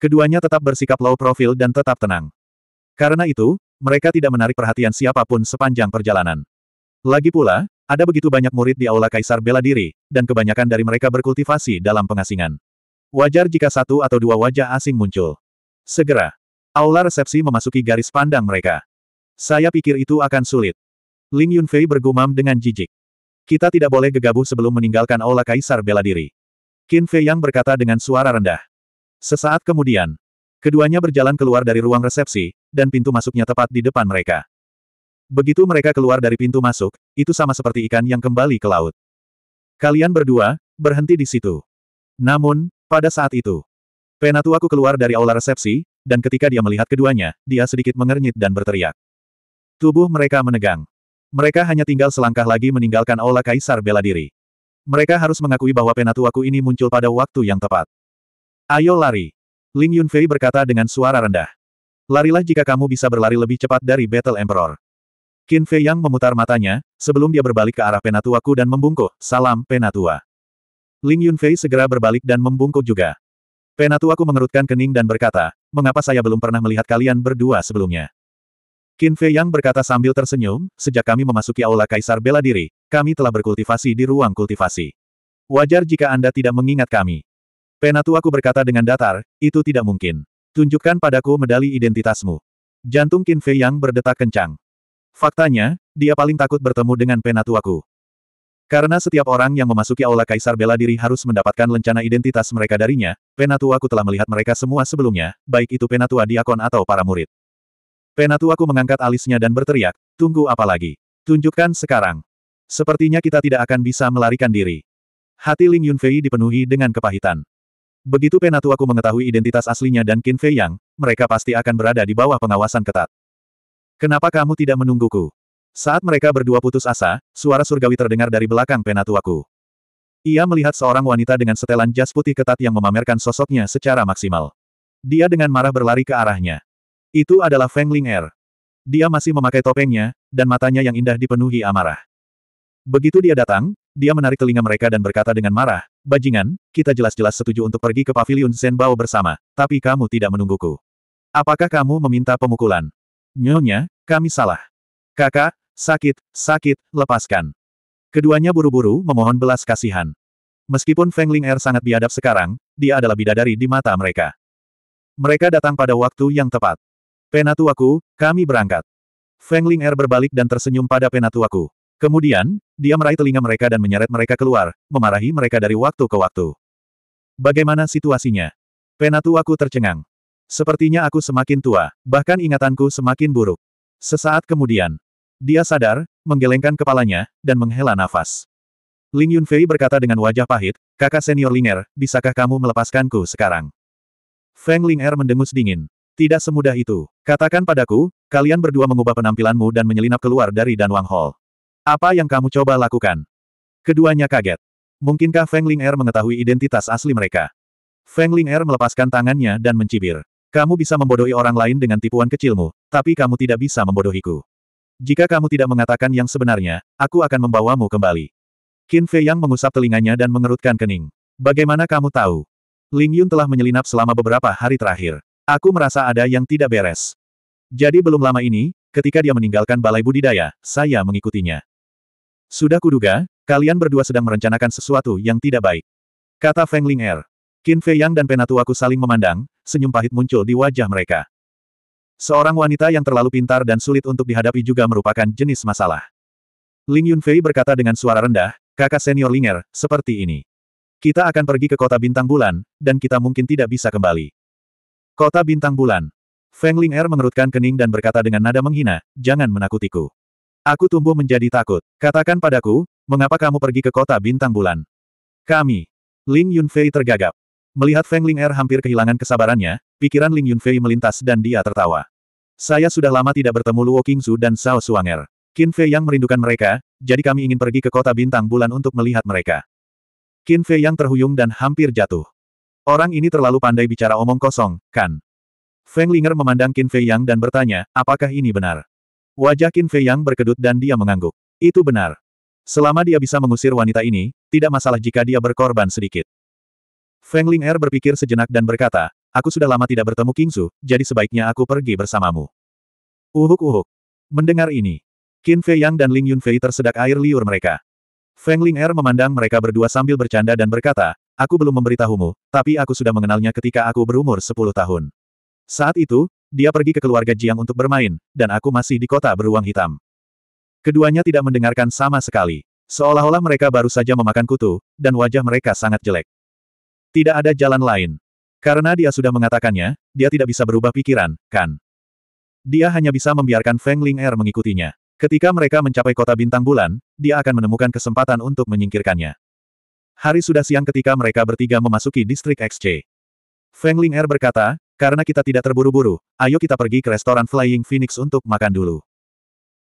Keduanya tetap bersikap low profil dan tetap tenang. Karena itu, mereka tidak menarik perhatian siapapun sepanjang perjalanan. Lagi pula, ada begitu banyak murid di Aula Kaisar bela diri, dan kebanyakan dari mereka berkultivasi dalam pengasingan. Wajar jika satu atau dua wajah asing muncul. Segera, Aula resepsi memasuki garis pandang mereka. Saya pikir itu akan sulit. Ling Yunfei bergumam dengan jijik. Kita tidak boleh gegabah sebelum meninggalkan Aula Kaisar bela diri. Qin Fei Yang berkata dengan suara rendah. Sesaat kemudian, keduanya berjalan keluar dari ruang resepsi, dan pintu masuknya tepat di depan mereka. Begitu mereka keluar dari pintu masuk, itu sama seperti ikan yang kembali ke laut. Kalian berdua, berhenti di situ. Namun, pada saat itu, Penatuaku keluar dari aula resepsi, dan ketika dia melihat keduanya, dia sedikit mengernyit dan berteriak. Tubuh mereka menegang. Mereka hanya tinggal selangkah lagi meninggalkan aula kaisar bela diri. Mereka harus mengakui bahwa penatuaku ini muncul pada waktu yang tepat. Ayo lari. Ling Yunfei berkata dengan suara rendah. Larilah jika kamu bisa berlari lebih cepat dari Battle Emperor. Qin Fei Yang memutar matanya, sebelum dia berbalik ke arah Penatuaku dan membungkuk, salam Penatua. Ling Yunfei segera berbalik dan membungkuk juga. Penatuaku mengerutkan kening dan berkata, mengapa saya belum pernah melihat kalian berdua sebelumnya? Qin Fei Yang berkata sambil tersenyum, sejak kami memasuki Aula Kaisar Bela Diri, kami telah berkultivasi di ruang kultivasi. Wajar jika Anda tidak mengingat kami. Penatuaku berkata dengan datar, itu tidak mungkin. Tunjukkan padaku medali identitasmu. Jantung Qin Fei yang berdetak kencang. Faktanya, dia paling takut bertemu dengan penatuaku. Karena setiap orang yang memasuki aula kaisar bela diri harus mendapatkan lencana identitas mereka darinya, penatuaku telah melihat mereka semua sebelumnya, baik itu penatua diakon atau para murid. Penatuaku mengangkat alisnya dan berteriak, tunggu apa lagi? Tunjukkan sekarang. Sepertinya kita tidak akan bisa melarikan diri. Hati Ling Yunfei dipenuhi dengan kepahitan. Begitu aku mengetahui identitas aslinya dan Qin Fei Yang, mereka pasti akan berada di bawah pengawasan ketat. Kenapa kamu tidak menungguku? Saat mereka berdua putus asa, suara surgawi terdengar dari belakang Penatuaku. Ia melihat seorang wanita dengan setelan jas putih ketat yang memamerkan sosoknya secara maksimal. Dia dengan marah berlari ke arahnya. Itu adalah Feng Ling Er. Dia masih memakai topengnya, dan matanya yang indah dipenuhi amarah. Begitu dia datang, dia menarik telinga mereka dan berkata dengan marah, Bajingan, kita jelas-jelas setuju untuk pergi ke pavilion Zenbao bersama, tapi kamu tidak menungguku. Apakah kamu meminta pemukulan? Nyonya, kami salah. Kakak, sakit, sakit, lepaskan. Keduanya buru-buru memohon belas kasihan. Meskipun Feng Ling Er sangat biadab sekarang, dia adalah bidadari di mata mereka. Mereka datang pada waktu yang tepat. Penatuaku, kami berangkat. Feng Ling Er berbalik dan tersenyum pada penatuaku. Kemudian, dia meraih telinga mereka dan menyeret mereka keluar, memarahi mereka dari waktu ke waktu. Bagaimana situasinya? Penatuaku tercengang. Sepertinya aku semakin tua, bahkan ingatanku semakin buruk. Sesaat kemudian, dia sadar, menggelengkan kepalanya, dan menghela nafas. Ling Yunfei berkata dengan wajah pahit, kakak senior Linger, bisakah kamu melepaskanku sekarang? Feng Linger mendengus dingin. Tidak semudah itu. Katakan padaku, kalian berdua mengubah penampilanmu dan menyelinap keluar dari Danwang Hall. Apa yang kamu coba lakukan? Keduanya kaget. Mungkinkah Feng Ling Er mengetahui identitas asli mereka? Feng Ling Er melepaskan tangannya dan mencibir. Kamu bisa membodohi orang lain dengan tipuan kecilmu, tapi kamu tidak bisa membodohiku. Jika kamu tidak mengatakan yang sebenarnya, aku akan membawamu kembali. Qin Fei Yang mengusap telinganya dan mengerutkan kening. Bagaimana kamu tahu? Ling Yun telah menyelinap selama beberapa hari terakhir. Aku merasa ada yang tidak beres. Jadi belum lama ini, ketika dia meninggalkan balai budidaya, saya mengikutinya. Sudah kuduga, kalian berdua sedang merencanakan sesuatu yang tidak baik. Kata Feng Ling Er. Qin Fei Yang dan Penatuaku saling memandang, senyum pahit muncul di wajah mereka. Seorang wanita yang terlalu pintar dan sulit untuk dihadapi juga merupakan jenis masalah. Ling Yunfei berkata dengan suara rendah, kakak senior Ling Er, seperti ini. Kita akan pergi ke kota bintang bulan, dan kita mungkin tidak bisa kembali. Kota bintang bulan. Feng Ling Er mengerutkan kening dan berkata dengan nada menghina, jangan menakutiku. Aku tumbuh menjadi takut. Katakan padaku, mengapa kamu pergi ke kota bintang bulan? Kami. Ling Yunfei tergagap. Melihat Feng Ling Er hampir kehilangan kesabarannya, pikiran Ling Yunfei melintas dan dia tertawa. Saya sudah lama tidak bertemu Luo Qingzu dan Zhao Suanger. Qin Fei Yang merindukan mereka, jadi kami ingin pergi ke kota bintang bulan untuk melihat mereka. Qin Fei Yang terhuyung dan hampir jatuh. Orang ini terlalu pandai bicara omong kosong, kan? Feng Linger memandang Qin Fei Yang dan bertanya, apakah ini benar? Wajah Qin Fei Yang berkedut dan dia mengangguk. Itu benar. Selama dia bisa mengusir wanita ini, tidak masalah jika dia berkorban sedikit. Feng Ling Er berpikir sejenak dan berkata, aku sudah lama tidak bertemu King Kingsu, jadi sebaiknya aku pergi bersamamu. Uhuk-uhuk. Mendengar ini, Qin Fei Yang dan Ling Yun Fei tersedak air liur mereka. Feng Ling Er memandang mereka berdua sambil bercanda dan berkata, aku belum memberitahumu, tapi aku sudah mengenalnya ketika aku berumur 10 tahun. Saat itu, dia pergi ke keluarga Jiang untuk bermain, dan aku masih di kota beruang hitam. Keduanya tidak mendengarkan sama sekali. Seolah-olah mereka baru saja memakan kutu, dan wajah mereka sangat jelek. Tidak ada jalan lain. Karena dia sudah mengatakannya, dia tidak bisa berubah pikiran, kan? Dia hanya bisa membiarkan Feng Ling Er mengikutinya. Ketika mereka mencapai kota bintang bulan, dia akan menemukan kesempatan untuk menyingkirkannya. Hari sudah siang ketika mereka bertiga memasuki distrik XC. Feng Ling Er berkata, karena kita tidak terburu-buru, ayo kita pergi ke restoran Flying Phoenix untuk makan dulu.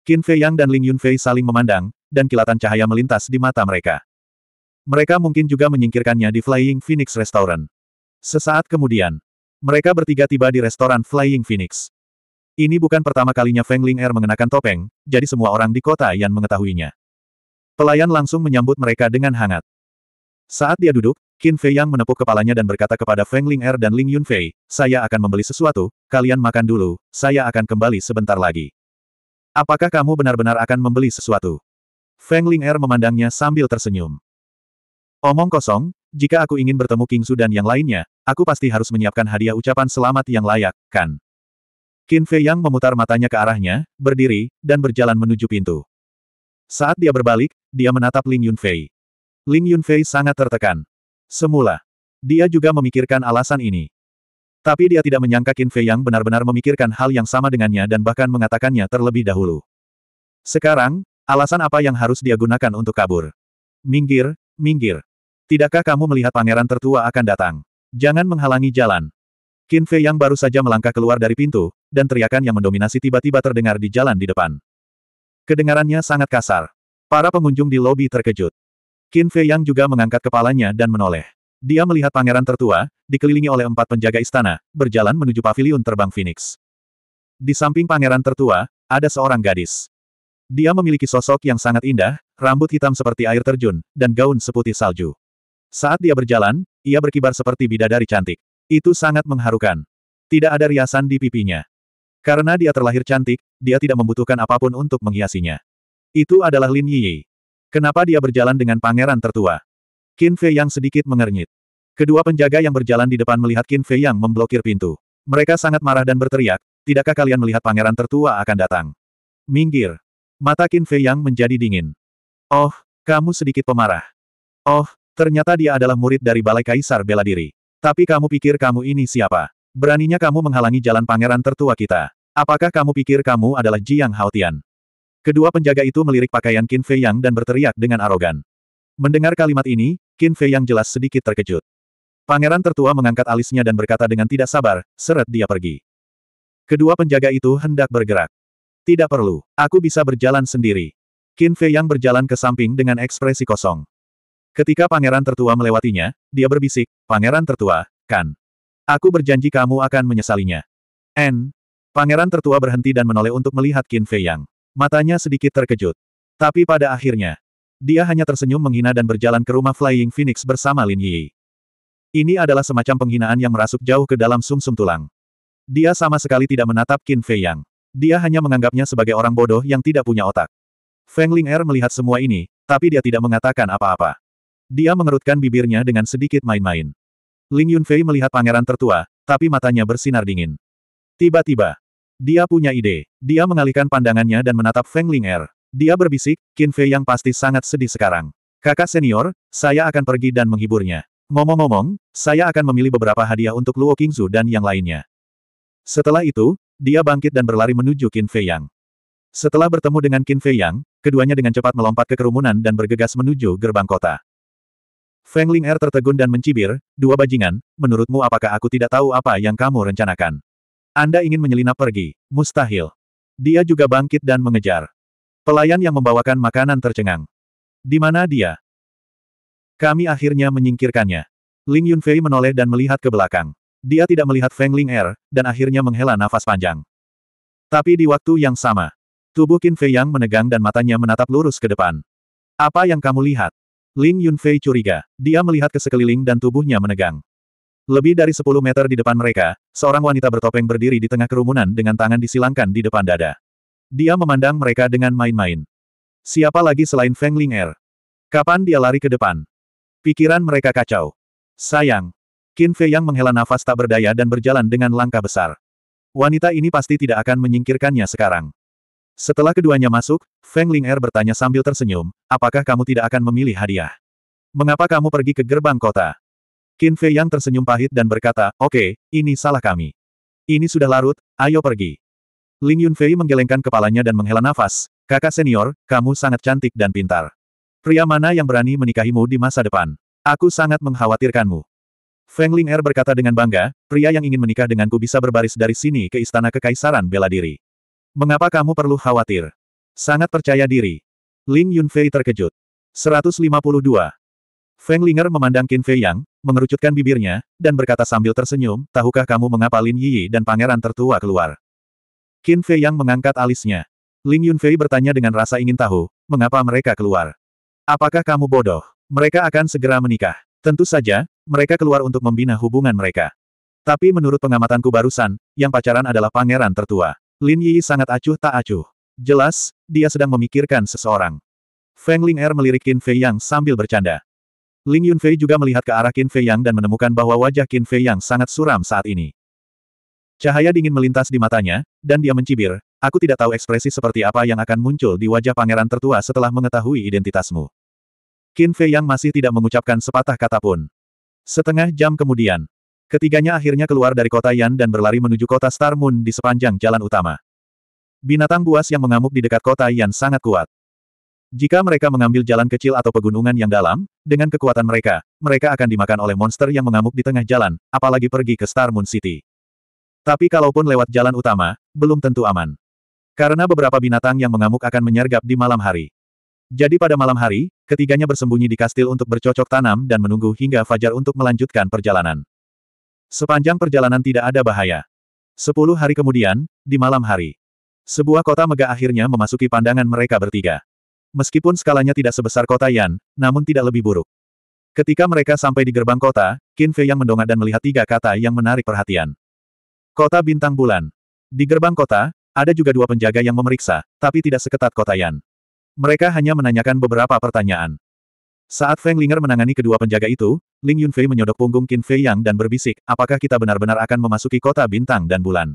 Qin Fei Yang dan Ling Yunfei saling memandang, dan kilatan cahaya melintas di mata mereka. Mereka mungkin juga menyingkirkannya di Flying Phoenix Restaurant. Sesaat kemudian, mereka bertiga tiba di restoran Flying Phoenix. Ini bukan pertama kalinya Feng Ling Er mengenakan topeng, jadi semua orang di kota yang mengetahuinya. Pelayan langsung menyambut mereka dengan hangat. Saat dia duduk, Qin Fei Yang menepuk kepalanya dan berkata kepada Feng Ling Er dan Ling Yun Fei, saya akan membeli sesuatu, kalian makan dulu, saya akan kembali sebentar lagi. Apakah kamu benar-benar akan membeli sesuatu? Feng Ling Er memandangnya sambil tersenyum. Omong kosong, jika aku ingin bertemu King Su dan yang lainnya, aku pasti harus menyiapkan hadiah ucapan selamat yang layak, kan? Qin Fei Yang memutar matanya ke arahnya, berdiri, dan berjalan menuju pintu. Saat dia berbalik, dia menatap Ling Yun Fei. Ling Yunfei sangat tertekan. Semula, dia juga memikirkan alasan ini. Tapi dia tidak menyangka Qin Fei yang benar-benar memikirkan hal yang sama dengannya dan bahkan mengatakannya terlebih dahulu. Sekarang, alasan apa yang harus dia gunakan untuk kabur? Minggir, minggir. Tidakkah kamu melihat pangeran tertua akan datang? Jangan menghalangi jalan. Qin Fei yang baru saja melangkah keluar dari pintu, dan teriakan yang mendominasi tiba-tiba terdengar di jalan di depan. Kedengarannya sangat kasar. Para pengunjung di lobi terkejut. Qin Fei Yang juga mengangkat kepalanya dan menoleh. Dia melihat pangeran tertua, dikelilingi oleh empat penjaga istana, berjalan menuju paviliun terbang Phoenix. Di samping pangeran tertua, ada seorang gadis. Dia memiliki sosok yang sangat indah, rambut hitam seperti air terjun, dan gaun seputih salju. Saat dia berjalan, ia berkibar seperti bidadari cantik. Itu sangat mengharukan. Tidak ada riasan di pipinya. Karena dia terlahir cantik, dia tidak membutuhkan apapun untuk menghiasinya. Itu adalah Lin Yi. Kenapa dia berjalan dengan pangeran tertua? Qin Fei yang sedikit mengernyit. Kedua penjaga yang berjalan di depan melihat Qin Fei yang memblokir pintu. Mereka sangat marah dan berteriak, tidakkah kalian melihat pangeran tertua akan datang? Minggir. Mata Qin Fei yang menjadi dingin. Oh, kamu sedikit pemarah. Oh, ternyata dia adalah murid dari Balai Kaisar Bela Diri. Tapi kamu pikir kamu ini siapa? Beraninya kamu menghalangi jalan pangeran tertua kita. Apakah kamu pikir kamu adalah Jiang Haotian? Kedua penjaga itu melirik pakaian Qin Fei Yang dan berteriak dengan arogan. Mendengar kalimat ini, Qin Fei Yang jelas sedikit terkejut. Pangeran tertua mengangkat alisnya dan berkata dengan tidak sabar, seret dia pergi. Kedua penjaga itu hendak bergerak. Tidak perlu, aku bisa berjalan sendiri. Qin Fei Yang berjalan ke samping dengan ekspresi kosong. Ketika pangeran tertua melewatinya, dia berbisik, Pangeran tertua, kan? Aku berjanji kamu akan menyesalinya. N. Pangeran tertua berhenti dan menoleh untuk melihat Qin Fei Yang. Matanya sedikit terkejut. Tapi pada akhirnya, dia hanya tersenyum menghina dan berjalan ke rumah Flying Phoenix bersama Lin Yi. Ini adalah semacam penghinaan yang merasuk jauh ke dalam sumsum -sum tulang. Dia sama sekali tidak menatap Qin Fei Yang. Dia hanya menganggapnya sebagai orang bodoh yang tidak punya otak. Feng Ling Er melihat semua ini, tapi dia tidak mengatakan apa-apa. Dia mengerutkan bibirnya dengan sedikit main-main. Ling Yunfei melihat pangeran tertua, tapi matanya bersinar dingin. Tiba-tiba, dia punya ide. Dia mengalihkan pandangannya dan menatap Feng Ling Er. Dia berbisik, Qin Fei yang pasti sangat sedih sekarang. Kakak senior, saya akan pergi dan menghiburnya. Ngomong-ngomong, saya akan memilih beberapa hadiah untuk Luo Qingzu dan yang lainnya. Setelah itu, dia bangkit dan berlari menuju Qin Fei Yang. Setelah bertemu dengan Qin Fei Yang, keduanya dengan cepat melompat ke kerumunan dan bergegas menuju gerbang kota. Feng Ling Er tertegun dan mencibir, dua bajingan, menurutmu apakah aku tidak tahu apa yang kamu rencanakan? Anda ingin menyelinap pergi? Mustahil. Dia juga bangkit dan mengejar. Pelayan yang membawakan makanan tercengang. Di mana dia? Kami akhirnya menyingkirkannya. Ling Yunfei menoleh dan melihat ke belakang. Dia tidak melihat Feng Ling Er, dan akhirnya menghela nafas panjang. Tapi di waktu yang sama, tubuh Qin Fei Yang menegang dan matanya menatap lurus ke depan. Apa yang kamu lihat? Ling Yunfei curiga. Dia melihat ke sekeliling dan tubuhnya menegang. Lebih dari 10 meter di depan mereka, seorang wanita bertopeng berdiri di tengah kerumunan dengan tangan disilangkan di depan dada. Dia memandang mereka dengan main-main. Siapa lagi selain Feng Ling Er? Kapan dia lari ke depan? Pikiran mereka kacau. Sayang. Qin Fei yang menghela nafas tak berdaya dan berjalan dengan langkah besar. Wanita ini pasti tidak akan menyingkirkannya sekarang. Setelah keduanya masuk, Feng Ling Er bertanya sambil tersenyum, apakah kamu tidak akan memilih hadiah? Mengapa kamu pergi ke gerbang kota? Qin Fei Yang tersenyum pahit dan berkata, oke, okay, ini salah kami. Ini sudah larut, ayo pergi. Ling Yun Yunfei menggelengkan kepalanya dan menghela nafas, kakak senior, kamu sangat cantik dan pintar. Pria mana yang berani menikahimu di masa depan? Aku sangat mengkhawatirkanmu. Feng Ling Er berkata dengan bangga, pria yang ingin menikah denganku bisa berbaris dari sini ke istana kekaisaran bela diri. Mengapa kamu perlu khawatir? Sangat percaya diri. Ling Yunfei terkejut. 152. Feng Linger memandang Qin Fei Yang, mengerucutkan bibirnya, dan berkata sambil tersenyum, tahukah kamu mengapa Lin Yi dan pangeran tertua keluar? Qin Fei yang mengangkat alisnya. Ling Yunfei bertanya dengan rasa ingin tahu, mengapa mereka keluar? Apakah kamu bodoh? Mereka akan segera menikah. Tentu saja, mereka keluar untuk membina hubungan mereka. Tapi menurut pengamatanku barusan, yang pacaran adalah pangeran tertua. Lin Yi sangat acuh tak acuh. Jelas, dia sedang memikirkan seseorang. Feng Ling Er melirik Qin Fei Yang sambil bercanda. Ling Yunfei juga melihat ke arah Qin Fei Yang dan menemukan bahwa wajah Qin Fei Yang sangat suram saat ini. Cahaya dingin melintas di matanya, dan dia mencibir, aku tidak tahu ekspresi seperti apa yang akan muncul di wajah pangeran tertua setelah mengetahui identitasmu. Qin Fei Yang masih tidak mengucapkan sepatah kata pun. Setengah jam kemudian, ketiganya akhirnya keluar dari kota Yan dan berlari menuju kota Star Moon di sepanjang jalan utama. Binatang buas yang mengamuk di dekat kota Yan sangat kuat. Jika mereka mengambil jalan kecil atau pegunungan yang dalam, dengan kekuatan mereka, mereka akan dimakan oleh monster yang mengamuk di tengah jalan, apalagi pergi ke Star Moon City. Tapi kalaupun lewat jalan utama, belum tentu aman. Karena beberapa binatang yang mengamuk akan menyergap di malam hari. Jadi pada malam hari, ketiganya bersembunyi di kastil untuk bercocok tanam dan menunggu hingga fajar untuk melanjutkan perjalanan. Sepanjang perjalanan tidak ada bahaya. Sepuluh hari kemudian, di malam hari, sebuah kota megah akhirnya memasuki pandangan mereka bertiga. Meskipun skalanya tidak sebesar kota Yan, namun tidak lebih buruk. Ketika mereka sampai di gerbang kota, Qin Fei yang mendongak dan melihat tiga kata yang menarik perhatian. Kota Bintang Bulan. Di gerbang kota, ada juga dua penjaga yang memeriksa, tapi tidak seketat kota Yan. Mereka hanya menanyakan beberapa pertanyaan. Saat Feng Linger menangani kedua penjaga itu, Ling Yunfei menyodok punggung Qin Fei Yang dan berbisik, apakah kita benar-benar akan memasuki kota bintang dan bulan.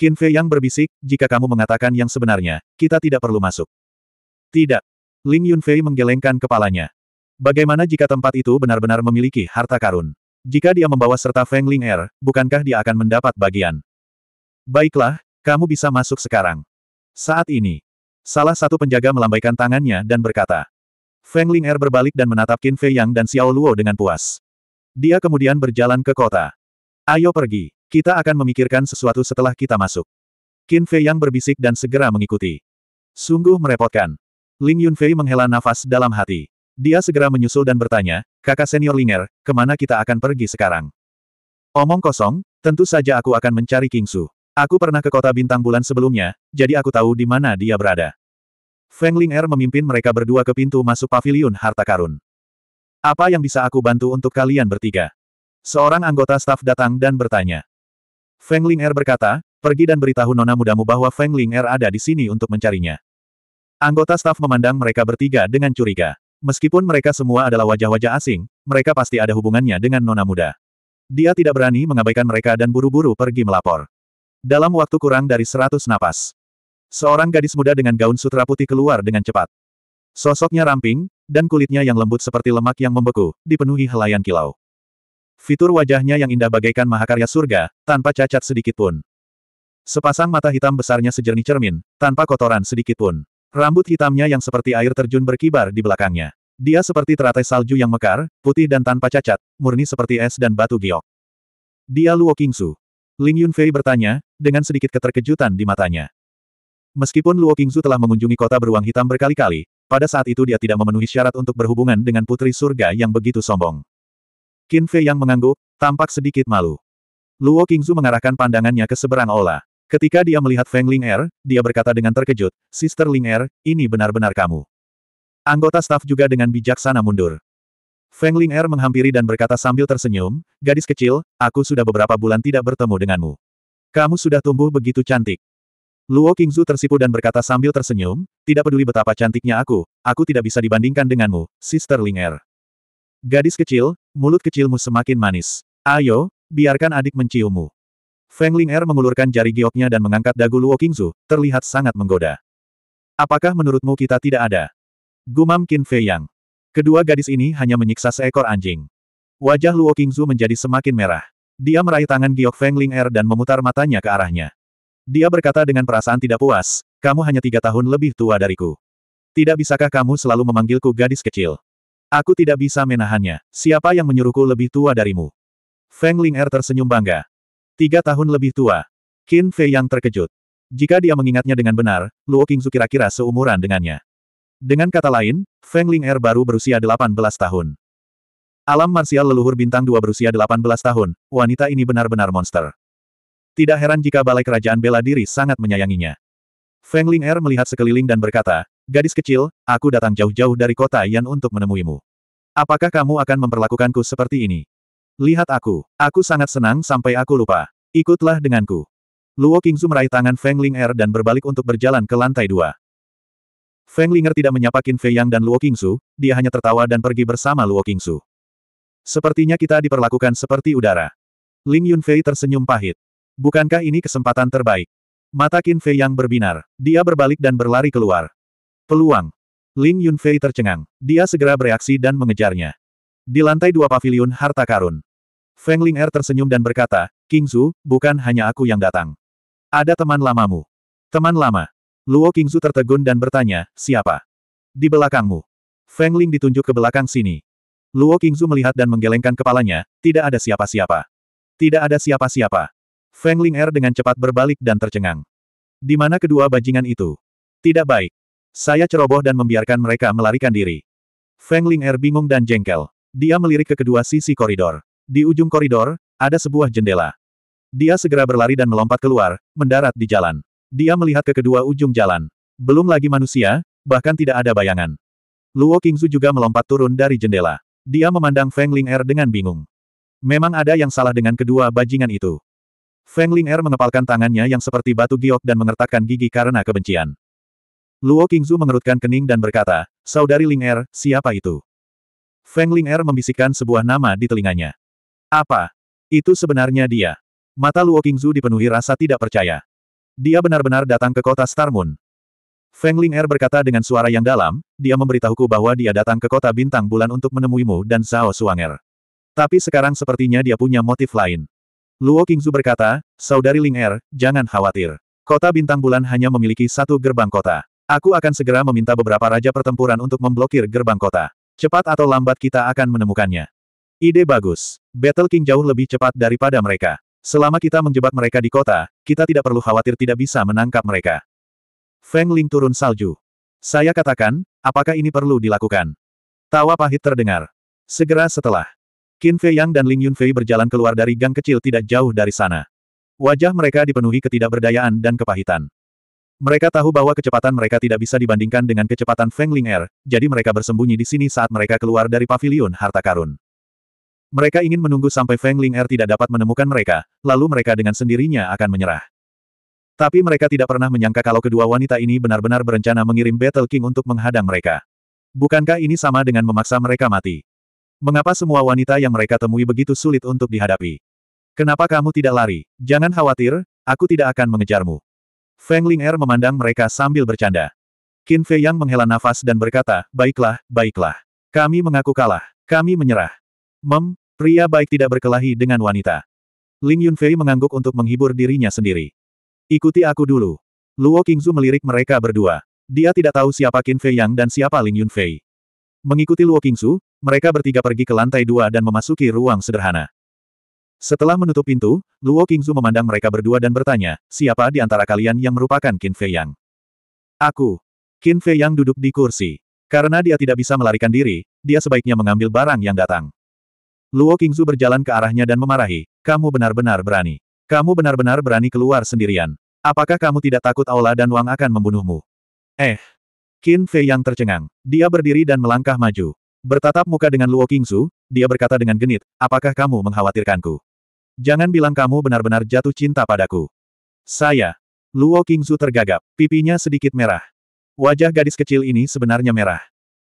Qin Fei Yang berbisik, jika kamu mengatakan yang sebenarnya, kita tidak perlu masuk. Tidak. Ling Yunfei menggelengkan kepalanya. Bagaimana jika tempat itu benar-benar memiliki harta karun? Jika dia membawa serta Feng Ling Er, bukankah dia akan mendapat bagian? Baiklah, kamu bisa masuk sekarang. Saat ini, salah satu penjaga melambaikan tangannya dan berkata. Feng Ling Er berbalik dan menatap Qin Fei Yang dan Xiao Luo dengan puas. Dia kemudian berjalan ke kota. Ayo pergi, kita akan memikirkan sesuatu setelah kita masuk. Qin Fei Yang berbisik dan segera mengikuti. Sungguh merepotkan. Ling Yunfei menghela nafas dalam hati. Dia segera menyusul dan bertanya, kakak senior Linger, kemana kita akan pergi sekarang? Omong kosong, tentu saja aku akan mencari King Su. Aku pernah ke kota bintang bulan sebelumnya, jadi aku tahu di mana dia berada. Feng Linger memimpin mereka berdua ke pintu masuk paviliun harta karun. Apa yang bisa aku bantu untuk kalian bertiga? Seorang anggota staf datang dan bertanya. Feng Linger berkata, pergi dan beritahu nona mudamu bahwa Feng Linger ada di sini untuk mencarinya. Anggota staf memandang mereka bertiga dengan curiga. Meskipun mereka semua adalah wajah-wajah asing, mereka pasti ada hubungannya dengan nona muda. Dia tidak berani mengabaikan mereka dan buru-buru pergi melapor. Dalam waktu kurang dari seratus napas, seorang gadis muda dengan gaun sutra putih keluar dengan cepat. Sosoknya ramping, dan kulitnya yang lembut seperti lemak yang membeku, dipenuhi helaian kilau. Fitur wajahnya yang indah bagaikan mahakarya surga, tanpa cacat sedikit pun. Sepasang mata hitam besarnya sejernih cermin, tanpa kotoran sedikit pun. Rambut hitamnya yang seperti air terjun berkibar di belakangnya. Dia seperti teratai salju yang mekar, putih dan tanpa cacat, murni seperti es dan batu giok. Dia Luo Qingsu. Ling Yunfei bertanya, dengan sedikit keterkejutan di matanya. Meskipun Luo Qingsu telah mengunjungi kota beruang hitam berkali-kali, pada saat itu dia tidak memenuhi syarat untuk berhubungan dengan putri surga yang begitu sombong. Qin Fei yang mengangguk, tampak sedikit malu. Luo Qingzu mengarahkan pandangannya ke seberang olah. Ketika dia melihat Feng Ling Er, dia berkata dengan terkejut, Sister Ling Er, ini benar-benar kamu. Anggota staf juga dengan bijaksana mundur. Feng Ling Er menghampiri dan berkata sambil tersenyum, gadis kecil, aku sudah beberapa bulan tidak bertemu denganmu. Kamu sudah tumbuh begitu cantik. Luo Qingzu tersipu dan berkata sambil tersenyum, tidak peduli betapa cantiknya aku, aku tidak bisa dibandingkan denganmu, Sister Ling Er. Gadis kecil, mulut kecilmu semakin manis. Ayo, biarkan adik menciummu. Feng Ling Er mengulurkan jari gioknya dan mengangkat dagu Luo Qingzu, terlihat sangat menggoda. Apakah menurutmu kita tidak ada? Gumam Qin Fei Yang. Kedua gadis ini hanya menyiksa seekor anjing. Wajah Luo Qingzu menjadi semakin merah. Dia meraih tangan giok Feng Ling Er dan memutar matanya ke arahnya. Dia berkata dengan perasaan tidak puas, kamu hanya tiga tahun lebih tua dariku. Tidak bisakah kamu selalu memanggilku gadis kecil? Aku tidak bisa menahannya. Siapa yang menyuruhku lebih tua darimu? Feng Ling Er tersenyum bangga. Tiga tahun lebih tua. Qin Fei yang terkejut. Jika dia mengingatnya dengan benar, Luo Qingzu kira-kira seumuran dengannya. Dengan kata lain, Feng Ling Er baru berusia 18 tahun. Alam marsial leluhur bintang dua berusia 18 tahun, wanita ini benar-benar monster. Tidak heran jika balai kerajaan bela diri sangat menyayanginya. Feng Ling Er melihat sekeliling dan berkata, Gadis kecil, aku datang jauh-jauh dari kota Yan untuk menemuimu. Apakah kamu akan memperlakukanku seperti ini? Lihat aku. Aku sangat senang sampai aku lupa. Ikutlah denganku. Luo Qingzu meraih tangan Feng Ling Er dan berbalik untuk berjalan ke lantai dua. Feng Linger tidak menyapa Qin Fei Yang dan Luo Qingzu, dia hanya tertawa dan pergi bersama Luo Qingzu. Sepertinya kita diperlakukan seperti udara. Ling Yunfei tersenyum pahit. Bukankah ini kesempatan terbaik? Mata Qin Fei Yang berbinar. Dia berbalik dan berlari keluar. Peluang. Ling Yunfei tercengang. Dia segera bereaksi dan mengejarnya. Di lantai dua pavilion harta karun. Feng Ling Er tersenyum dan berkata, King Zhu, bukan hanya aku yang datang. Ada teman lamamu. Teman lama. Luo King Zhu tertegun dan bertanya, siapa? Di belakangmu. Feng Ling ditunjuk ke belakang sini. Luo King Zhu melihat dan menggelengkan kepalanya, tidak ada siapa-siapa. Tidak ada siapa-siapa. Feng Ling Er dengan cepat berbalik dan tercengang. Di mana kedua bajingan itu? Tidak baik. Saya ceroboh dan membiarkan mereka melarikan diri. Feng Ling Er bingung dan jengkel. Dia melirik ke kedua sisi koridor. Di ujung koridor, ada sebuah jendela. Dia segera berlari dan melompat keluar, mendarat di jalan. Dia melihat ke kedua ujung jalan. Belum lagi manusia, bahkan tidak ada bayangan. Luo Qingzu juga melompat turun dari jendela. Dia memandang Feng Ling Er dengan bingung. Memang ada yang salah dengan kedua bajingan itu. Feng Ling Er mengepalkan tangannya yang seperti batu giok dan mengertakkan gigi karena kebencian. Luo Qingzu mengerutkan kening dan berkata, Saudari Ling Er, siapa itu? Feng Ling Er membisikkan sebuah nama di telinganya. Apa? Itu sebenarnya dia. Mata Luo Qingzu dipenuhi rasa tidak percaya. Dia benar-benar datang ke kota Star Moon. Feng Ling Er berkata dengan suara yang dalam, dia memberitahuku bahwa dia datang ke kota bintang bulan untuk menemuimu dan Zhao Suanger. Tapi sekarang sepertinya dia punya motif lain. Luo Qingzu berkata, Saudari Ling Er, jangan khawatir. Kota bintang bulan hanya memiliki satu gerbang kota. Aku akan segera meminta beberapa raja pertempuran untuk memblokir gerbang kota. Cepat atau lambat kita akan menemukannya. Ide bagus. Battle King jauh lebih cepat daripada mereka. Selama kita menjebak mereka di kota, kita tidak perlu khawatir tidak bisa menangkap mereka. Feng Ling turun salju. Saya katakan, apakah ini perlu dilakukan? Tawa pahit terdengar. Segera setelah, Qin Fei Yang dan Ling Yun Fei berjalan keluar dari gang kecil tidak jauh dari sana. Wajah mereka dipenuhi ketidakberdayaan dan kepahitan. Mereka tahu bahwa kecepatan mereka tidak bisa dibandingkan dengan kecepatan Feng Ling Air, jadi mereka bersembunyi di sini saat mereka keluar dari pavilion harta karun. Mereka ingin menunggu sampai Feng Ling Er tidak dapat menemukan mereka, lalu mereka dengan sendirinya akan menyerah. Tapi mereka tidak pernah menyangka kalau kedua wanita ini benar-benar berencana mengirim Battle King untuk menghadang mereka. Bukankah ini sama dengan memaksa mereka mati? Mengapa semua wanita yang mereka temui begitu sulit untuk dihadapi? Kenapa kamu tidak lari? Jangan khawatir, aku tidak akan mengejarmu. Feng Ling Er memandang mereka sambil bercanda. Qin Fei Yang menghela nafas dan berkata, baiklah, baiklah. Kami mengaku kalah. Kami menyerah. Mem, pria baik tidak berkelahi dengan wanita. Ling Yunfei mengangguk untuk menghibur dirinya sendiri. Ikuti aku dulu. Luo Qingzu melirik mereka berdua. Dia tidak tahu siapa Qin Fei Yang dan siapa Ling Yunfei. Mengikuti Luo Qingzu, mereka bertiga pergi ke lantai dua dan memasuki ruang sederhana. Setelah menutup pintu, Luo Qingzu memandang mereka berdua dan bertanya, siapa di antara kalian yang merupakan Qin Fei Yang? Aku. Qin Fei Yang duduk di kursi. Karena dia tidak bisa melarikan diri, dia sebaiknya mengambil barang yang datang. Luo Qingzu berjalan ke arahnya dan memarahi, kamu benar-benar berani. Kamu benar-benar berani keluar sendirian. Apakah kamu tidak takut Aula dan Wang akan membunuhmu? Eh. Qin Fei Yang tercengang. Dia berdiri dan melangkah maju. Bertatap muka dengan Luo Qingzu, dia berkata dengan genit, apakah kamu mengkhawatirkanku? Jangan bilang kamu benar-benar jatuh cinta padaku. Saya. Luo Qingzu tergagap, pipinya sedikit merah. Wajah gadis kecil ini sebenarnya merah.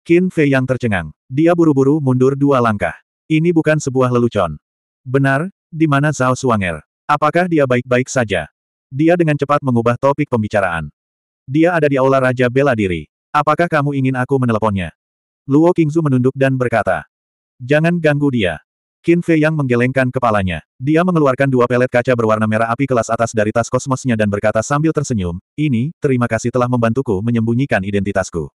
Qin Fei yang tercengang. Dia buru-buru mundur dua langkah. Ini bukan sebuah lelucon. Benar, di mana Zhao Suanger? Apakah dia baik-baik saja? Dia dengan cepat mengubah topik pembicaraan. Dia ada di aula Raja Bela Diri. Apakah kamu ingin aku meneleponnya? Luo Qingzu menunduk dan berkata. Jangan ganggu dia. Qin Fei yang menggelengkan kepalanya. Dia mengeluarkan dua pelet kaca berwarna merah api kelas atas dari tas kosmosnya dan berkata sambil tersenyum, ini, terima kasih telah membantuku menyembunyikan identitasku.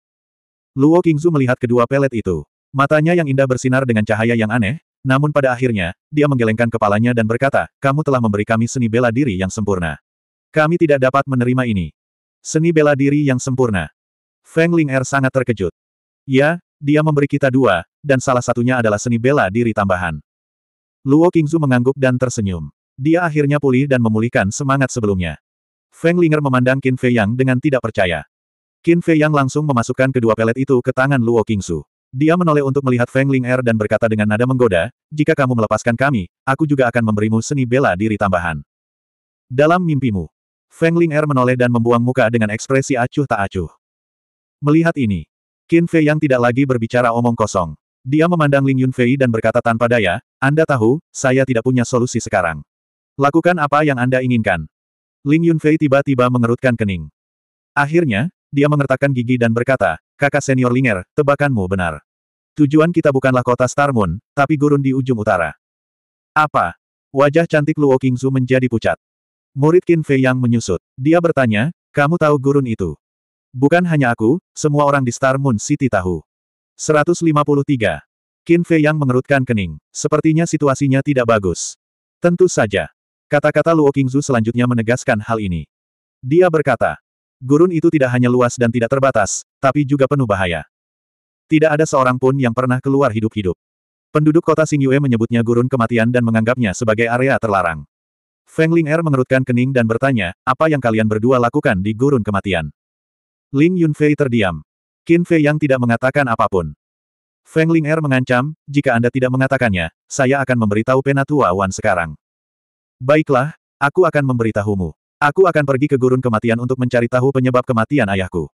Luo Qingzu melihat kedua pelet itu. Matanya yang indah bersinar dengan cahaya yang aneh, namun pada akhirnya, dia menggelengkan kepalanya dan berkata, kamu telah memberi kami seni bela diri yang sempurna. Kami tidak dapat menerima ini. Seni bela diri yang sempurna. Feng Ling Er sangat terkejut. Ya, dia memberi kita dua, dan salah satunya adalah seni bela diri tambahan. Luo Qingzu mengangguk dan tersenyum. Dia akhirnya pulih dan memulihkan semangat sebelumnya. Feng Linger memandang Qin Fei Yang dengan tidak percaya. Qin Fei Yang langsung memasukkan kedua pelet itu ke tangan Luo Qingzu. Dia menoleh untuk melihat Feng Linger dan berkata dengan nada menggoda, jika kamu melepaskan kami, aku juga akan memberimu seni bela diri tambahan. Dalam mimpimu, Feng Linger menoleh dan membuang muka dengan ekspresi acuh tak acuh. Melihat ini, Qin Fei Yang tidak lagi berbicara omong kosong. Dia memandang Ling Yunfei dan berkata tanpa daya, anda tahu, saya tidak punya solusi sekarang. Lakukan apa yang Anda inginkan. Ling Yunfei tiba-tiba mengerutkan kening. Akhirnya, dia mengertakkan gigi dan berkata, kakak senior Linger, tebakanmu benar. Tujuan kita bukanlah kota Star Moon, tapi gurun di ujung utara. Apa? Wajah cantik Luo Qingzu menjadi pucat. Murid Qin Fei yang menyusut. Dia bertanya, kamu tahu gurun itu? Bukan hanya aku, semua orang di Star Moon City tahu. 153. Qin Fei yang mengerutkan kening. Sepertinya situasinya tidak bagus. Tentu saja. Kata-kata Luo Qingzu selanjutnya menegaskan hal ini. Dia berkata, gurun itu tidak hanya luas dan tidak terbatas, tapi juga penuh bahaya. Tidak ada seorang pun yang pernah keluar hidup-hidup. Penduduk kota Xingyue menyebutnya gurun kematian dan menganggapnya sebagai area terlarang. Feng Ling Er mengerutkan kening dan bertanya, apa yang kalian berdua lakukan di gurun kematian? Ling Yunfei terdiam. Qin Fei yang tidak mengatakan apapun. Feng Ling Er mengancam, jika Anda tidak mengatakannya, saya akan memberitahu Penatua Wan sekarang. Baiklah, aku akan memberitahumu. Aku akan pergi ke gurun kematian untuk mencari tahu penyebab kematian ayahku.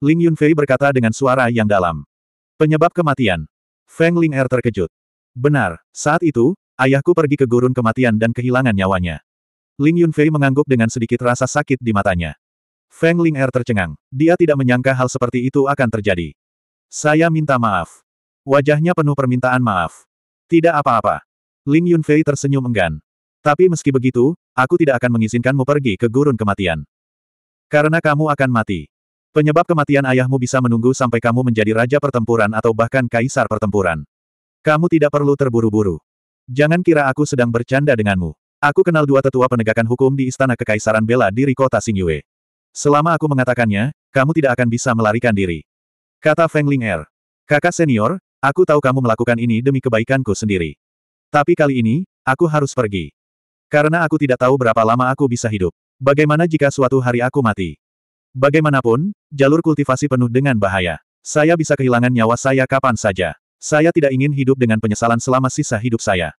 Ling Yunfei berkata dengan suara yang dalam. Penyebab kematian. Feng Ling Er terkejut. Benar, saat itu, ayahku pergi ke gurun kematian dan kehilangan nyawanya. Ling Yunfei mengangguk dengan sedikit rasa sakit di matanya. Feng Ling Er tercengang. Dia tidak menyangka hal seperti itu akan terjadi. Saya minta maaf. Wajahnya penuh permintaan maaf. Tidak apa-apa. Lin Yunfei tersenyum enggan. Tapi meski begitu, aku tidak akan mengizinkanmu pergi ke gurun kematian. Karena kamu akan mati. Penyebab kematian ayahmu bisa menunggu sampai kamu menjadi raja pertempuran atau bahkan kaisar pertempuran. Kamu tidak perlu terburu-buru. Jangan kira aku sedang bercanda denganmu. Aku kenal dua tetua penegakan hukum di Istana Kekaisaran Bela diri kota Xingyue. Selama aku mengatakannya, kamu tidak akan bisa melarikan diri. Kata Feng Ling Er. Kakak senior, Aku tahu kamu melakukan ini demi kebaikanku sendiri. Tapi kali ini, aku harus pergi. Karena aku tidak tahu berapa lama aku bisa hidup. Bagaimana jika suatu hari aku mati? Bagaimanapun, jalur kultivasi penuh dengan bahaya. Saya bisa kehilangan nyawa saya kapan saja. Saya tidak ingin hidup dengan penyesalan selama sisa hidup saya.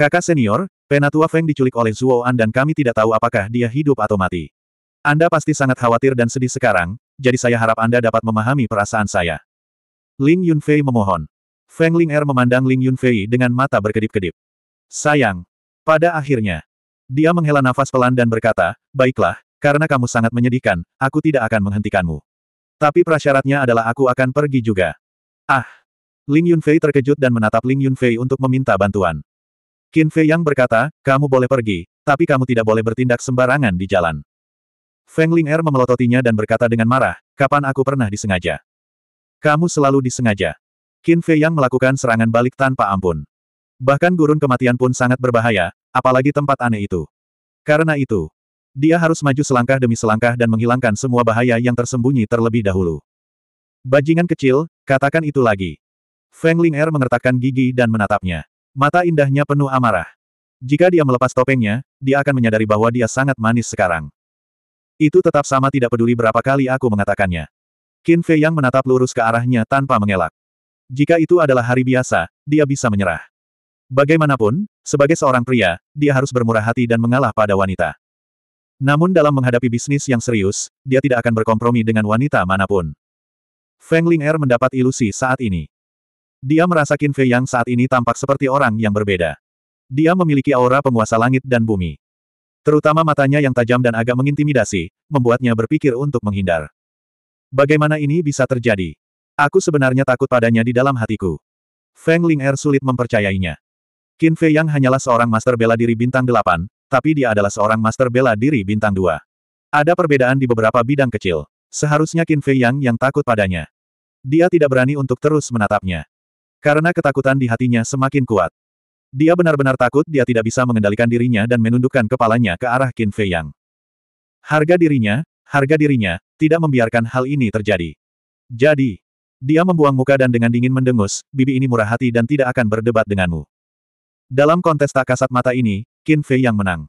Kakak senior, Penatua Feng diculik oleh Zuo An dan kami tidak tahu apakah dia hidup atau mati. Anda pasti sangat khawatir dan sedih sekarang, jadi saya harap Anda dapat memahami perasaan saya. Ling Yunfei memohon. Feng Ling Er memandang Ling Yunfei dengan mata berkedip-kedip. Sayang. Pada akhirnya. Dia menghela nafas pelan dan berkata, Baiklah, karena kamu sangat menyedihkan, aku tidak akan menghentikanmu. Tapi prasyaratnya adalah aku akan pergi juga. Ah! Ling Yunfei terkejut dan menatap Ling Yunfei untuk meminta bantuan. Qin Fei yang berkata, kamu boleh pergi, tapi kamu tidak boleh bertindak sembarangan di jalan. Feng Ling Er memelototinya dan berkata dengan marah, kapan aku pernah disengaja? Kamu selalu disengaja. Qin Fei Yang melakukan serangan balik tanpa ampun. Bahkan gurun kematian pun sangat berbahaya, apalagi tempat aneh itu. Karena itu, dia harus maju selangkah demi selangkah dan menghilangkan semua bahaya yang tersembunyi terlebih dahulu. Bajingan kecil, katakan itu lagi. Feng Ling Er mengertakkan gigi dan menatapnya. Mata indahnya penuh amarah. Jika dia melepas topengnya, dia akan menyadari bahwa dia sangat manis sekarang. Itu tetap sama tidak peduli berapa kali aku mengatakannya. Qin Fei Yang menatap lurus ke arahnya tanpa mengelak. Jika itu adalah hari biasa, dia bisa menyerah. Bagaimanapun, sebagai seorang pria, dia harus bermurah hati dan mengalah pada wanita. Namun dalam menghadapi bisnis yang serius, dia tidak akan berkompromi dengan wanita manapun. Feng Ling Er mendapat ilusi saat ini. Dia merasa Qin Fei Yang saat ini tampak seperti orang yang berbeda. Dia memiliki aura penguasa langit dan bumi. Terutama matanya yang tajam dan agak mengintimidasi, membuatnya berpikir untuk menghindar. Bagaimana ini bisa terjadi? Aku sebenarnya takut padanya di dalam hatiku. Feng Ling Er sulit mempercayainya. Qin Fei Yang hanyalah seorang master bela diri bintang delapan, tapi dia adalah seorang master bela diri bintang dua. Ada perbedaan di beberapa bidang kecil. Seharusnya Qin Fei Yang yang takut padanya. Dia tidak berani untuk terus menatapnya. Karena ketakutan di hatinya semakin kuat. Dia benar-benar takut dia tidak bisa mengendalikan dirinya dan menundukkan kepalanya ke arah Qin Fei Yang. Harga dirinya, harga dirinya, tidak membiarkan hal ini terjadi. Jadi, dia membuang muka dan dengan dingin mendengus, bibi ini murah hati dan tidak akan berdebat denganmu. Dalam kontes tak kasat mata ini, Qin Fei yang menang.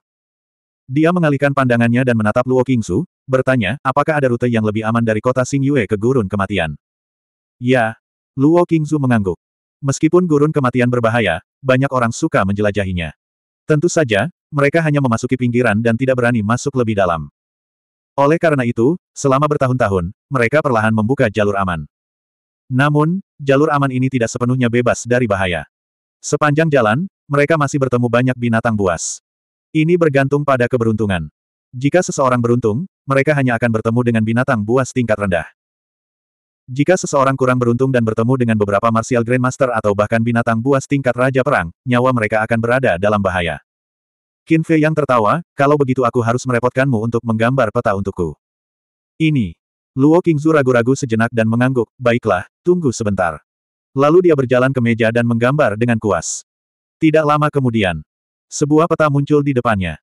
Dia mengalihkan pandangannya dan menatap Luo Qingsu, bertanya, apakah ada rute yang lebih aman dari kota Xing Yue ke gurun kematian? Ya. Luo Qingzu mengangguk. Meskipun gurun kematian berbahaya, banyak orang suka menjelajahinya. Tentu saja, mereka hanya memasuki pinggiran dan tidak berani masuk lebih dalam. Oleh karena itu, selama bertahun-tahun, mereka perlahan membuka jalur aman. Namun, jalur aman ini tidak sepenuhnya bebas dari bahaya. Sepanjang jalan, mereka masih bertemu banyak binatang buas. Ini bergantung pada keberuntungan. Jika seseorang beruntung, mereka hanya akan bertemu dengan binatang buas tingkat rendah. Jika seseorang kurang beruntung dan bertemu dengan beberapa Martial Grandmaster atau bahkan binatang buas tingkat Raja Perang, nyawa mereka akan berada dalam bahaya. Qin Fei yang tertawa, kalau begitu aku harus merepotkanmu untuk menggambar peta untukku. Ini Luo Qingzu ragu-ragu sejenak dan mengangguk, baiklah, tunggu sebentar. Lalu dia berjalan ke meja dan menggambar dengan kuas. Tidak lama kemudian, sebuah peta muncul di depannya.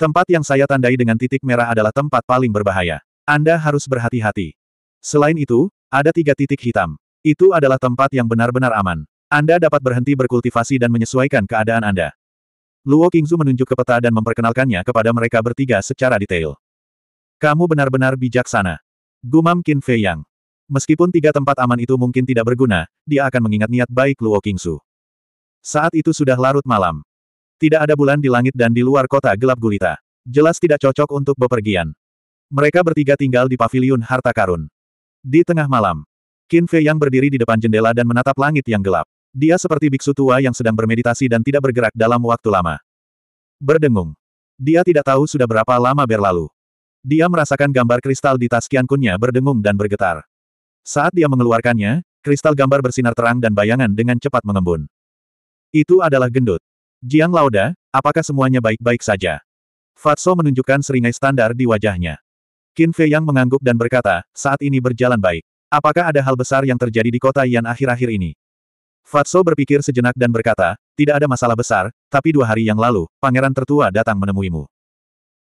Tempat yang saya tandai dengan titik merah adalah tempat paling berbahaya. Anda harus berhati-hati. Selain itu, ada tiga titik hitam. Itu adalah tempat yang benar-benar aman. Anda dapat berhenti berkultivasi dan menyesuaikan keadaan Anda. Luo Qingzu menunjuk ke peta dan memperkenalkannya kepada mereka bertiga secara detail. Kamu benar-benar bijaksana. Gumam Qin Fei Yang. Meskipun tiga tempat aman itu mungkin tidak berguna, dia akan mengingat niat baik Luo Qingsu. Saat itu sudah larut malam. Tidak ada bulan di langit dan di luar kota gelap gulita. Jelas tidak cocok untuk bepergian. Mereka bertiga tinggal di paviliun harta karun. Di tengah malam, Qin Fei Yang berdiri di depan jendela dan menatap langit yang gelap. Dia seperti biksu tua yang sedang bermeditasi dan tidak bergerak dalam waktu lama. Berdengung. Dia tidak tahu sudah berapa lama berlalu. Dia merasakan gambar kristal di tas Kiankunnya berdengung dan bergetar. Saat dia mengeluarkannya, kristal gambar bersinar terang dan bayangan dengan cepat mengembun. Itu adalah gendut. Jiang Lauda, apakah semuanya baik-baik saja? Fatso menunjukkan seringai standar di wajahnya. Qin Fei Yang mengangguk dan berkata, saat ini berjalan baik. Apakah ada hal besar yang terjadi di kota Yan akhir-akhir ini? Fatso berpikir sejenak dan berkata, tidak ada masalah besar, tapi dua hari yang lalu, pangeran tertua datang menemuimu.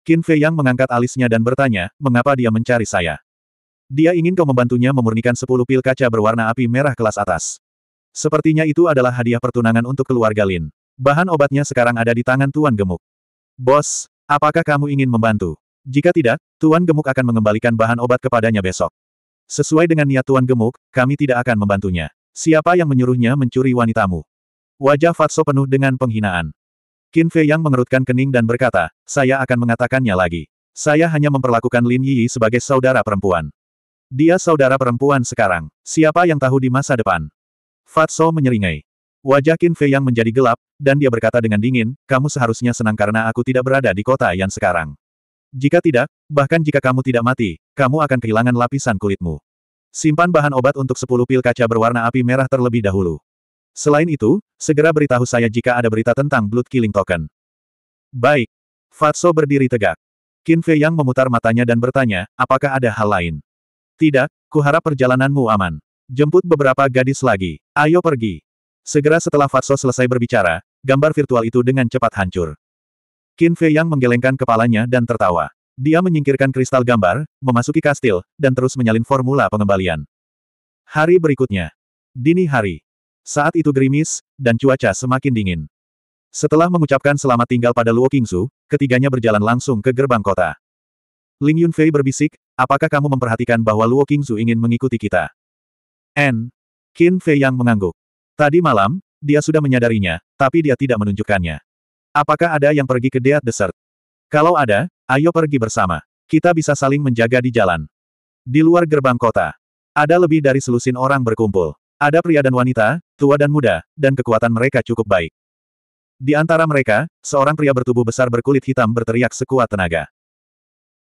Qin Fei Yang mengangkat alisnya dan bertanya, mengapa dia mencari saya? Dia ingin kau membantunya memurnikan sepuluh pil kaca berwarna api merah kelas atas. Sepertinya itu adalah hadiah pertunangan untuk keluarga Lin. Bahan obatnya sekarang ada di tangan Tuan Gemuk. Bos, apakah kamu ingin membantu? Jika tidak, Tuan Gemuk akan mengembalikan bahan obat kepadanya besok. Sesuai dengan niat Tuan Gemuk, kami tidak akan membantunya. Siapa yang menyuruhnya mencuri wanitamu? Wajah Fatso penuh dengan penghinaan. Qin Fei Yang mengerutkan kening dan berkata, saya akan mengatakannya lagi. Saya hanya memperlakukan Lin Yi sebagai saudara perempuan. Dia saudara perempuan sekarang. Siapa yang tahu di masa depan? Fatso menyeringai. Wajah Qin Fei Yang menjadi gelap, dan dia berkata dengan dingin, kamu seharusnya senang karena aku tidak berada di kota yang sekarang. Jika tidak, bahkan jika kamu tidak mati, kamu akan kehilangan lapisan kulitmu. Simpan bahan obat untuk 10 pil kaca berwarna api merah terlebih dahulu. Selain itu, segera beritahu saya jika ada berita tentang Blood Killing Token. Baik. Fatso berdiri tegak. Qin Fei Yang memutar matanya dan bertanya, apakah ada hal lain? Tidak, kuharap perjalananmu aman. Jemput beberapa gadis lagi. Ayo pergi. Segera setelah Fatso selesai berbicara, gambar virtual itu dengan cepat hancur. Qin Fei Yang menggelengkan kepalanya dan tertawa. Dia menyingkirkan kristal gambar, memasuki kastil, dan terus menyalin formula pengembalian. Hari berikutnya. Dini hari. Saat itu gerimis, dan cuaca semakin dingin. Setelah mengucapkan selamat tinggal pada Luo Qingzu, ketiganya berjalan langsung ke gerbang kota. Ling Yunfei berbisik, apakah kamu memperhatikan bahwa Luo Qingzu ingin mengikuti kita? N. Qin Fei yang mengangguk. Tadi malam, dia sudah menyadarinya, tapi dia tidak menunjukkannya. Apakah ada yang pergi ke Deat Desert? Kalau ada, ayo pergi bersama. Kita bisa saling menjaga di jalan. Di luar gerbang kota, ada lebih dari selusin orang berkumpul. Ada pria dan wanita, tua dan muda, dan kekuatan mereka cukup baik. Di antara mereka, seorang pria bertubuh besar berkulit hitam berteriak sekuat tenaga.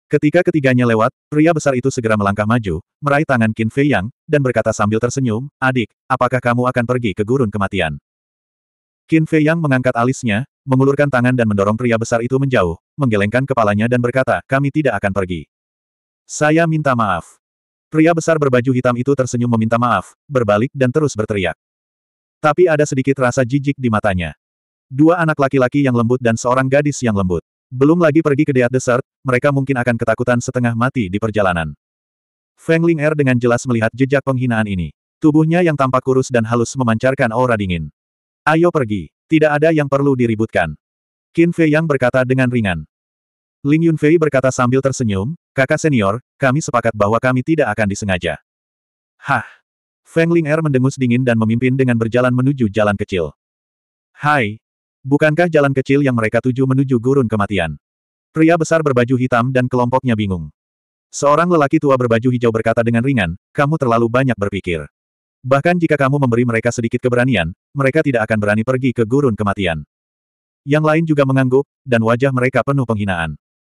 Ketika ketiganya lewat, pria besar itu segera melangkah maju, meraih tangan Qin Fei Yang, dan berkata sambil tersenyum, Adik, apakah kamu akan pergi ke gurun kematian? Qin Fei Yang mengangkat alisnya, mengulurkan tangan dan mendorong pria besar itu menjauh, menggelengkan kepalanya dan berkata, kami tidak akan pergi. Saya minta maaf. Pria besar berbaju hitam itu tersenyum meminta maaf, berbalik dan terus berteriak. Tapi ada sedikit rasa jijik di matanya. Dua anak laki-laki yang lembut dan seorang gadis yang lembut. Belum lagi pergi ke Deat Desert, mereka mungkin akan ketakutan setengah mati di perjalanan. Feng Ling Er dengan jelas melihat jejak penghinaan ini. Tubuhnya yang tampak kurus dan halus memancarkan aura dingin. Ayo pergi. Tidak ada yang perlu diributkan. Qin Fei Yang berkata dengan ringan. Ling Yunfei berkata sambil tersenyum, kakak senior, kami sepakat bahwa kami tidak akan disengaja. Hah! Feng Ling Er mendengus dingin dan memimpin dengan berjalan menuju jalan kecil. Hai! Bukankah jalan kecil yang mereka tuju menuju gurun kematian? Pria besar berbaju hitam dan kelompoknya bingung. Seorang lelaki tua berbaju hijau berkata dengan ringan, kamu terlalu banyak berpikir. Bahkan jika kamu memberi mereka sedikit keberanian, mereka tidak akan berani pergi ke gurun kematian. Yang lain juga mengangguk, dan wajah mereka penuh penghinaan.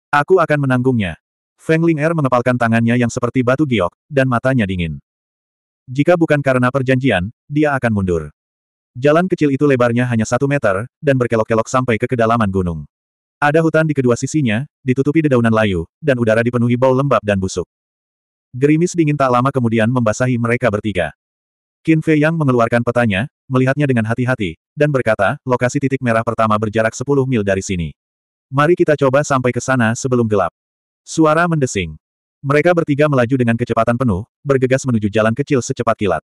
Aku akan menanggungnya. Feng Ling Er mengepalkan tangannya yang seperti batu giok, dan matanya dingin. Jika bukan karena perjanjian, dia akan mundur. Jalan kecil itu lebarnya hanya satu meter, dan berkelok-kelok sampai ke kedalaman gunung. Ada hutan di kedua sisinya, ditutupi dedaunan layu, dan udara dipenuhi bau lembab dan busuk. Gerimis dingin tak lama kemudian membasahi mereka bertiga. Qin Fei Yang mengeluarkan petanya, melihatnya dengan hati-hati, dan berkata, lokasi titik merah pertama berjarak 10 mil dari sini. Mari kita coba sampai ke sana sebelum gelap. Suara mendesing. Mereka bertiga melaju dengan kecepatan penuh, bergegas menuju jalan kecil secepat kilat.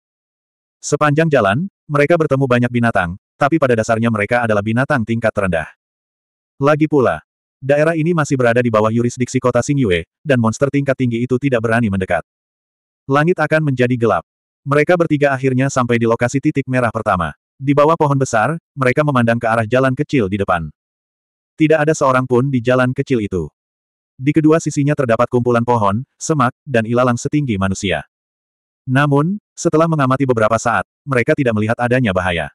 Sepanjang jalan, mereka bertemu banyak binatang, tapi pada dasarnya mereka adalah binatang tingkat terendah. Lagi pula, daerah ini masih berada di bawah yurisdiksi kota Xingyue, dan monster tingkat tinggi itu tidak berani mendekat. Langit akan menjadi gelap. Mereka bertiga akhirnya sampai di lokasi titik merah pertama. Di bawah pohon besar, mereka memandang ke arah jalan kecil di depan. Tidak ada seorang pun di jalan kecil itu. Di kedua sisinya terdapat kumpulan pohon, semak, dan ilalang setinggi manusia. Namun, setelah mengamati beberapa saat, mereka tidak melihat adanya bahaya.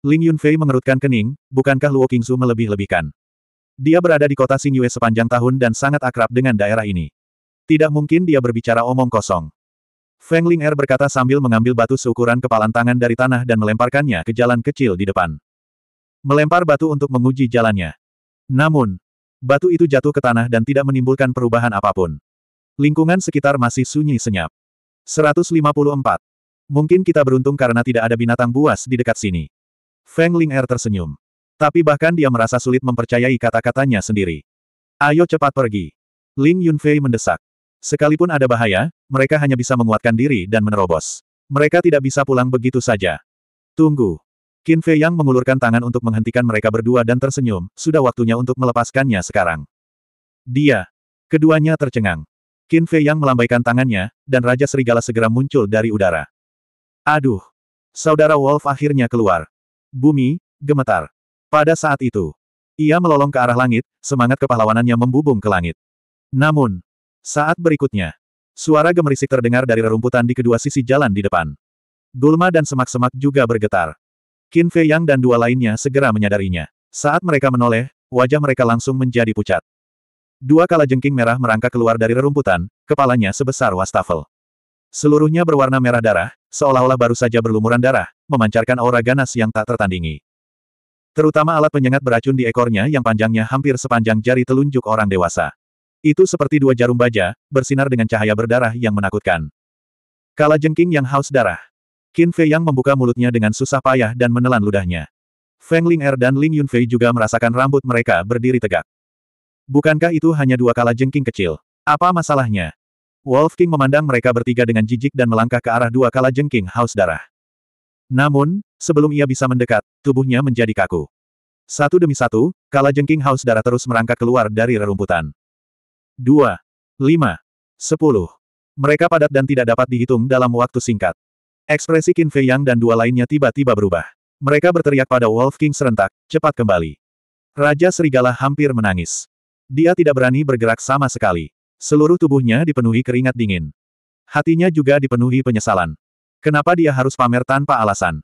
Ling Yunfei mengerutkan kening, bukankah Luo Qingzu melebih-lebihkan? Dia berada di kota Xingyue sepanjang tahun dan sangat akrab dengan daerah ini. Tidak mungkin dia berbicara omong kosong. Feng Ling Er berkata sambil mengambil batu seukuran kepalan tangan dari tanah dan melemparkannya ke jalan kecil di depan. Melempar batu untuk menguji jalannya. Namun, batu itu jatuh ke tanah dan tidak menimbulkan perubahan apapun. Lingkungan sekitar masih sunyi senyap. 154. Mungkin kita beruntung karena tidak ada binatang buas di dekat sini. Feng Ling Er tersenyum. Tapi bahkan dia merasa sulit mempercayai kata-katanya sendiri. Ayo cepat pergi. Ling Yunfei mendesak. Sekalipun ada bahaya, mereka hanya bisa menguatkan diri dan menerobos. Mereka tidak bisa pulang begitu saja. Tunggu. Qin Fei Yang mengulurkan tangan untuk menghentikan mereka berdua dan tersenyum, sudah waktunya untuk melepaskannya sekarang. Dia. Keduanya tercengang. Qin Fei Yang melambaikan tangannya, dan Raja Serigala segera muncul dari udara. Aduh. Saudara Wolf akhirnya keluar. Bumi, gemetar. Pada saat itu, ia melolong ke arah langit, semangat kepahlawanannya membubung ke langit. Namun, saat berikutnya, suara gemerisik terdengar dari rerumputan di kedua sisi jalan di depan. Gulma dan semak-semak juga bergetar. Qin Fei Yang dan dua lainnya segera menyadarinya. Saat mereka menoleh, wajah mereka langsung menjadi pucat. Dua kala jengking merah merangkak keluar dari rerumputan, kepalanya sebesar wastafel. Seluruhnya berwarna merah darah, seolah-olah baru saja berlumuran darah, memancarkan aura ganas yang tak tertandingi. Terutama alat penyengat beracun di ekornya yang panjangnya hampir sepanjang jari telunjuk orang dewasa. Itu seperti dua jarum baja, bersinar dengan cahaya berdarah yang menakutkan. Kala jengking yang haus darah. Qin Fei yang membuka mulutnya dengan susah payah dan menelan ludahnya. Feng Ling Er dan Ling Yunfei juga merasakan rambut mereka berdiri tegak. Bukankah itu hanya dua kala jengking kecil? Apa masalahnya? Wolf King memandang mereka bertiga dengan jijik dan melangkah ke arah dua kala jengking haus darah. Namun, sebelum ia bisa mendekat, tubuhnya menjadi kaku. Satu demi satu, kala jengking haus darah terus merangkak keluar dari rerumputan. Dua, lima, sepuluh. Mereka padat dan tidak dapat dihitung dalam waktu singkat. Ekspresi Qin Fei Yang dan dua lainnya tiba-tiba berubah. Mereka berteriak pada Wolf King serentak, cepat kembali. Raja Serigala hampir menangis. Dia tidak berani bergerak sama sekali. Seluruh tubuhnya dipenuhi keringat dingin. Hatinya juga dipenuhi penyesalan. Kenapa dia harus pamer tanpa alasan?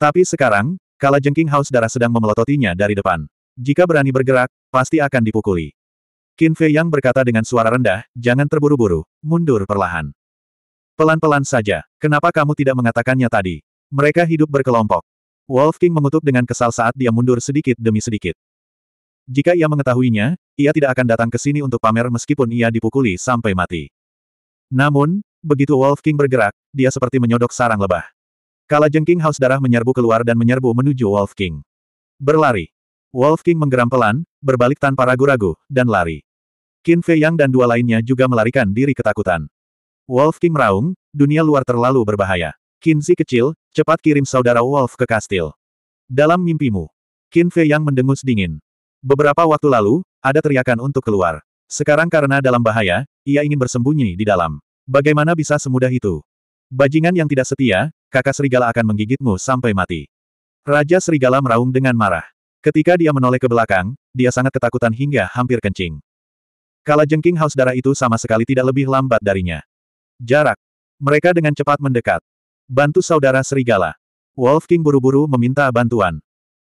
Tapi sekarang, kala jengking haus darah sedang memelototinya dari depan. Jika berani bergerak, pasti akan dipukuli. Qin Fei Yang berkata dengan suara rendah, jangan terburu-buru, mundur perlahan. Pelan-pelan saja. Kenapa kamu tidak mengatakannya tadi? Mereka hidup berkelompok. Wolf King mengutuk dengan kesal saat dia mundur sedikit demi sedikit. Jika ia mengetahuinya, ia tidak akan datang ke sini untuk pamer meskipun ia dipukuli sampai mati. Namun, begitu Wolf King bergerak, dia seperti menyodok sarang lebah. Kala jengking haus darah menyerbu keluar dan menyerbu menuju Wolf King. Berlari. Wolf King menggeram pelan, berbalik tanpa ragu-ragu, dan lari. Qin Fei Yang dan dua lainnya juga melarikan diri ketakutan. Wolf King Raung, dunia luar terlalu berbahaya. Kinzi kecil, cepat kirim saudara Wolf ke kastil. Dalam mimpimu. Qin Fei yang mendengus dingin. Beberapa waktu lalu, ada teriakan untuk keluar. Sekarang karena dalam bahaya, ia ingin bersembunyi di dalam. Bagaimana bisa semudah itu? Bajingan yang tidak setia, kakak serigala akan menggigitmu sampai mati. Raja serigala meraung dengan marah. Ketika dia menoleh ke belakang, dia sangat ketakutan hingga hampir kencing. Kalajengking haus darah itu sama sekali tidak lebih lambat darinya. Jarak. Mereka dengan cepat mendekat. Bantu saudara serigala. Wolf King buru-buru meminta bantuan.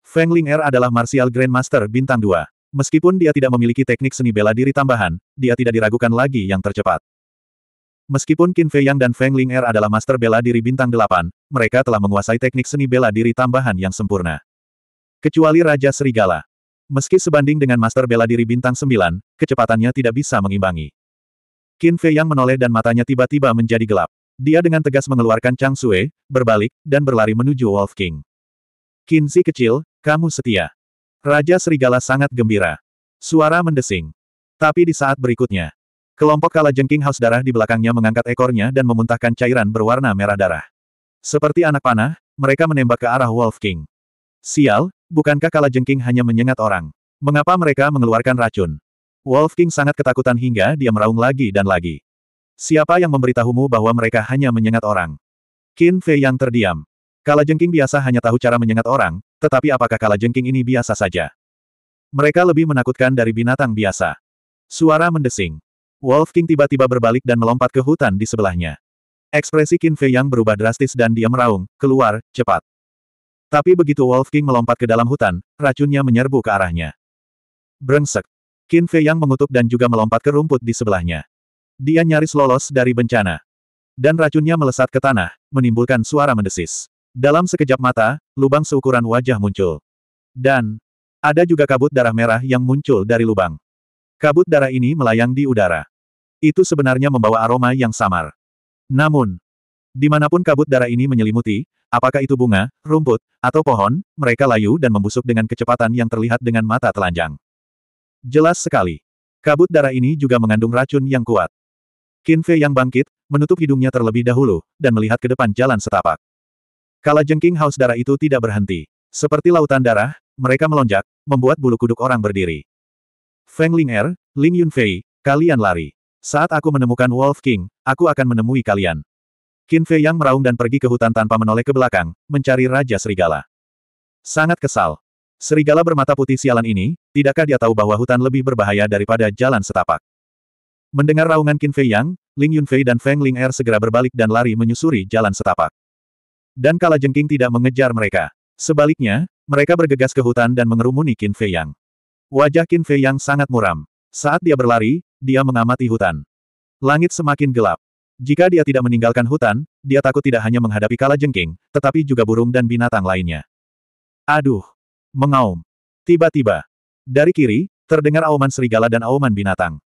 Feng Ling Er adalah martial grandmaster bintang 2. Meskipun dia tidak memiliki teknik seni bela diri tambahan, dia tidak diragukan lagi yang tercepat. Meskipun Qin Fei Yang dan Feng Ling Er adalah master bela diri bintang 8, mereka telah menguasai teknik seni bela diri tambahan yang sempurna. Kecuali Raja Serigala. Meski sebanding dengan master bela diri bintang 9, kecepatannya tidak bisa mengimbangi. Qin Fei yang menoleh dan matanya tiba-tiba menjadi gelap. Dia dengan tegas mengeluarkan Chang Sue, berbalik, dan berlari menuju Wolf King. Qin si kecil, kamu setia. Raja Serigala sangat gembira. Suara mendesing. Tapi di saat berikutnya, kelompok kala jengking haus darah di belakangnya mengangkat ekornya dan memuntahkan cairan berwarna merah darah. Seperti anak panah, mereka menembak ke arah Wolf King. Sial, bukankah kala jengking hanya menyengat orang? Mengapa mereka mengeluarkan racun? Wolf King sangat ketakutan hingga dia meraung lagi dan lagi. Siapa yang memberitahumu bahwa mereka hanya menyengat orang? Qin Fei yang terdiam. Kalajengking biasa hanya tahu cara menyengat orang, tetapi apakah kalajengking ini biasa saja? Mereka lebih menakutkan dari binatang biasa. Suara mendesing. Wolf King tiba-tiba berbalik dan melompat ke hutan di sebelahnya. Ekspresi Qin Fei yang berubah drastis dan dia meraung, keluar, cepat. Tapi begitu Wolf King melompat ke dalam hutan, racunnya menyerbu ke arahnya. Brengsek. Qin Fei yang mengutuk dan juga melompat ke rumput di sebelahnya. Dia nyaris lolos dari bencana. Dan racunnya melesat ke tanah, menimbulkan suara mendesis. Dalam sekejap mata, lubang seukuran wajah muncul. Dan, ada juga kabut darah merah yang muncul dari lubang. Kabut darah ini melayang di udara. Itu sebenarnya membawa aroma yang samar. Namun, dimanapun kabut darah ini menyelimuti, apakah itu bunga, rumput, atau pohon, mereka layu dan membusuk dengan kecepatan yang terlihat dengan mata telanjang. Jelas sekali. Kabut darah ini juga mengandung racun yang kuat. Qin Fei yang bangkit, menutup hidungnya terlebih dahulu, dan melihat ke depan jalan setapak. Kala jengking haus darah itu tidak berhenti. Seperti lautan darah, mereka melonjak, membuat bulu kuduk orang berdiri. Feng Ling Er, Ling Yunfei, kalian lari. Saat aku menemukan Wolf King, aku akan menemui kalian. Qin Fei Yang meraung dan pergi ke hutan tanpa menoleh ke belakang, mencari Raja Serigala. Sangat kesal, Serigala bermata putih sialan ini, tidakkah dia tahu bahwa hutan lebih berbahaya daripada jalan setapak? Mendengar raungan Qin Fei Yang, Ling Yunfei dan Feng Ling Er segera berbalik dan lari menyusuri jalan setapak. Dan Kala Jengking tidak mengejar mereka. Sebaliknya, mereka bergegas ke hutan dan mengerumuni Qin Fei Yang. Wajah Qin Fei Yang sangat muram. Saat dia berlari, dia mengamati hutan. Langit semakin gelap. Jika dia tidak meninggalkan hutan, dia takut tidak hanya menghadapi Kala Jengking, tetapi juga burung dan binatang lainnya. Aduh! Mengaum. Tiba-tiba. Dari kiri, terdengar auman serigala dan auman binatang.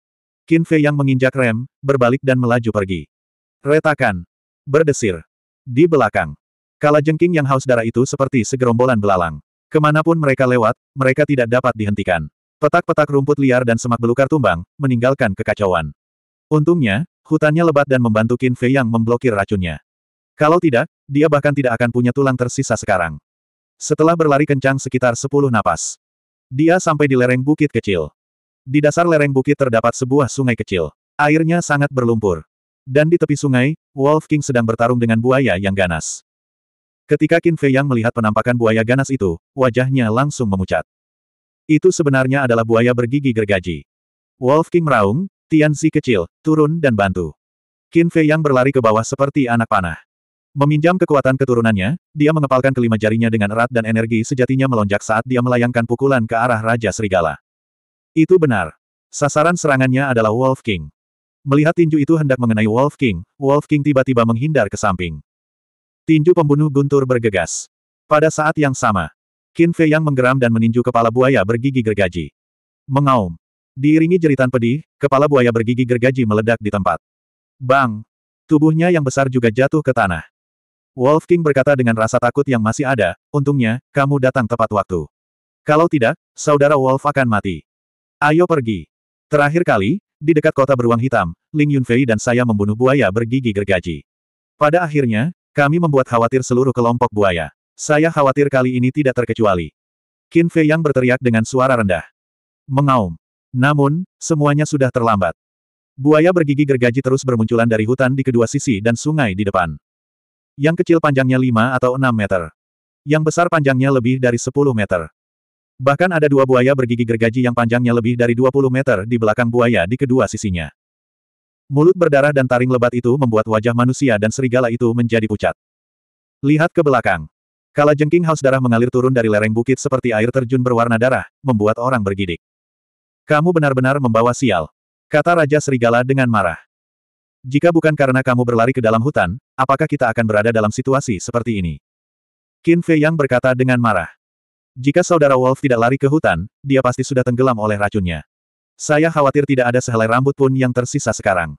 Qin Fei yang menginjak rem, berbalik dan melaju pergi. Retakan. Berdesir. Di belakang. Kala jengking yang haus darah itu seperti segerombolan belalang. Kemanapun mereka lewat, mereka tidak dapat dihentikan. Petak-petak rumput liar dan semak belukar tumbang, meninggalkan kekacauan. Untungnya, hutannya lebat dan membantu Qin Fei yang memblokir racunnya. Kalau tidak, dia bahkan tidak akan punya tulang tersisa sekarang. Setelah berlari kencang sekitar 10 napas. Dia sampai di lereng bukit kecil. Di dasar lereng bukit terdapat sebuah sungai kecil. Airnya sangat berlumpur. Dan di tepi sungai, Wolf King sedang bertarung dengan buaya yang ganas. Ketika Qin Fei Yang melihat penampakan buaya ganas itu, wajahnya langsung memucat. Itu sebenarnya adalah buaya bergigi gergaji. Wolf King meraung, Tian Tianzi kecil, turun dan bantu. Qin Fei Yang berlari ke bawah seperti anak panah. Meminjam kekuatan keturunannya, dia mengepalkan kelima jarinya dengan erat dan energi sejatinya melonjak saat dia melayangkan pukulan ke arah Raja Serigala. Itu benar. Sasaran serangannya adalah Wolf King. Melihat tinju itu hendak mengenai Wolf King, Wolf King tiba-tiba menghindar ke samping. Tinju pembunuh guntur bergegas. Pada saat yang sama, Qin Fei yang menggeram dan meninju kepala buaya bergigi gergaji. Mengaum. Diiringi jeritan pedih, kepala buaya bergigi gergaji meledak di tempat. Bang! Tubuhnya yang besar juga jatuh ke tanah. Wolf King berkata dengan rasa takut yang masih ada, untungnya, kamu datang tepat waktu. Kalau tidak, saudara Wolf akan mati. Ayo pergi. Terakhir kali, di dekat kota beruang hitam, Ling Yunfei dan saya membunuh buaya bergigi gergaji. Pada akhirnya, kami membuat khawatir seluruh kelompok buaya. Saya khawatir kali ini tidak terkecuali. Qin Fei Yang berteriak dengan suara rendah. Mengaum. Namun, semuanya sudah terlambat. Buaya bergigi gergaji terus bermunculan dari hutan di kedua sisi dan sungai di depan. Yang kecil panjangnya 5 atau 6 meter. Yang besar panjangnya lebih dari 10 meter. Bahkan ada dua buaya bergigi gergaji yang panjangnya lebih dari 20 meter di belakang buaya di kedua sisinya. Mulut berdarah dan taring lebat itu membuat wajah manusia dan serigala itu menjadi pucat. Lihat ke belakang. Kala jengking haus darah mengalir turun dari lereng bukit seperti air terjun berwarna darah, membuat orang bergidik. Kamu benar-benar membawa sial. Kata Raja Serigala dengan marah. Jika bukan karena kamu berlari ke dalam hutan, apakah kita akan berada dalam situasi seperti ini? Qin Fei Yang berkata dengan marah. Jika saudara Wolf tidak lari ke hutan, dia pasti sudah tenggelam oleh racunnya. Saya khawatir tidak ada sehelai rambut pun yang tersisa sekarang.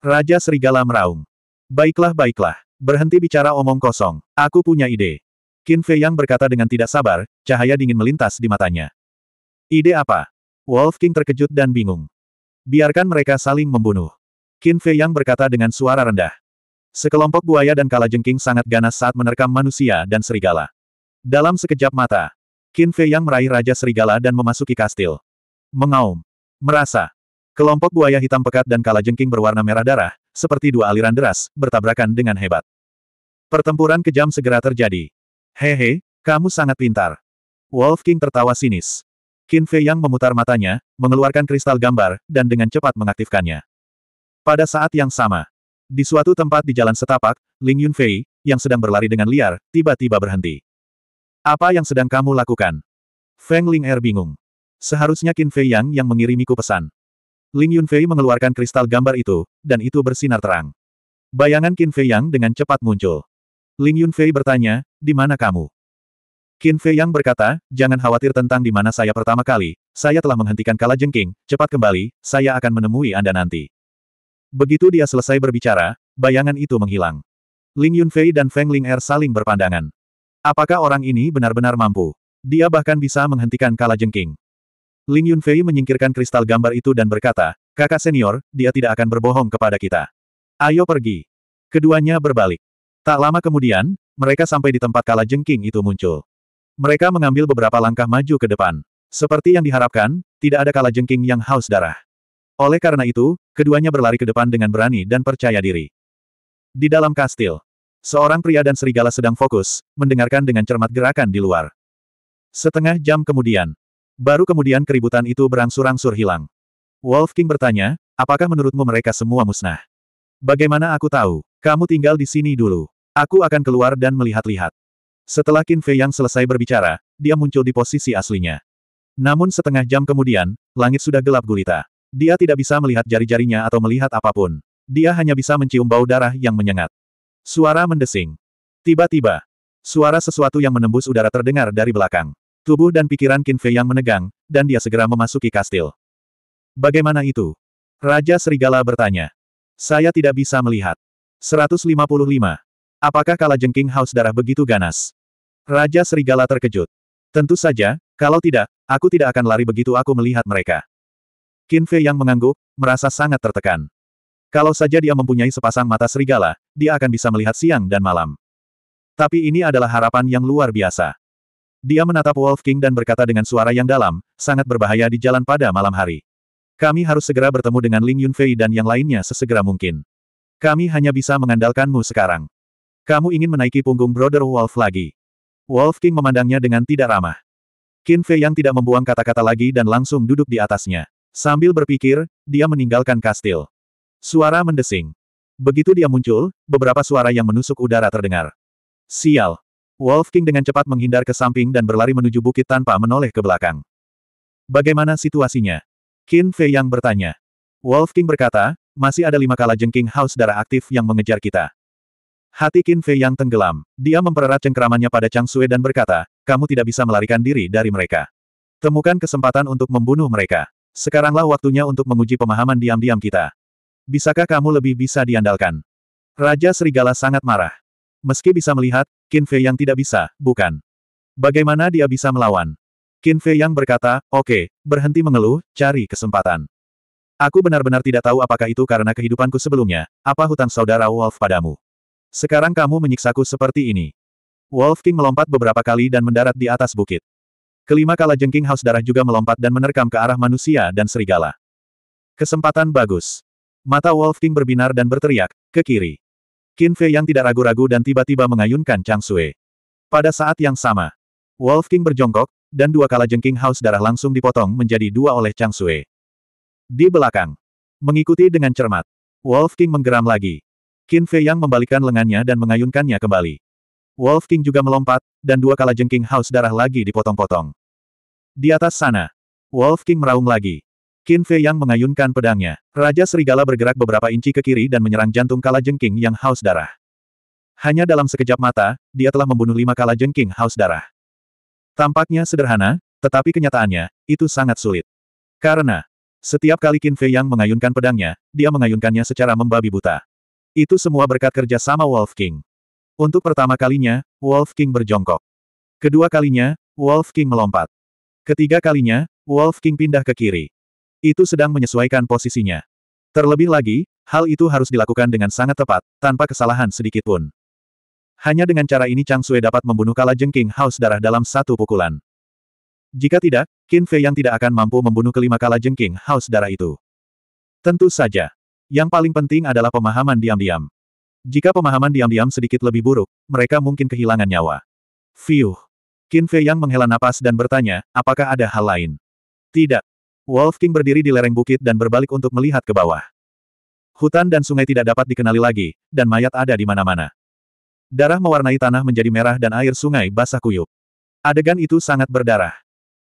Raja Serigala meraung. Baiklah baiklah, berhenti bicara omong kosong, aku punya ide. Qin Fei Yang berkata dengan tidak sabar, cahaya dingin melintas di matanya. Ide apa? Wolf King terkejut dan bingung. Biarkan mereka saling membunuh. Qin Fei Yang berkata dengan suara rendah. Sekelompok buaya dan kalajengking sangat ganas saat menerkam manusia dan serigala. Dalam sekejap mata, Qin Fei Yang meraih Raja Serigala dan memasuki kastil. Mengaum. Merasa. Kelompok buaya hitam pekat dan kalajengking berwarna merah darah, seperti dua aliran deras, bertabrakan dengan hebat. Pertempuran kejam segera terjadi. Hehe, kamu sangat pintar. Wolf King tertawa sinis. Qin Fei Yang memutar matanya, mengeluarkan kristal gambar, dan dengan cepat mengaktifkannya. Pada saat yang sama, di suatu tempat di jalan setapak, Ling Yunfei, yang sedang berlari dengan liar, tiba-tiba berhenti. Apa yang sedang kamu lakukan? Feng Ling Er bingung. Seharusnya Qin Fei Yang yang mengirimiku pesan. Ling Yunfei mengeluarkan kristal gambar itu, dan itu bersinar terang. Bayangan Qin Fei Yang dengan cepat muncul. Ling Yunfei bertanya, di mana kamu? Qin Fei Yang berkata, jangan khawatir tentang di mana saya pertama kali, saya telah menghentikan kala jengking, cepat kembali, saya akan menemui Anda nanti. Begitu dia selesai berbicara, bayangan itu menghilang. Ling Yunfei dan Feng Ling Er saling berpandangan. Apakah orang ini benar-benar mampu? Dia bahkan bisa menghentikan kala jengking. Ling Yunfei menyingkirkan kristal gambar itu dan berkata, kakak senior, dia tidak akan berbohong kepada kita. Ayo pergi. Keduanya berbalik. Tak lama kemudian, mereka sampai di tempat kala jengking itu muncul. Mereka mengambil beberapa langkah maju ke depan. Seperti yang diharapkan, tidak ada kala jengking yang haus darah. Oleh karena itu, Keduanya berlari ke depan dengan berani dan percaya diri. Di dalam kastil, seorang pria dan serigala sedang fokus, mendengarkan dengan cermat gerakan di luar. Setengah jam kemudian, baru kemudian keributan itu berangsur-angsur hilang. Wolf King bertanya, apakah menurutmu mereka semua musnah? Bagaimana aku tahu? Kamu tinggal di sini dulu. Aku akan keluar dan melihat-lihat. Setelah Qin Fei yang selesai berbicara, dia muncul di posisi aslinya. Namun setengah jam kemudian, langit sudah gelap gulita. Dia tidak bisa melihat jari-jarinya atau melihat apapun. Dia hanya bisa mencium bau darah yang menyengat. Suara mendesing. Tiba-tiba, suara sesuatu yang menembus udara terdengar dari belakang. Tubuh dan pikiran Qin Fei yang menegang, dan dia segera memasuki kastil. Bagaimana itu? Raja Serigala bertanya. Saya tidak bisa melihat. 155. Apakah kala jengking haus darah begitu ganas? Raja Serigala terkejut. Tentu saja, kalau tidak, aku tidak akan lari begitu aku melihat mereka. Qin Fei yang mengangguk, merasa sangat tertekan. Kalau saja dia mempunyai sepasang mata serigala, dia akan bisa melihat siang dan malam. Tapi ini adalah harapan yang luar biasa. Dia menatap Wolf King dan berkata dengan suara yang dalam, sangat berbahaya di jalan pada malam hari. Kami harus segera bertemu dengan Ling Yunfei dan yang lainnya sesegera mungkin. Kami hanya bisa mengandalkanmu sekarang. Kamu ingin menaiki punggung Brother Wolf lagi. Wolf King memandangnya dengan tidak ramah. Qin Fei yang tidak membuang kata-kata lagi dan langsung duduk di atasnya. Sambil berpikir, dia meninggalkan kastil. Suara mendesing. Begitu dia muncul, beberapa suara yang menusuk udara terdengar. Sial! Wolf King dengan cepat menghindar ke samping dan berlari menuju bukit tanpa menoleh ke belakang. Bagaimana situasinya? Qin Fei yang bertanya. Wolf King berkata, masih ada lima kala jengking haus darah aktif yang mengejar kita. Hati Qin Fei yang tenggelam. Dia mempererat cengkeramannya pada Chang Sui dan berkata, kamu tidak bisa melarikan diri dari mereka. Temukan kesempatan untuk membunuh mereka. Sekaranglah waktunya untuk menguji pemahaman diam-diam kita. Bisakah kamu lebih bisa diandalkan? Raja Serigala sangat marah. Meski bisa melihat, Qin Fei yang tidak bisa, bukan. Bagaimana dia bisa melawan? Qin Fei yang berkata, oke, okay, berhenti mengeluh, cari kesempatan. Aku benar-benar tidak tahu apakah itu karena kehidupanku sebelumnya, apa hutang saudara Wolf padamu. Sekarang kamu menyiksaku seperti ini. Wolf King melompat beberapa kali dan mendarat di atas bukit. Kelima kala jengking haus darah juga melompat dan menerkam ke arah manusia dan serigala. Kesempatan bagus. Mata Wolf King berbinar dan berteriak, ke kiri. Qin Fei yang tidak ragu-ragu dan tiba-tiba mengayunkan Chang Sui. Pada saat yang sama, Wolf King berjongkok, dan dua kala jengking haus darah langsung dipotong menjadi dua oleh Chang Sui. Di belakang, mengikuti dengan cermat, Wolf King menggeram lagi. Qin Fei yang membalikkan lengannya dan mengayunkannya kembali. Wolf King juga melompat, dan dua kala jengking haus darah lagi dipotong-potong. Di atas sana, Wolf King meraung lagi. Qin Fei yang mengayunkan pedangnya. Raja Serigala bergerak beberapa inci ke kiri dan menyerang jantung kala jengking yang haus darah. Hanya dalam sekejap mata, dia telah membunuh lima kala jengking haus darah. Tampaknya sederhana, tetapi kenyataannya, itu sangat sulit. Karena, setiap kali Qin Fei yang mengayunkan pedangnya, dia mengayunkannya secara membabi buta. Itu semua berkat kerja sama Wolf King. Untuk pertama kalinya, Wolf King berjongkok. Kedua kalinya, Wolf King melompat. Ketiga kalinya, Wolf King pindah ke kiri. Itu sedang menyesuaikan posisinya. Terlebih lagi, hal itu harus dilakukan dengan sangat tepat, tanpa kesalahan sedikit pun. Hanya dengan cara ini Chang Sui dapat membunuh kala jengking haus darah dalam satu pukulan. Jika tidak, Qin Fei yang tidak akan mampu membunuh kelima kala jengking haus darah itu. Tentu saja. Yang paling penting adalah pemahaman diam-diam. Jika pemahaman diam-diam sedikit lebih buruk, mereka mungkin kehilangan nyawa. Fiuh. Qin Fei Yang menghela napas dan bertanya, apakah ada hal lain? Tidak. Wolf King berdiri di lereng bukit dan berbalik untuk melihat ke bawah. Hutan dan sungai tidak dapat dikenali lagi, dan mayat ada di mana-mana. Darah mewarnai tanah menjadi merah dan air sungai basah kuyup. Adegan itu sangat berdarah.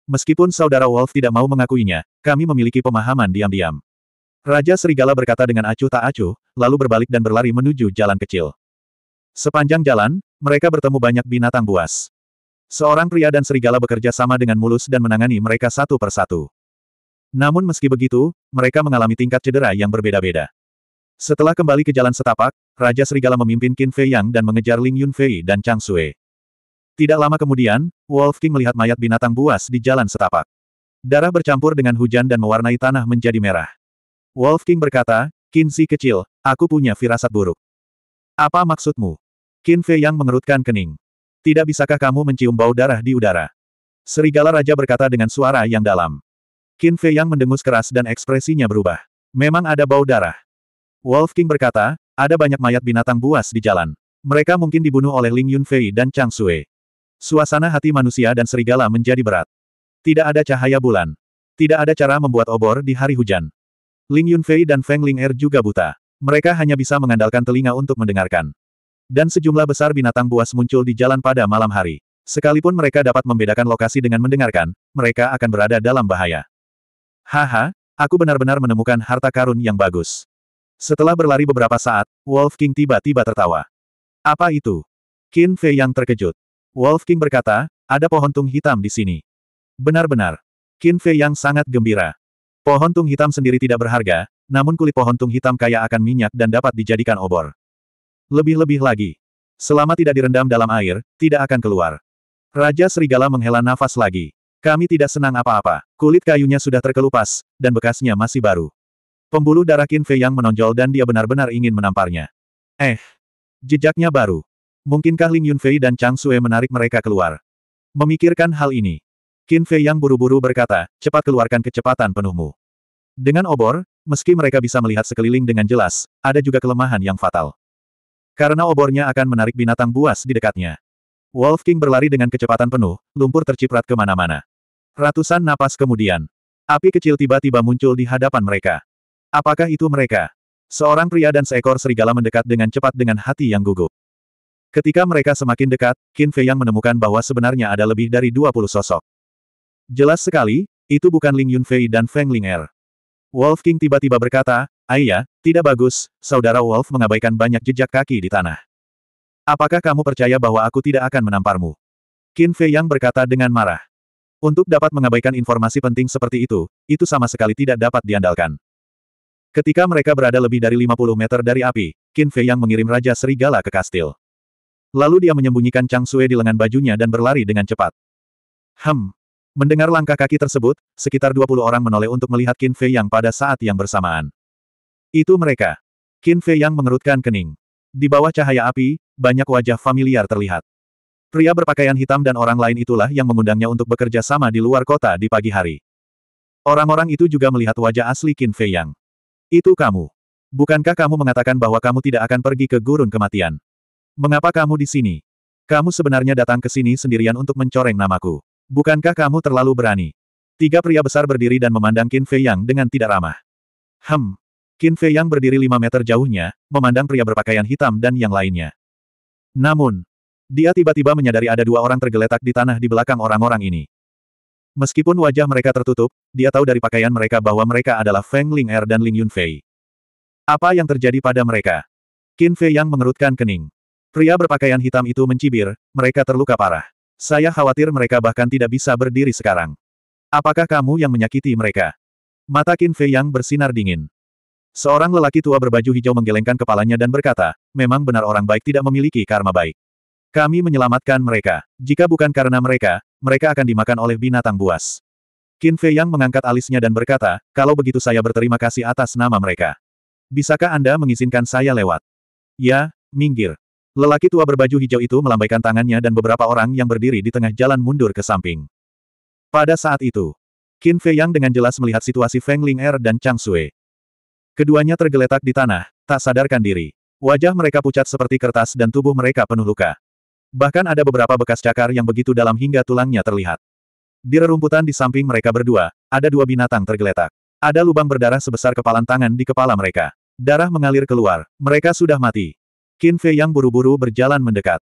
Meskipun saudara Wolf tidak mau mengakuinya, kami memiliki pemahaman diam-diam. Raja Serigala berkata dengan acuh tak acuh, lalu berbalik dan berlari menuju jalan kecil. Sepanjang jalan, mereka bertemu banyak binatang buas. Seorang pria dan serigala bekerja sama dengan mulus dan menangani mereka satu persatu. Namun meski begitu, mereka mengalami tingkat cedera yang berbeda-beda. Setelah kembali ke jalan setapak, Raja Serigala memimpin Qin Fei Yang dan mengejar Ling Yun Fei dan Chang Sui. Tidak lama kemudian, Wolf King melihat mayat binatang buas di jalan setapak. Darah bercampur dengan hujan dan mewarnai tanah menjadi merah. Wolf King berkata, Qin Si kecil, aku punya firasat buruk. Apa maksudmu? Qin Fei yang mengerutkan kening. Tidak bisakah kamu mencium bau darah di udara? Serigala Raja berkata dengan suara yang dalam. Qin Fei yang mendengus keras dan ekspresinya berubah. Memang ada bau darah. Wolf King berkata, ada banyak mayat binatang buas di jalan. Mereka mungkin dibunuh oleh Ling Yun Fei dan Chang Sui. Suasana hati manusia dan serigala menjadi berat. Tidak ada cahaya bulan. Tidak ada cara membuat obor di hari hujan. Ling Yunfei dan Feng Ling Er juga buta. Mereka hanya bisa mengandalkan telinga untuk mendengarkan. Dan sejumlah besar binatang buas muncul di jalan pada malam hari. Sekalipun mereka dapat membedakan lokasi dengan mendengarkan, mereka akan berada dalam bahaya. Haha, aku benar-benar menemukan harta karun yang bagus. Setelah berlari beberapa saat, Wolf King tiba-tiba tertawa. Apa itu? Qin Fei yang terkejut. Wolf King berkata, ada pohon tung hitam di sini. Benar-benar. Qin Fei yang sangat gembira. Pohon tung hitam sendiri tidak berharga, namun kulit pohon tung hitam kaya akan minyak dan dapat dijadikan obor. Lebih-lebih lagi. Selama tidak direndam dalam air, tidak akan keluar. Raja Serigala menghela nafas lagi. Kami tidak senang apa-apa. Kulit kayunya sudah terkelupas, dan bekasnya masih baru. Pembuluh darah Qin Fei yang menonjol dan dia benar-benar ingin menamparnya. Eh. Jejaknya baru. Mungkinkah Ling Yunfei dan Chang Sue menarik mereka keluar? Memikirkan hal ini, Qin Fei yang buru-buru berkata, cepat keluarkan kecepatan penuhmu. Dengan obor, meski mereka bisa melihat sekeliling dengan jelas, ada juga kelemahan yang fatal. Karena obornya akan menarik binatang buas di dekatnya. Wolf King berlari dengan kecepatan penuh, lumpur terciprat kemana-mana. Ratusan napas kemudian, api kecil tiba-tiba muncul di hadapan mereka. Apakah itu mereka? Seorang pria dan seekor serigala mendekat dengan cepat dengan hati yang gugup. Ketika mereka semakin dekat, Qin Fei yang menemukan bahwa sebenarnya ada lebih dari 20 sosok. Jelas sekali, itu bukan Ling Yunfei dan Feng Ling'er. Wolf King tiba-tiba berkata, Ayah, tidak bagus, saudara Wolf mengabaikan banyak jejak kaki di tanah. Apakah kamu percaya bahwa aku tidak akan menamparmu? Qin Fei Yang berkata dengan marah. Untuk dapat mengabaikan informasi penting seperti itu, itu sama sekali tidak dapat diandalkan. Ketika mereka berada lebih dari 50 meter dari api, Qin Fei Yang mengirim Raja Serigala ke kastil. Lalu dia menyembunyikan Chang Sue di lengan bajunya dan berlari dengan cepat. Hem, Mendengar langkah kaki tersebut, sekitar 20 orang menoleh untuk melihat Qin Fei Yang pada saat yang bersamaan. Itu mereka. Qin Fei Yang mengerutkan kening. Di bawah cahaya api, banyak wajah familiar terlihat. Pria berpakaian hitam dan orang lain itulah yang mengundangnya untuk bekerja sama di luar kota di pagi hari. Orang-orang itu juga melihat wajah asli Qin Fei Yang. Itu kamu. Bukankah kamu mengatakan bahwa kamu tidak akan pergi ke gurun kematian? Mengapa kamu di sini? Kamu sebenarnya datang ke sini sendirian untuk mencoreng namaku. Bukankah kamu terlalu berani? Tiga pria besar berdiri dan memandang Qin Fei Yang dengan tidak ramah. Hem. Qin Fei Yang berdiri lima meter jauhnya, memandang pria berpakaian hitam dan yang lainnya. Namun, dia tiba-tiba menyadari ada dua orang tergeletak di tanah di belakang orang-orang ini. Meskipun wajah mereka tertutup, dia tahu dari pakaian mereka bahwa mereka adalah Feng Ling Er dan Ling Yun Fei. Apa yang terjadi pada mereka? Qin Fei yang mengerutkan kening. Pria berpakaian hitam itu mencibir, mereka terluka parah. Saya khawatir mereka bahkan tidak bisa berdiri sekarang. Apakah kamu yang menyakiti mereka? Mata Qin Fei yang bersinar dingin. Seorang lelaki tua berbaju hijau menggelengkan kepalanya dan berkata, memang benar orang baik tidak memiliki karma baik. Kami menyelamatkan mereka. Jika bukan karena mereka, mereka akan dimakan oleh binatang buas. Qin Fei yang mengangkat alisnya dan berkata, kalau begitu saya berterima kasih atas nama mereka. Bisakah Anda mengizinkan saya lewat? Ya, minggir. Lelaki tua berbaju hijau itu melambaikan tangannya dan beberapa orang yang berdiri di tengah jalan mundur ke samping. Pada saat itu, Qin Fei Yang dengan jelas melihat situasi Feng Ling Er dan Chang Sui. Keduanya tergeletak di tanah, tak sadarkan diri. Wajah mereka pucat seperti kertas dan tubuh mereka penuh luka. Bahkan ada beberapa bekas cakar yang begitu dalam hingga tulangnya terlihat. Di rerumputan di samping mereka berdua, ada dua binatang tergeletak. Ada lubang berdarah sebesar kepalan tangan di kepala mereka. Darah mengalir keluar, mereka sudah mati. Qin Fei yang buru-buru berjalan mendekat.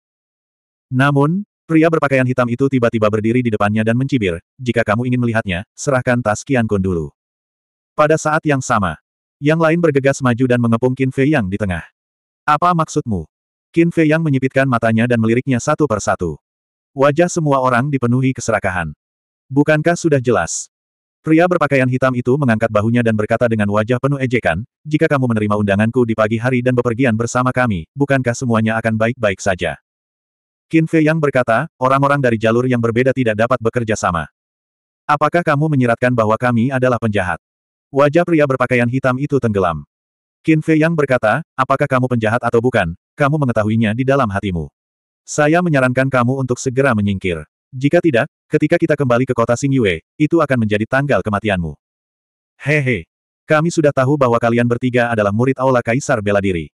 Namun, pria berpakaian hitam itu tiba-tiba berdiri di depannya dan mencibir, jika kamu ingin melihatnya, serahkan tas Qian Kun dulu. Pada saat yang sama, yang lain bergegas maju dan mengepung Qin Fei Yang di tengah. Apa maksudmu? Qin Fei Yang menyipitkan matanya dan meliriknya satu per satu. Wajah semua orang dipenuhi keserakahan. Bukankah sudah jelas, Pria berpakaian hitam itu mengangkat bahunya dan berkata dengan wajah penuh ejekan, jika kamu menerima undanganku di pagi hari dan bepergian bersama kami, bukankah semuanya akan baik-baik saja? Qin Fei Yang berkata, orang-orang dari jalur yang berbeda tidak dapat bekerja sama. Apakah kamu menyiratkan bahwa kami adalah penjahat? Wajah pria berpakaian hitam itu tenggelam. Qin Fei Yang berkata, apakah kamu penjahat atau bukan, kamu mengetahuinya di dalam hatimu. Saya menyarankan kamu untuk segera menyingkir. Jika tidak, ketika kita kembali ke kota Singyue, itu akan menjadi tanggal kematianmu. Hehe. Kami sudah tahu bahwa kalian bertiga adalah murid Aula Kaisar Bela Diri.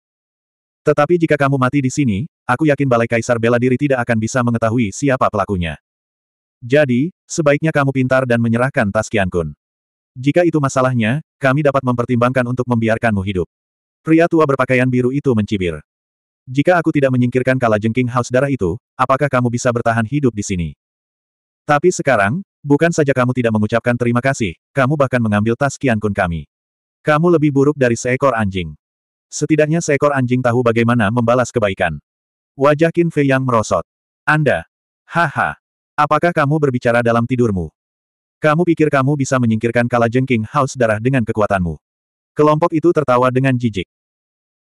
Tetapi jika kamu mati di sini, aku yakin Balai Kaisar Bela Diri tidak akan bisa mengetahui siapa pelakunya. Jadi, sebaiknya kamu pintar dan menyerahkan tas Kian Kun. Jika itu masalahnya, kami dapat mempertimbangkan untuk membiarkanmu hidup. Pria tua berpakaian biru itu mencibir. Jika aku tidak menyingkirkan kala jengking haus darah itu, apakah kamu bisa bertahan hidup di sini? Tapi sekarang, bukan saja kamu tidak mengucapkan terima kasih, kamu bahkan mengambil tas Kian Kun kami. Kamu lebih buruk dari seekor anjing. Setidaknya seekor anjing tahu bagaimana membalas kebaikan. Wajah Qin Fei yang merosot. Anda. Haha. Apakah kamu berbicara dalam tidurmu? Kamu pikir kamu bisa menyingkirkan kala jengking haus darah dengan kekuatanmu? Kelompok itu tertawa dengan jijik.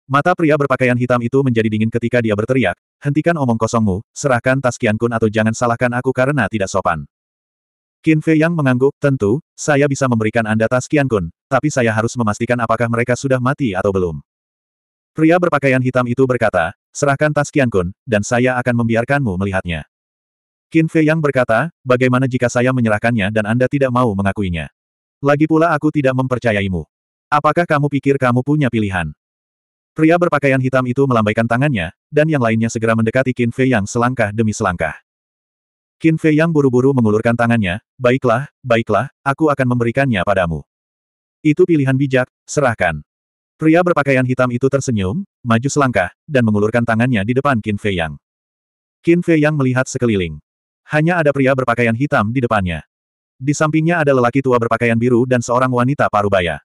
Mata pria berpakaian hitam itu menjadi dingin ketika dia berteriak, hentikan omong kosongmu, serahkan tas Kun atau jangan salahkan aku karena tidak sopan. Qin Fei Yang mengangguk, tentu, saya bisa memberikan Anda tas Kun, tapi saya harus memastikan apakah mereka sudah mati atau belum. Pria berpakaian hitam itu berkata, serahkan tas Kun dan saya akan membiarkanmu melihatnya. Qin Fei Yang berkata, bagaimana jika saya menyerahkannya dan Anda tidak mau mengakuinya? Lagi pula aku tidak mempercayaimu. Apakah kamu pikir kamu punya pilihan? Pria berpakaian hitam itu melambaikan tangannya, dan yang lainnya segera mendekati Qin Fei Yang selangkah demi selangkah. Qin Fei Yang buru-buru mengulurkan tangannya, baiklah, baiklah, aku akan memberikannya padamu. Itu pilihan bijak, serahkan. Pria berpakaian hitam itu tersenyum, maju selangkah, dan mengulurkan tangannya di depan Qin Fei Yang. Qin Fei Yang melihat sekeliling. Hanya ada pria berpakaian hitam di depannya. Di sampingnya ada lelaki tua berpakaian biru dan seorang wanita parubaya.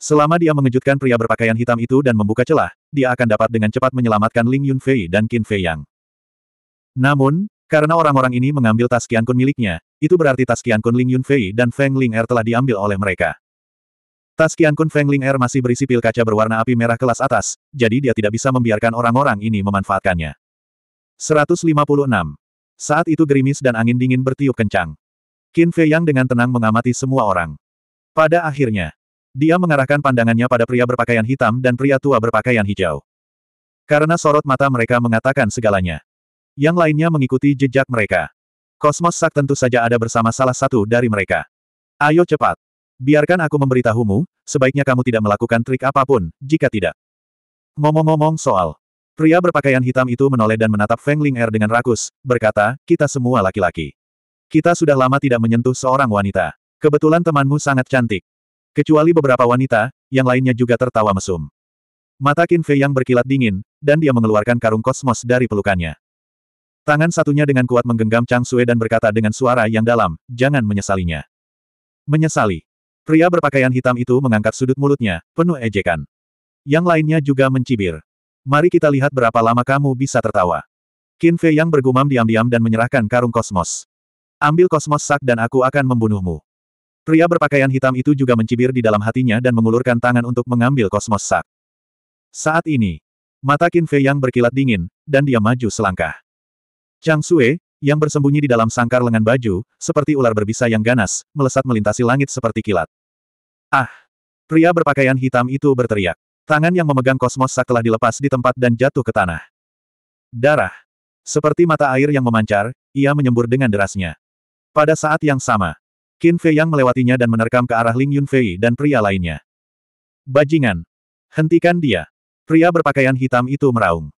Selama dia mengejutkan pria berpakaian hitam itu dan membuka celah, dia akan dapat dengan cepat menyelamatkan Ling Yunfei dan Qin Fei Yang. Namun, karena orang-orang ini mengambil tas kun miliknya, itu berarti tas kun Ling Yunfei dan Feng Ling Er telah diambil oleh mereka. Tas kun Feng Ling Er masih berisi pil kaca berwarna api merah kelas atas, jadi dia tidak bisa membiarkan orang-orang ini memanfaatkannya. 156. Saat itu gerimis dan angin dingin bertiup kencang. Qin Fei Yang dengan tenang mengamati semua orang. Pada akhirnya, dia mengarahkan pandangannya pada pria berpakaian hitam dan pria tua berpakaian hijau. Karena sorot mata mereka mengatakan segalanya. Yang lainnya mengikuti jejak mereka. Kosmos Sak tentu saja ada bersama salah satu dari mereka. Ayo cepat. Biarkan aku memberitahumu, sebaiknya kamu tidak melakukan trik apapun, jika tidak. Ngomong-ngomong soal. Pria berpakaian hitam itu menoleh dan menatap Feng Ling Er dengan rakus, berkata, kita semua laki-laki. Kita sudah lama tidak menyentuh seorang wanita. Kebetulan temanmu sangat cantik. Kecuali beberapa wanita, yang lainnya juga tertawa mesum. Mata Qin Fei yang berkilat dingin, dan dia mengeluarkan karung kosmos dari pelukannya. Tangan satunya dengan kuat menggenggam Chang Sue dan berkata dengan suara yang dalam, jangan menyesalinya. Menyesali. Pria berpakaian hitam itu mengangkat sudut mulutnya, penuh ejekan. Yang lainnya juga mencibir. Mari kita lihat berapa lama kamu bisa tertawa. Qin Fei yang bergumam diam-diam dan menyerahkan karung kosmos. Ambil kosmos sak dan aku akan membunuhmu. Pria berpakaian hitam itu juga mencibir di dalam hatinya dan mengulurkan tangan untuk mengambil kosmos sak. Saat ini, mata Qin Fei yang berkilat dingin, dan dia maju selangkah. Chang Sue, yang bersembunyi di dalam sangkar lengan baju, seperti ular berbisa yang ganas, melesat melintasi langit seperti kilat. Ah! Pria berpakaian hitam itu berteriak. Tangan yang memegang kosmos sak telah dilepas di tempat dan jatuh ke tanah. Darah. Seperti mata air yang memancar, ia menyembur dengan derasnya. Pada saat yang sama, Qin Fei yang melewatinya dan menerkam ke arah Ling Yunfei dan pria lainnya. Bajingan! Hentikan dia! Pria berpakaian hitam itu meraung.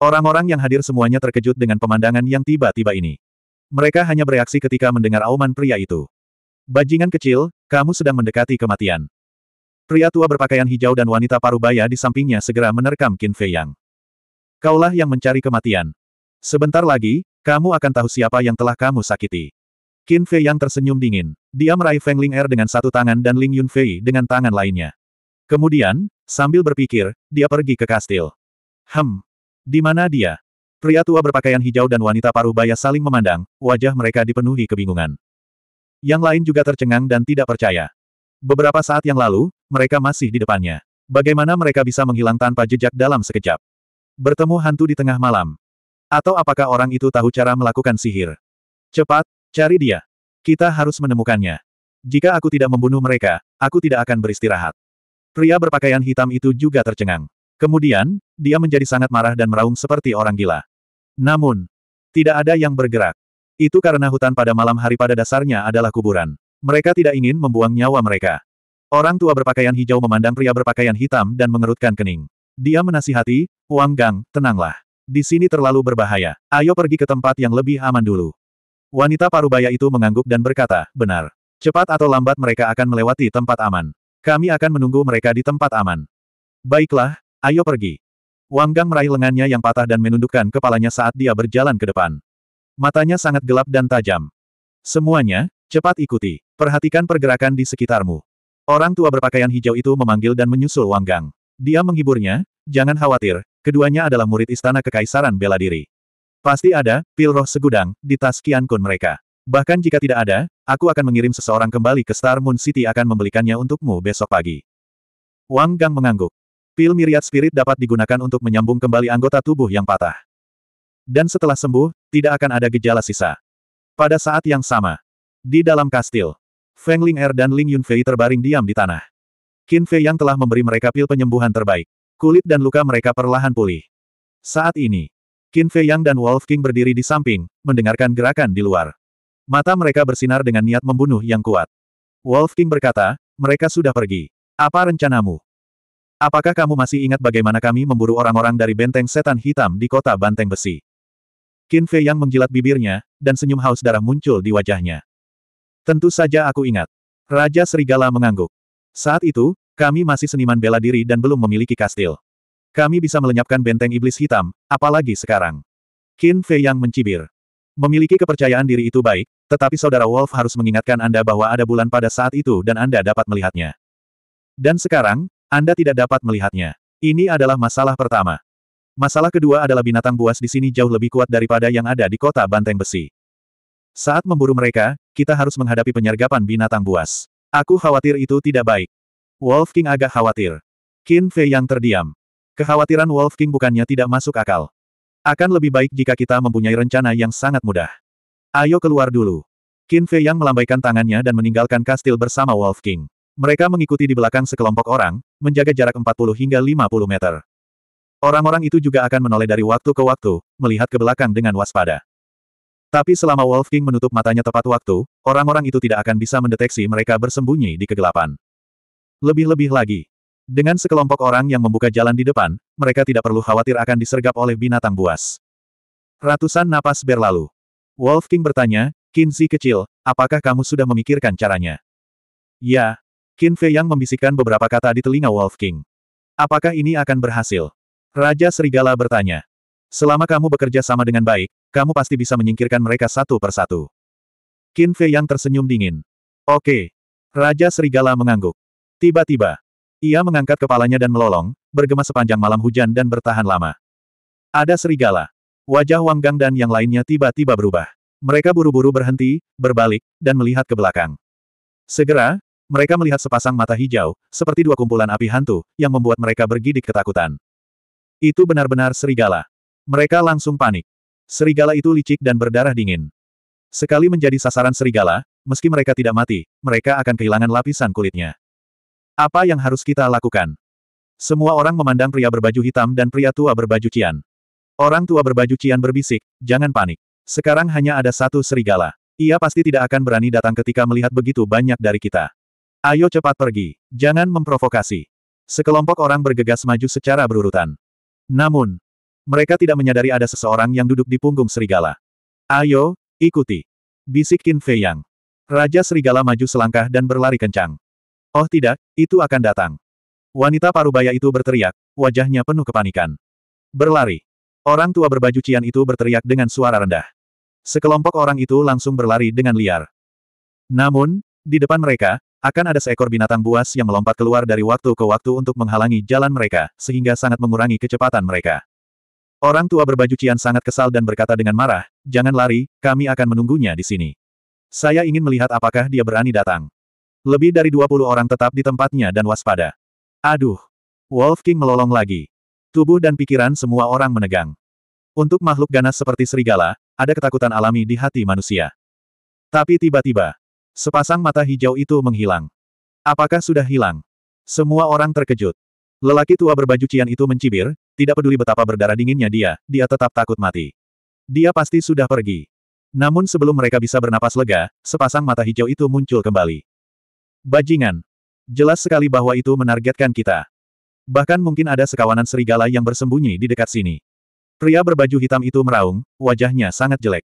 Orang-orang yang hadir semuanya terkejut dengan pemandangan yang tiba-tiba ini. Mereka hanya bereaksi ketika mendengar auman pria itu. Bajingan kecil, kamu sedang mendekati kematian. Pria tua berpakaian hijau dan wanita parubaya di sampingnya segera menerkam Qin Fei Yang. Kaulah yang mencari kematian. Sebentar lagi, kamu akan tahu siapa yang telah kamu sakiti. Qin Fei yang tersenyum dingin. Dia meraih Feng Ling Er dengan satu tangan dan Ling Yun Fei dengan tangan lainnya. Kemudian, sambil berpikir, dia pergi ke kastil. Hem. Di mana dia? Pria tua berpakaian hijau dan wanita paruh baya saling memandang, wajah mereka dipenuhi kebingungan. Yang lain juga tercengang dan tidak percaya. Beberapa saat yang lalu, mereka masih di depannya. Bagaimana mereka bisa menghilang tanpa jejak dalam sekejap? Bertemu hantu di tengah malam. Atau apakah orang itu tahu cara melakukan sihir? Cepat, Cari dia. Kita harus menemukannya. Jika aku tidak membunuh mereka, aku tidak akan beristirahat. Pria berpakaian hitam itu juga tercengang. Kemudian, dia menjadi sangat marah dan meraung seperti orang gila. Namun, tidak ada yang bergerak. Itu karena hutan pada malam hari pada dasarnya adalah kuburan. Mereka tidak ingin membuang nyawa mereka. Orang tua berpakaian hijau memandang pria berpakaian hitam dan mengerutkan kening. Dia menasihati, Wang Gang, tenanglah. Di sini terlalu berbahaya. Ayo pergi ke tempat yang lebih aman dulu. Wanita parubaya itu mengangguk dan berkata, benar. Cepat atau lambat mereka akan melewati tempat aman. Kami akan menunggu mereka di tempat aman. Baiklah, ayo pergi. Wang Gang meraih lengannya yang patah dan menundukkan kepalanya saat dia berjalan ke depan. Matanya sangat gelap dan tajam. Semuanya, cepat ikuti. Perhatikan pergerakan di sekitarmu. Orang tua berpakaian hijau itu memanggil dan menyusul Wang Gang. Dia menghiburnya, jangan khawatir, keduanya adalah murid istana kekaisaran bela diri. Pasti ada, pil roh segudang, di tas Kian Kun mereka. Bahkan jika tidak ada, aku akan mengirim seseorang kembali ke Star Moon City akan membelikannya untukmu besok pagi. Wang Gang mengangguk. Pil miriat spirit dapat digunakan untuk menyambung kembali anggota tubuh yang patah. Dan setelah sembuh, tidak akan ada gejala sisa. Pada saat yang sama, di dalam kastil, Feng Ling Er dan Ling Yunfei terbaring diam di tanah. Qin Fei yang telah memberi mereka pil penyembuhan terbaik. Kulit dan luka mereka perlahan pulih. Saat ini, Qin Fei Yang dan Wolf King berdiri di samping, mendengarkan gerakan di luar. Mata mereka bersinar dengan niat membunuh yang kuat. Wolf King berkata, mereka sudah pergi. Apa rencanamu? Apakah kamu masih ingat bagaimana kami memburu orang-orang dari benteng setan hitam di kota Banteng Besi? Qin Fei Yang menjilat bibirnya, dan senyum haus darah muncul di wajahnya. Tentu saja aku ingat. Raja Serigala mengangguk. Saat itu, kami masih seniman bela diri dan belum memiliki kastil. Kami bisa melenyapkan benteng iblis hitam, apalagi sekarang. Qin Fei yang mencibir. Memiliki kepercayaan diri itu baik, tetapi saudara Wolf harus mengingatkan Anda bahwa ada bulan pada saat itu dan Anda dapat melihatnya. Dan sekarang, Anda tidak dapat melihatnya. Ini adalah masalah pertama. Masalah kedua adalah binatang buas di sini jauh lebih kuat daripada yang ada di kota Banteng Besi. Saat memburu mereka, kita harus menghadapi penyergapan binatang buas. Aku khawatir itu tidak baik. Wolf King agak khawatir. Qin Fei yang terdiam. Kekhawatiran Wolf King bukannya tidak masuk akal. Akan lebih baik jika kita mempunyai rencana yang sangat mudah. Ayo keluar dulu. Qin Fei yang melambaikan tangannya dan meninggalkan kastil bersama Wolf King. Mereka mengikuti di belakang sekelompok orang, menjaga jarak 40 hingga 50 meter. Orang-orang itu juga akan menoleh dari waktu ke waktu, melihat ke belakang dengan waspada. Tapi selama Wolf King menutup matanya tepat waktu, orang-orang itu tidak akan bisa mendeteksi mereka bersembunyi di kegelapan. Lebih-lebih lagi, dengan sekelompok orang yang membuka jalan di depan, mereka tidak perlu khawatir akan disergap oleh binatang buas. Ratusan napas berlalu. Wolf King bertanya, Kinzi kecil, apakah kamu sudah memikirkan caranya? Ya. Qin Fei Yang membisikkan beberapa kata di telinga Wolf King. Apakah ini akan berhasil? Raja Serigala bertanya. Selama kamu bekerja sama dengan baik, kamu pasti bisa menyingkirkan mereka satu persatu. Qin Fei Yang tersenyum dingin. Oke. Raja Serigala mengangguk. Tiba-tiba, ia mengangkat kepalanya dan melolong, bergema sepanjang malam hujan dan bertahan lama. Ada serigala. Wajah Wang Gang dan yang lainnya tiba-tiba berubah. Mereka buru-buru berhenti, berbalik, dan melihat ke belakang. Segera, mereka melihat sepasang mata hijau, seperti dua kumpulan api hantu, yang membuat mereka bergidik ketakutan. Itu benar-benar serigala. Mereka langsung panik. Serigala itu licik dan berdarah dingin. Sekali menjadi sasaran serigala, meski mereka tidak mati, mereka akan kehilangan lapisan kulitnya. Apa yang harus kita lakukan? Semua orang memandang pria berbaju hitam dan pria tua berbaju cian. Orang tua berbaju cian berbisik, jangan panik. Sekarang hanya ada satu serigala. Ia pasti tidak akan berani datang ketika melihat begitu banyak dari kita. Ayo cepat pergi, jangan memprovokasi. Sekelompok orang bergegas maju secara berurutan. Namun, mereka tidak menyadari ada seseorang yang duduk di punggung serigala. Ayo, ikuti. Bisik Qin Fei Yang. Raja serigala maju selangkah dan berlari kencang. Oh tidak, itu akan datang. Wanita parubaya itu berteriak, wajahnya penuh kepanikan. Berlari. Orang tua berbaju cian itu berteriak dengan suara rendah. Sekelompok orang itu langsung berlari dengan liar. Namun, di depan mereka, akan ada seekor binatang buas yang melompat keluar dari waktu ke waktu untuk menghalangi jalan mereka, sehingga sangat mengurangi kecepatan mereka. Orang tua berbaju cian sangat kesal dan berkata dengan marah, jangan lari, kami akan menunggunya di sini. Saya ingin melihat apakah dia berani datang. Lebih dari 20 orang tetap di tempatnya dan waspada. Aduh! Wolf King melolong lagi. Tubuh dan pikiran semua orang menegang. Untuk makhluk ganas seperti serigala, ada ketakutan alami di hati manusia. Tapi tiba-tiba, sepasang mata hijau itu menghilang. Apakah sudah hilang? Semua orang terkejut. Lelaki tua berbaju cian itu mencibir, tidak peduli betapa berdarah dinginnya dia, dia tetap takut mati. Dia pasti sudah pergi. Namun sebelum mereka bisa bernapas lega, sepasang mata hijau itu muncul kembali. Bajingan. Jelas sekali bahwa itu menargetkan kita. Bahkan mungkin ada sekawanan serigala yang bersembunyi di dekat sini. Pria berbaju hitam itu meraung, wajahnya sangat jelek.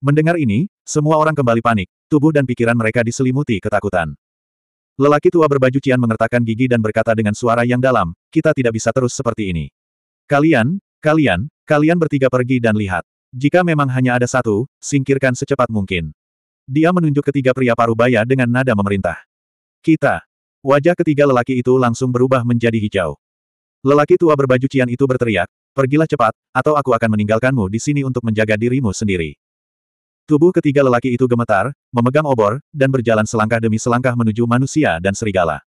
Mendengar ini, semua orang kembali panik, tubuh dan pikiran mereka diselimuti ketakutan. Lelaki tua berbaju cian mengertakkan gigi dan berkata dengan suara yang dalam, kita tidak bisa terus seperti ini. Kalian, kalian, kalian bertiga pergi dan lihat. Jika memang hanya ada satu, singkirkan secepat mungkin. Dia menunjuk ketiga pria parubaya dengan nada memerintah. Kita. Wajah ketiga lelaki itu langsung berubah menjadi hijau. Lelaki tua berbaju cian itu berteriak, pergilah cepat, atau aku akan meninggalkanmu di sini untuk menjaga dirimu sendiri. Tubuh ketiga lelaki itu gemetar, memegang obor, dan berjalan selangkah demi selangkah menuju manusia dan serigala.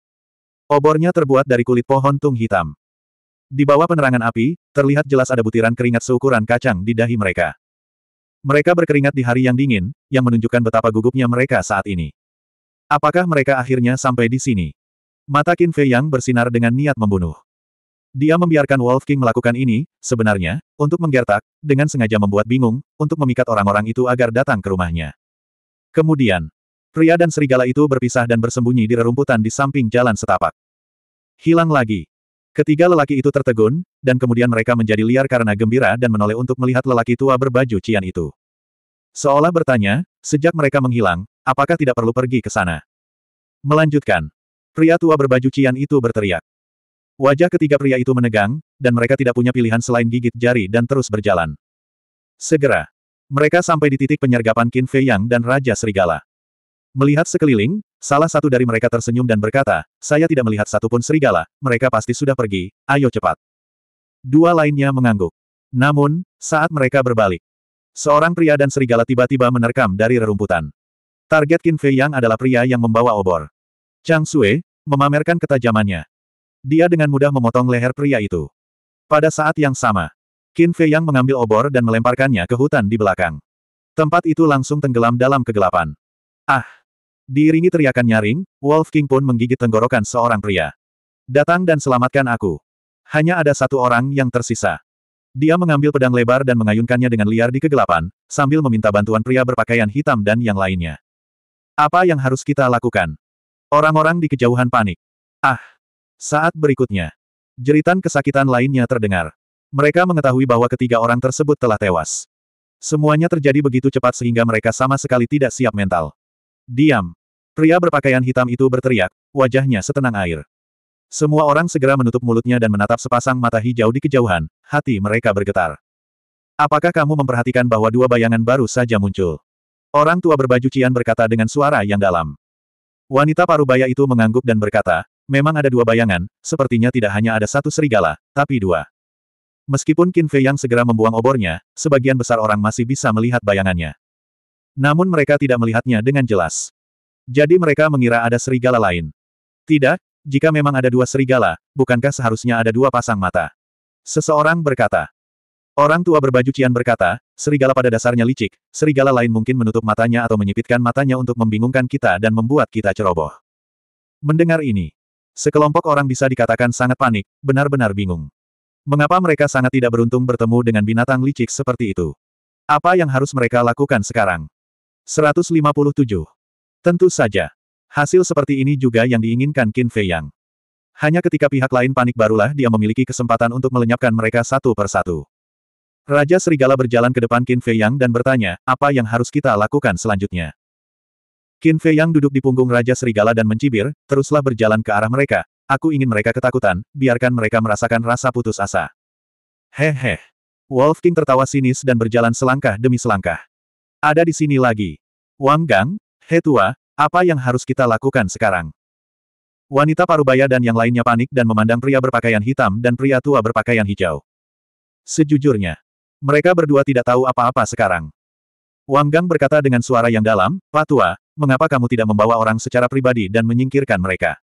Obornya terbuat dari kulit pohon tung hitam. Di bawah penerangan api, terlihat jelas ada butiran keringat seukuran kacang di dahi mereka. Mereka berkeringat di hari yang dingin, yang menunjukkan betapa gugupnya mereka saat ini. Apakah mereka akhirnya sampai di sini? Mata Qin Fei yang bersinar dengan niat membunuh. Dia membiarkan Wolf King melakukan ini, sebenarnya, untuk menggertak, dengan sengaja membuat bingung, untuk memikat orang-orang itu agar datang ke rumahnya. Kemudian, pria dan serigala itu berpisah dan bersembunyi di rerumputan di samping jalan setapak. Hilang lagi. Ketiga lelaki itu tertegun, dan kemudian mereka menjadi liar karena gembira dan menoleh untuk melihat lelaki tua berbaju cian itu. Seolah bertanya, sejak mereka menghilang, Apakah tidak perlu pergi ke sana? Melanjutkan. Pria tua berbaju cian itu berteriak. Wajah ketiga pria itu menegang, dan mereka tidak punya pilihan selain gigit jari dan terus berjalan. Segera. Mereka sampai di titik penyergapan Qin Fei Yang dan Raja Serigala. Melihat sekeliling, salah satu dari mereka tersenyum dan berkata, saya tidak melihat satupun serigala, mereka pasti sudah pergi, ayo cepat. Dua lainnya mengangguk. Namun, saat mereka berbalik, seorang pria dan serigala tiba-tiba menerkam dari rerumputan. Target Qin Fei Yang adalah pria yang membawa obor. Chang Sue, memamerkan ketajamannya. Dia dengan mudah memotong leher pria itu. Pada saat yang sama, Qin Fei Yang mengambil obor dan melemparkannya ke hutan di belakang. Tempat itu langsung tenggelam dalam kegelapan. Ah! Diiringi teriakan nyaring, Wolf King pun menggigit tenggorokan seorang pria. Datang dan selamatkan aku. Hanya ada satu orang yang tersisa. Dia mengambil pedang lebar dan mengayunkannya dengan liar di kegelapan, sambil meminta bantuan pria berpakaian hitam dan yang lainnya. Apa yang harus kita lakukan? Orang-orang di kejauhan panik. Ah! Saat berikutnya. Jeritan kesakitan lainnya terdengar. Mereka mengetahui bahwa ketiga orang tersebut telah tewas. Semuanya terjadi begitu cepat sehingga mereka sama sekali tidak siap mental. Diam! Pria berpakaian hitam itu berteriak, wajahnya setenang air. Semua orang segera menutup mulutnya dan menatap sepasang mata hijau di kejauhan, hati mereka bergetar. Apakah kamu memperhatikan bahwa dua bayangan baru saja muncul? Orang tua berbaju Cian berkata dengan suara yang dalam. Wanita parubaya itu mengangguk dan berkata, memang ada dua bayangan, sepertinya tidak hanya ada satu serigala, tapi dua. Meskipun Qin Fei yang segera membuang obornya, sebagian besar orang masih bisa melihat bayangannya. Namun mereka tidak melihatnya dengan jelas. Jadi mereka mengira ada serigala lain. Tidak, jika memang ada dua serigala, bukankah seharusnya ada dua pasang mata? Seseorang berkata. Orang tua berbaju Cian berkata, serigala pada dasarnya licik, serigala lain mungkin menutup matanya atau menyipitkan matanya untuk membingungkan kita dan membuat kita ceroboh. Mendengar ini, sekelompok orang bisa dikatakan sangat panik, benar-benar bingung. Mengapa mereka sangat tidak beruntung bertemu dengan binatang licik seperti itu? Apa yang harus mereka lakukan sekarang? 157. Tentu saja. Hasil seperti ini juga yang diinginkan Qin Fei Yang. Hanya ketika pihak lain panik barulah dia memiliki kesempatan untuk melenyapkan mereka satu per satu. Raja Serigala berjalan ke depan Qin Fei Yang dan bertanya, apa yang harus kita lakukan selanjutnya? Qin Fei Yang duduk di punggung Raja Serigala dan mencibir, teruslah berjalan ke arah mereka, aku ingin mereka ketakutan, biarkan mereka merasakan rasa putus asa. Hehe. Wolf King tertawa sinis dan berjalan selangkah demi selangkah. Ada di sini lagi. Wang Gang, he tua, apa yang harus kita lakukan sekarang? Wanita parubaya dan yang lainnya panik dan memandang pria berpakaian hitam dan pria tua berpakaian hijau. Sejujurnya, mereka berdua tidak tahu apa-apa sekarang. Wang Gang berkata dengan suara yang dalam, Pak Tua, mengapa kamu tidak membawa orang secara pribadi dan menyingkirkan mereka?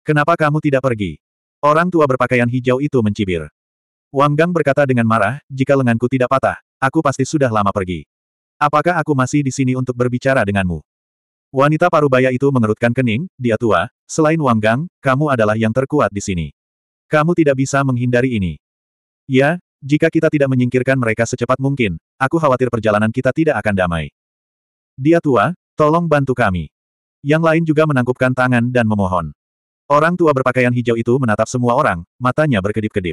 Kenapa kamu tidak pergi? Orang tua berpakaian hijau itu mencibir. Wang Gang berkata dengan marah, jika lenganku tidak patah, aku pasti sudah lama pergi. Apakah aku masih di sini untuk berbicara denganmu? Wanita parubaya itu mengerutkan kening, dia tua, selain Wang Gang, kamu adalah yang terkuat di sini. Kamu tidak bisa menghindari ini. Ya, jika kita tidak menyingkirkan mereka secepat mungkin, aku khawatir perjalanan kita tidak akan damai. Dia tua, tolong bantu kami. Yang lain juga menangkupkan tangan dan memohon. Orang tua berpakaian hijau itu menatap semua orang, matanya berkedip-kedip.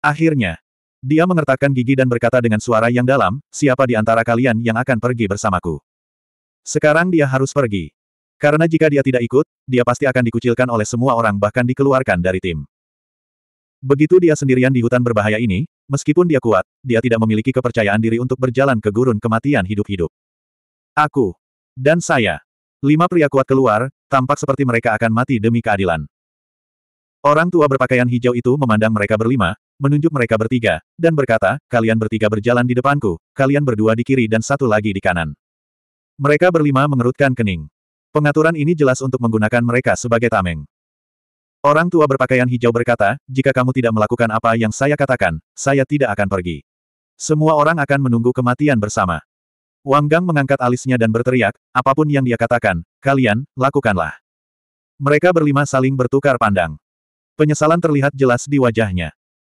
Akhirnya, dia mengertakkan gigi dan berkata dengan suara yang dalam, siapa di antara kalian yang akan pergi bersamaku? Sekarang dia harus pergi. Karena jika dia tidak ikut, dia pasti akan dikucilkan oleh semua orang bahkan dikeluarkan dari tim. Begitu dia sendirian di hutan berbahaya ini, meskipun dia kuat, dia tidak memiliki kepercayaan diri untuk berjalan ke gurun kematian hidup-hidup. Aku dan saya. Lima pria kuat keluar, tampak seperti mereka akan mati demi keadilan. Orang tua berpakaian hijau itu memandang mereka berlima, menunjuk mereka bertiga, dan berkata, kalian bertiga berjalan di depanku, kalian berdua di kiri dan satu lagi di kanan. Mereka berlima mengerutkan kening. Pengaturan ini jelas untuk menggunakan mereka sebagai tameng. Orang tua berpakaian hijau berkata, jika kamu tidak melakukan apa yang saya katakan, saya tidak akan pergi. Semua orang akan menunggu kematian bersama. Wang Gang mengangkat alisnya dan berteriak, apapun yang dia katakan, kalian, lakukanlah. Mereka berlima saling bertukar pandang. Penyesalan terlihat jelas di wajahnya.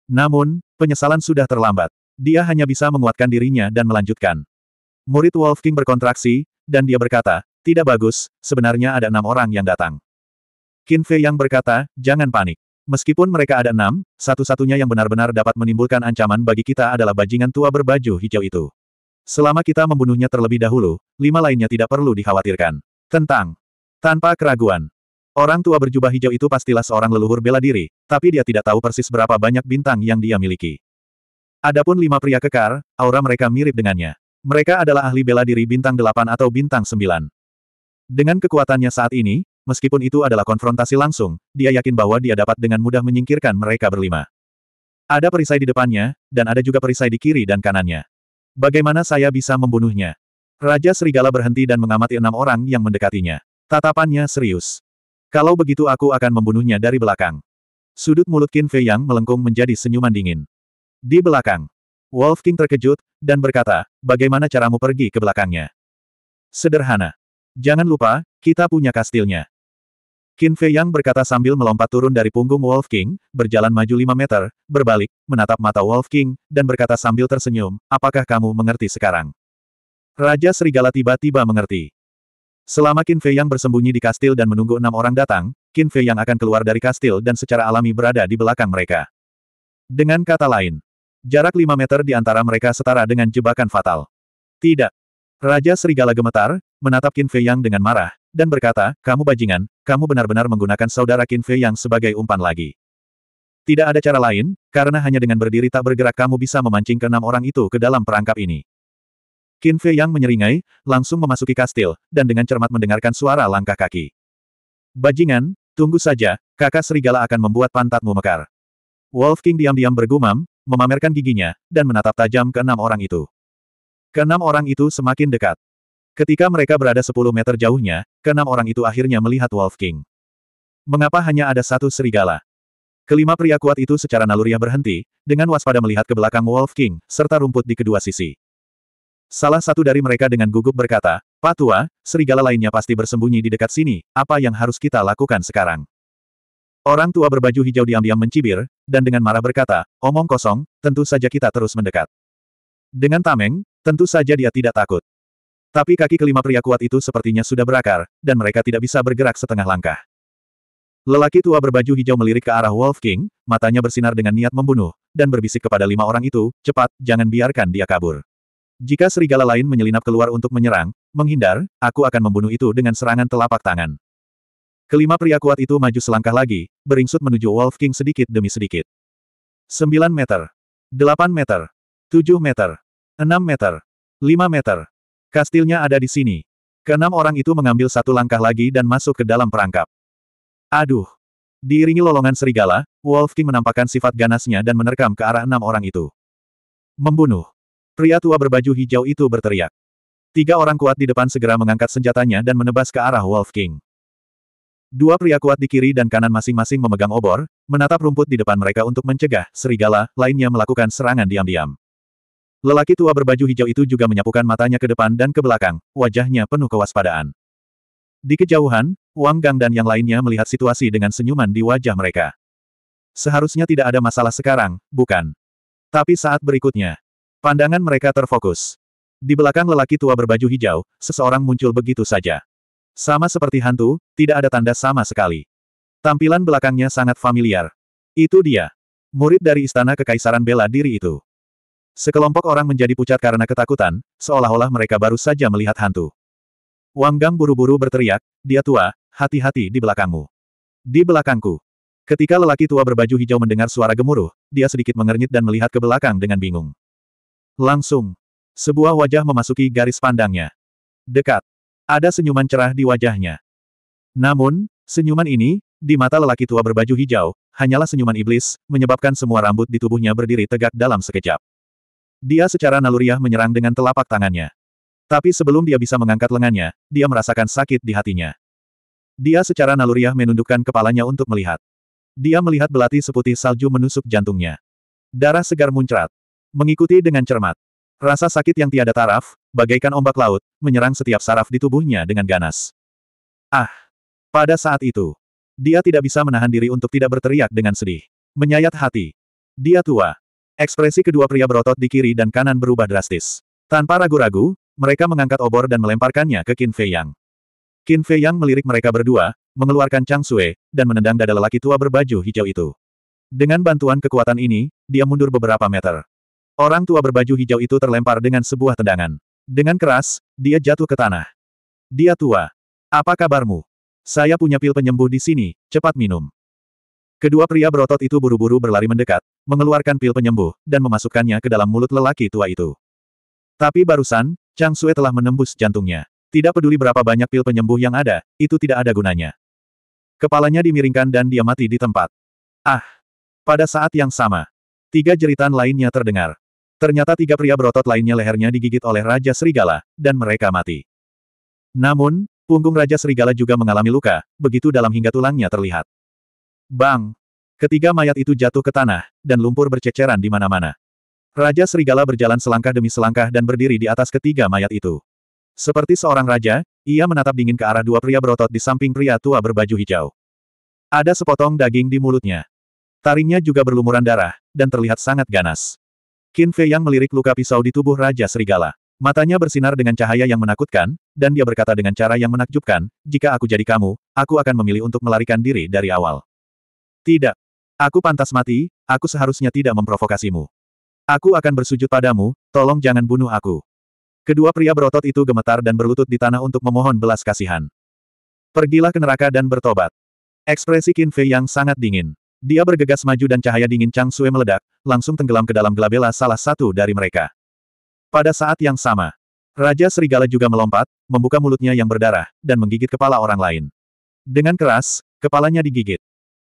Namun, penyesalan sudah terlambat. Dia hanya bisa menguatkan dirinya dan melanjutkan. Murid Wolf King berkontraksi, dan dia berkata, tidak bagus, sebenarnya ada enam orang yang datang. Qin Fei yang berkata, jangan panik. Meskipun mereka ada enam, satu-satunya yang benar-benar dapat menimbulkan ancaman bagi kita adalah bajingan tua berbaju hijau itu. Selama kita membunuhnya terlebih dahulu, lima lainnya tidak perlu dikhawatirkan. Tentang. Tanpa keraguan. Orang tua berjubah hijau itu pastilah seorang leluhur bela diri, tapi dia tidak tahu persis berapa banyak bintang yang dia miliki. Adapun lima pria kekar, aura mereka mirip dengannya. Mereka adalah ahli bela diri bintang delapan atau bintang sembilan. Dengan kekuatannya saat ini, meskipun itu adalah konfrontasi langsung, dia yakin bahwa dia dapat dengan mudah menyingkirkan mereka berlima. Ada perisai di depannya, dan ada juga perisai di kiri dan kanannya. Bagaimana saya bisa membunuhnya? Raja Serigala berhenti dan mengamati enam orang yang mendekatinya. Tatapannya serius. Kalau begitu aku akan membunuhnya dari belakang. Sudut mulut Qin Fei Yang melengkung menjadi senyuman dingin. Di belakang. Wolf King terkejut, dan berkata, bagaimana caramu pergi ke belakangnya? Sederhana. Jangan lupa, kita punya kastilnya. Qin Fei Yang berkata sambil melompat turun dari punggung Wolf King, berjalan maju lima meter, berbalik, menatap mata Wolf King, dan berkata sambil tersenyum, apakah kamu mengerti sekarang? Raja Serigala tiba-tiba mengerti. Selama Qin Fei Yang bersembunyi di kastil dan menunggu enam orang datang, Qin Fei Yang akan keluar dari kastil dan secara alami berada di belakang mereka. Dengan kata lain, jarak lima meter di antara mereka setara dengan jebakan fatal. Tidak, Raja Serigala gemetar, menatap Qin Fei Yang dengan marah, dan berkata, kamu bajingan, kamu benar-benar menggunakan saudara Qin Fei Yang sebagai umpan lagi. Tidak ada cara lain, karena hanya dengan berdiri tak bergerak kamu bisa memancing keenam orang itu ke dalam perangkap ini. Qin Fei Yang menyeringai, langsung memasuki kastil, dan dengan cermat mendengarkan suara langkah kaki. Bajingan, tunggu saja, kakak serigala akan membuat pantatmu mekar. Wolf King diam-diam bergumam, memamerkan giginya, dan menatap tajam keenam orang itu. Keenam orang itu semakin dekat. Ketika mereka berada 10 meter jauhnya, keenam orang itu akhirnya melihat Wolf King. Mengapa hanya ada satu serigala? Kelima pria kuat itu secara naluriah berhenti, dengan waspada melihat ke belakang Wolf King, serta rumput di kedua sisi. Salah satu dari mereka dengan gugup berkata, Pak Tua, serigala lainnya pasti bersembunyi di dekat sini, apa yang harus kita lakukan sekarang? Orang tua berbaju hijau diam-diam mencibir, dan dengan marah berkata, omong kosong, tentu saja kita terus mendekat. Dengan tameng, Tentu saja dia tidak takut. Tapi kaki kelima pria kuat itu sepertinya sudah berakar, dan mereka tidak bisa bergerak setengah langkah. Lelaki tua berbaju hijau melirik ke arah Wolf King, matanya bersinar dengan niat membunuh, dan berbisik kepada lima orang itu, cepat, jangan biarkan dia kabur. Jika serigala lain menyelinap keluar untuk menyerang, menghindar, aku akan membunuh itu dengan serangan telapak tangan. Kelima pria kuat itu maju selangkah lagi, beringsut menuju Wolf King sedikit demi sedikit. 9 meter. 8 meter. 7 meter. 6 meter. 5 meter. Kastilnya ada di sini. Keenam orang itu mengambil satu langkah lagi dan masuk ke dalam perangkap. Aduh. Diiringi lolongan serigala, Wolf King menampakkan sifat ganasnya dan menerkam ke arah enam orang itu. Membunuh. Pria tua berbaju hijau itu berteriak. Tiga orang kuat di depan segera mengangkat senjatanya dan menebas ke arah Wolf King. Dua pria kuat di kiri dan kanan masing-masing memegang obor, menatap rumput di depan mereka untuk mencegah serigala lainnya melakukan serangan diam-diam. Lelaki tua berbaju hijau itu juga menyapukan matanya ke depan dan ke belakang, wajahnya penuh kewaspadaan. Di kejauhan, Wang Gang dan yang lainnya melihat situasi dengan senyuman di wajah mereka. Seharusnya tidak ada masalah sekarang, bukan? Tapi saat berikutnya, pandangan mereka terfokus. Di belakang lelaki tua berbaju hijau, seseorang muncul begitu saja. Sama seperti hantu, tidak ada tanda sama sekali. Tampilan belakangnya sangat familiar. Itu dia. Murid dari Istana Kekaisaran Bela Diri itu. Sekelompok orang menjadi pucat karena ketakutan, seolah-olah mereka baru saja melihat hantu. Wang Gang buru-buru berteriak, dia tua, hati-hati di belakangmu. Di belakangku. Ketika lelaki tua berbaju hijau mendengar suara gemuruh, dia sedikit mengernyit dan melihat ke belakang dengan bingung. Langsung. Sebuah wajah memasuki garis pandangnya. Dekat. Ada senyuman cerah di wajahnya. Namun, senyuman ini, di mata lelaki tua berbaju hijau, hanyalah senyuman iblis, menyebabkan semua rambut di tubuhnya berdiri tegak dalam sekejap. Dia secara naluriah menyerang dengan telapak tangannya. Tapi sebelum dia bisa mengangkat lengannya, dia merasakan sakit di hatinya. Dia secara naluriah menundukkan kepalanya untuk melihat. Dia melihat belati seputih salju menusuk jantungnya. Darah segar muncrat. Mengikuti dengan cermat. Rasa sakit yang tiada taraf, bagaikan ombak laut, menyerang setiap saraf di tubuhnya dengan ganas. Ah! Pada saat itu, dia tidak bisa menahan diri untuk tidak berteriak dengan sedih. Menyayat hati. Dia tua, Ekspresi kedua pria berotot di kiri dan kanan berubah drastis. Tanpa ragu-ragu, mereka mengangkat obor dan melemparkannya ke Qin Fei Yang. Qin Fei Yang melirik mereka berdua, mengeluarkan Chang Sue, dan menendang dada lelaki tua berbaju hijau itu. Dengan bantuan kekuatan ini, dia mundur beberapa meter. Orang tua berbaju hijau itu terlempar dengan sebuah tendangan. Dengan keras, dia jatuh ke tanah. Dia tua. Apa kabarmu? Saya punya pil penyembuh di sini, cepat minum. Kedua pria berotot itu buru-buru berlari mendekat, mengeluarkan pil penyembuh, dan memasukkannya ke dalam mulut lelaki tua itu. Tapi barusan, Chang Sue telah menembus jantungnya. Tidak peduli berapa banyak pil penyembuh yang ada, itu tidak ada gunanya. Kepalanya dimiringkan dan dia mati di tempat. Ah! Pada saat yang sama, tiga jeritan lainnya terdengar. Ternyata tiga pria berotot lainnya lehernya digigit oleh Raja Serigala, dan mereka mati. Namun, punggung Raja Serigala juga mengalami luka, begitu dalam hingga tulangnya terlihat. Bang! Ketiga mayat itu jatuh ke tanah, dan lumpur berceceran di mana-mana. Raja Serigala berjalan selangkah demi selangkah dan berdiri di atas ketiga mayat itu. Seperti seorang raja, ia menatap dingin ke arah dua pria berotot di samping pria tua berbaju hijau. Ada sepotong daging di mulutnya. Taringnya juga berlumuran darah, dan terlihat sangat ganas. Qin Fei yang melirik luka pisau di tubuh Raja Serigala. Matanya bersinar dengan cahaya yang menakutkan, dan dia berkata dengan cara yang menakjubkan, jika aku jadi kamu, aku akan memilih untuk melarikan diri dari awal. Tidak. Aku pantas mati, aku seharusnya tidak memprovokasimu. Aku akan bersujud padamu, tolong jangan bunuh aku. Kedua pria berotot itu gemetar dan berlutut di tanah untuk memohon belas kasihan. Pergilah ke neraka dan bertobat. Ekspresi Qin Fei yang sangat dingin. Dia bergegas maju dan cahaya dingin Chang Sui meledak, langsung tenggelam ke dalam gelabela salah satu dari mereka. Pada saat yang sama, Raja Serigala juga melompat, membuka mulutnya yang berdarah, dan menggigit kepala orang lain. Dengan keras, kepalanya digigit.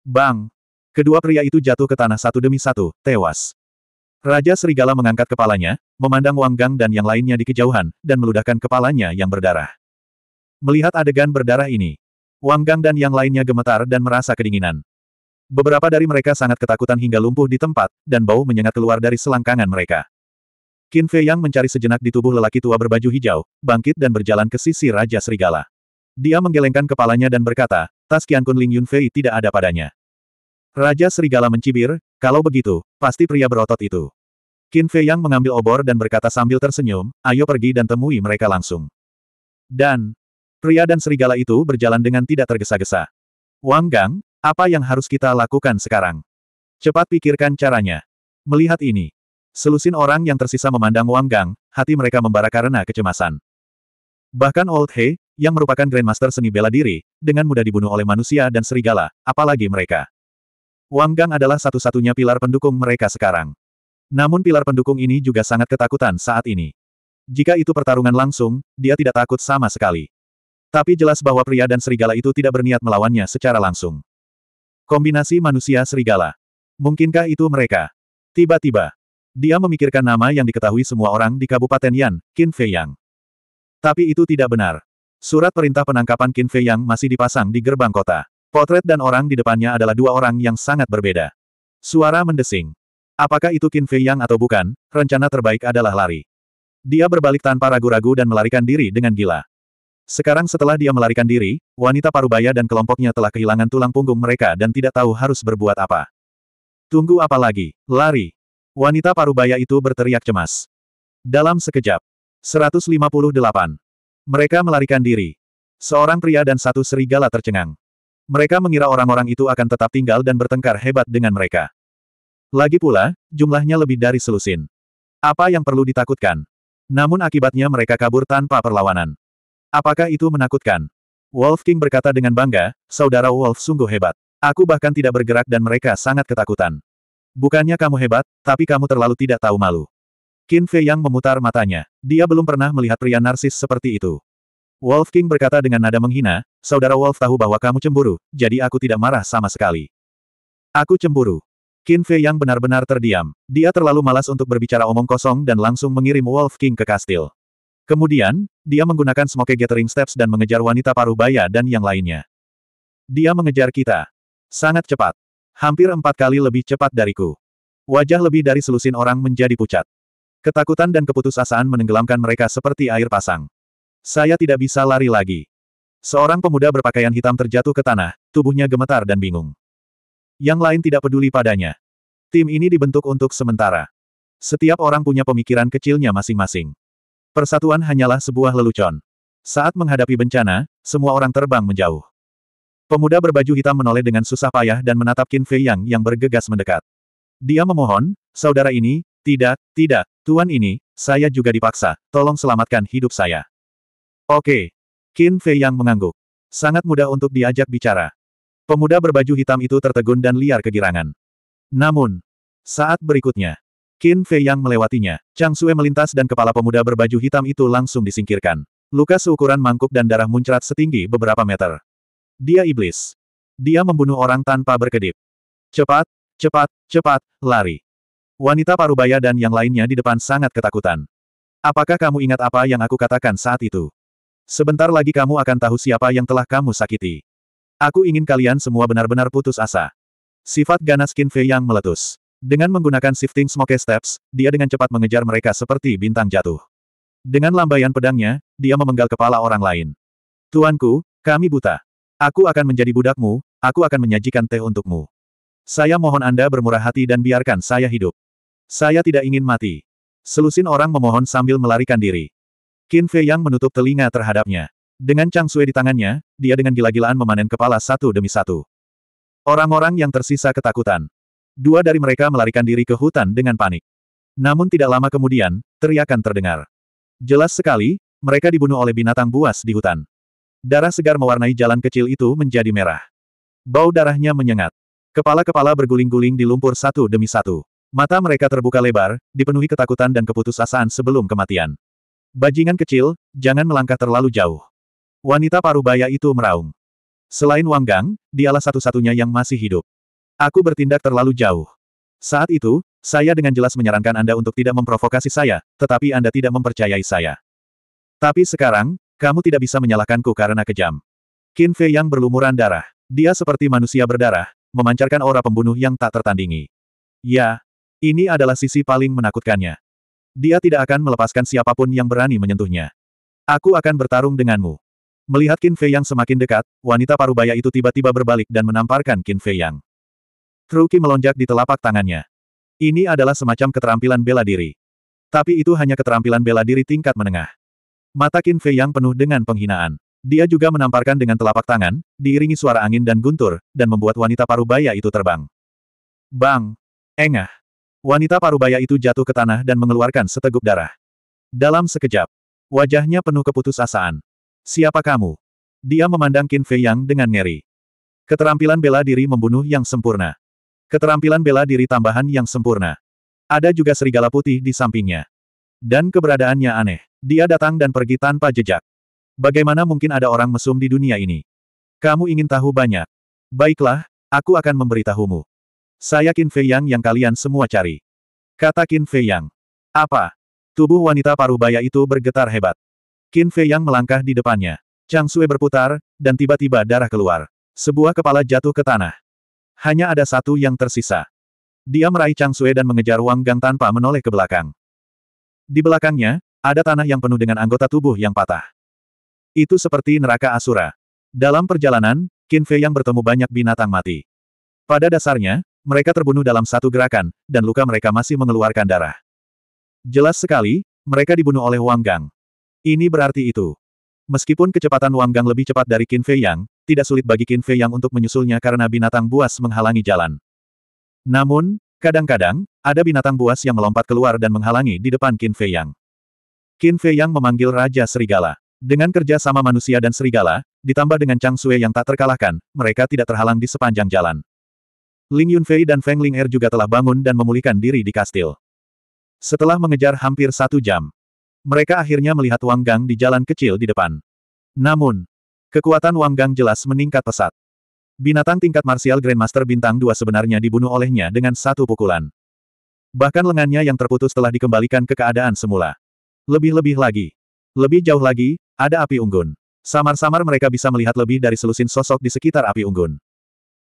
Bang! Kedua pria itu jatuh ke tanah satu demi satu, tewas. Raja Serigala mengangkat kepalanya, memandang Wang Gang dan yang lainnya di kejauhan, dan meludahkan kepalanya yang berdarah. Melihat adegan berdarah ini, Wang Gang dan yang lainnya gemetar dan merasa kedinginan. Beberapa dari mereka sangat ketakutan hingga lumpuh di tempat, dan bau menyengat keluar dari selangkangan mereka. Qin Fei Yang mencari sejenak di tubuh lelaki tua berbaju hijau, bangkit dan berjalan ke sisi Raja Serigala. Dia menggelengkan kepalanya dan berkata, tas Kun Ling Yunfei tidak ada padanya. Raja Serigala mencibir, kalau begitu, pasti pria berotot itu. Qin Fei Yang mengambil obor dan berkata sambil tersenyum, ayo pergi dan temui mereka langsung. Dan, pria dan serigala itu berjalan dengan tidak tergesa-gesa. Wang Gang, apa yang harus kita lakukan sekarang? Cepat pikirkan caranya. Melihat ini, selusin orang yang tersisa memandang Wang Gang, hati mereka membara karena kecemasan. Bahkan Old He, yang merupakan Grandmaster seni bela diri, dengan mudah dibunuh oleh manusia dan serigala, apalagi mereka. Wang Gang adalah satu-satunya pilar pendukung mereka sekarang. Namun pilar pendukung ini juga sangat ketakutan saat ini. Jika itu pertarungan langsung, dia tidak takut sama sekali. Tapi jelas bahwa pria dan serigala itu tidak berniat melawannya secara langsung. Kombinasi manusia serigala. Mungkinkah itu mereka? Tiba-tiba, dia memikirkan nama yang diketahui semua orang di Kabupaten Yan, Qin Fei Yang. Tapi itu tidak benar. Surat perintah penangkapan Qin Fei yang masih dipasang di gerbang kota. Potret dan orang di depannya adalah dua orang yang sangat berbeda. Suara mendesing. Apakah itu Qin Fei yang atau bukan, rencana terbaik adalah lari. Dia berbalik tanpa ragu-ragu dan melarikan diri dengan gila. Sekarang setelah dia melarikan diri, wanita parubaya dan kelompoknya telah kehilangan tulang punggung mereka dan tidak tahu harus berbuat apa. Tunggu apa lagi? Lari! Wanita parubaya itu berteriak cemas. Dalam sekejap. 158. Mereka melarikan diri. Seorang pria dan satu serigala tercengang. Mereka mengira orang-orang itu akan tetap tinggal dan bertengkar hebat dengan mereka. Lagi pula, jumlahnya lebih dari selusin. Apa yang perlu ditakutkan? Namun akibatnya mereka kabur tanpa perlawanan. Apakah itu menakutkan? Wolf King berkata dengan bangga, saudara Wolf sungguh hebat. Aku bahkan tidak bergerak dan mereka sangat ketakutan. Bukannya kamu hebat, tapi kamu terlalu tidak tahu malu. Qin Fei Yang memutar matanya. Dia belum pernah melihat pria narsis seperti itu. Wolf King berkata dengan nada menghina, Saudara Wolf tahu bahwa kamu cemburu, jadi aku tidak marah sama sekali. Aku cemburu. Qin Fei Yang benar-benar terdiam. Dia terlalu malas untuk berbicara omong kosong dan langsung mengirim Wolf King ke kastil. Kemudian, dia menggunakan Smoke Gathering Steps dan mengejar wanita paruh baya dan yang lainnya. Dia mengejar kita. Sangat cepat. Hampir empat kali lebih cepat dariku. Wajah lebih dari selusin orang menjadi pucat. Ketakutan dan keputusasaan menenggelamkan mereka seperti air pasang. Saya tidak bisa lari lagi. Seorang pemuda berpakaian hitam terjatuh ke tanah, tubuhnya gemetar dan bingung. Yang lain tidak peduli padanya. Tim ini dibentuk untuk sementara. Setiap orang punya pemikiran kecilnya masing-masing. Persatuan hanyalah sebuah lelucon. Saat menghadapi bencana, semua orang terbang menjauh. Pemuda berbaju hitam menoleh dengan susah payah dan menatap Qin Fei Yang yang bergegas mendekat. Dia memohon, saudara ini, tidak, tidak, Tuan ini, saya juga dipaksa, tolong selamatkan hidup saya. Oke. Qin Fei yang mengangguk. Sangat mudah untuk diajak bicara. Pemuda berbaju hitam itu tertegun dan liar kegirangan. Namun, saat berikutnya, Qin Fei yang melewatinya, Chang Sue melintas dan kepala pemuda berbaju hitam itu langsung disingkirkan. Luka seukuran mangkuk dan darah muncrat setinggi beberapa meter. Dia iblis. Dia membunuh orang tanpa berkedip. Cepat, cepat, cepat, lari. Wanita parubaya dan yang lainnya di depan sangat ketakutan. Apakah kamu ingat apa yang aku katakan saat itu? Sebentar lagi kamu akan tahu siapa yang telah kamu sakiti. Aku ingin kalian semua benar-benar putus asa. Sifat ganas Qin Fei yang meletus. Dengan menggunakan shifting smoke steps, dia dengan cepat mengejar mereka seperti bintang jatuh. Dengan lambaian pedangnya, dia memenggal kepala orang lain. Tuanku, kami buta. Aku akan menjadi budakmu, aku akan menyajikan teh untukmu. Saya mohon Anda bermurah hati dan biarkan saya hidup. Saya tidak ingin mati. Selusin orang memohon sambil melarikan diri. Qin Fei Yang menutup telinga terhadapnya. Dengan Chang Sui di tangannya, dia dengan gila-gilaan memanen kepala satu demi satu. Orang-orang yang tersisa ketakutan. Dua dari mereka melarikan diri ke hutan dengan panik. Namun tidak lama kemudian, teriakan terdengar. Jelas sekali, mereka dibunuh oleh binatang buas di hutan. Darah segar mewarnai jalan kecil itu menjadi merah. Bau darahnya menyengat. Kepala-kepala berguling-guling di lumpur satu demi satu. Mata mereka terbuka lebar, dipenuhi ketakutan dan keputusasaan sebelum kematian. Bajingan kecil, jangan melangkah terlalu jauh. Wanita parubaya itu meraung. Selain Wang Gang, dialah satu-satunya yang masih hidup. Aku bertindak terlalu jauh. Saat itu, saya dengan jelas menyarankan Anda untuk tidak memprovokasi saya, tetapi Anda tidak mempercayai saya. Tapi sekarang, kamu tidak bisa menyalahkanku karena kejam. Qin Fei yang berlumuran darah. Dia seperti manusia berdarah, memancarkan aura pembunuh yang tak tertandingi. Ya, ini adalah sisi paling menakutkannya. Dia tidak akan melepaskan siapapun yang berani menyentuhnya. Aku akan bertarung denganmu. Melihat Qin Fei yang semakin dekat, wanita parubaya itu tiba-tiba berbalik dan menamparkan Qin Fei yang. Truki melonjak di telapak tangannya. Ini adalah semacam keterampilan bela diri. Tapi itu hanya keterampilan bela diri tingkat menengah. Mata Qin Fei yang penuh dengan penghinaan. Dia juga menamparkan dengan telapak tangan, diiringi suara angin dan guntur, dan membuat wanita parubaya itu terbang. Bang! Engah! Wanita parubaya itu jatuh ke tanah dan mengeluarkan seteguk darah. Dalam sekejap, wajahnya penuh keputusasaan. Siapa kamu? Dia memandang Qin Fei Yang dengan ngeri. Keterampilan bela diri membunuh yang sempurna. Keterampilan bela diri tambahan yang sempurna. Ada juga serigala putih di sampingnya. Dan keberadaannya aneh. Dia datang dan pergi tanpa jejak. Bagaimana mungkin ada orang mesum di dunia ini? Kamu ingin tahu banyak? Baiklah, aku akan memberitahumu. Saya Qin Fei Yang yang kalian semua cari. Kata Qin Fei Yang. Apa? Tubuh wanita Parubaya itu bergetar hebat. Qin Fei Yang melangkah di depannya. Chang Sui berputar, dan tiba-tiba darah keluar. Sebuah kepala jatuh ke tanah. Hanya ada satu yang tersisa. Dia meraih Chang Sui dan mengejar Wang Gang tanpa menoleh ke belakang. Di belakangnya, ada tanah yang penuh dengan anggota tubuh yang patah. Itu seperti neraka Asura. Dalam perjalanan, Qin Fei yang bertemu banyak binatang mati. Pada dasarnya, mereka terbunuh dalam satu gerakan, dan luka mereka masih mengeluarkan darah. Jelas sekali, mereka dibunuh oleh Wang Gang. Ini berarti itu. Meskipun kecepatan Wang Gang lebih cepat dari Qin Fei Yang, tidak sulit bagi Qin Fei Yang untuk menyusulnya karena binatang buas menghalangi jalan. Namun, kadang-kadang, ada binatang buas yang melompat keluar dan menghalangi di depan Qin Fei Yang. Qin Fei Yang memanggil Raja Serigala. Dengan kerja sama manusia dan serigala, ditambah dengan Chang Sui yang tak terkalahkan, mereka tidak terhalang di sepanjang jalan. Ling Yunfei dan Feng Ling Er juga telah bangun dan memulihkan diri di kastil. Setelah mengejar hampir satu jam, mereka akhirnya melihat Wang Gang di jalan kecil di depan. Namun, kekuatan Wang Gang jelas meningkat pesat. Binatang tingkat martial Grandmaster bintang dua sebenarnya dibunuh olehnya dengan satu pukulan. Bahkan lengannya yang terputus telah dikembalikan ke keadaan semula. Lebih-lebih lagi. Lebih jauh lagi, ada api unggun. Samar-samar mereka bisa melihat lebih dari selusin sosok di sekitar api unggun.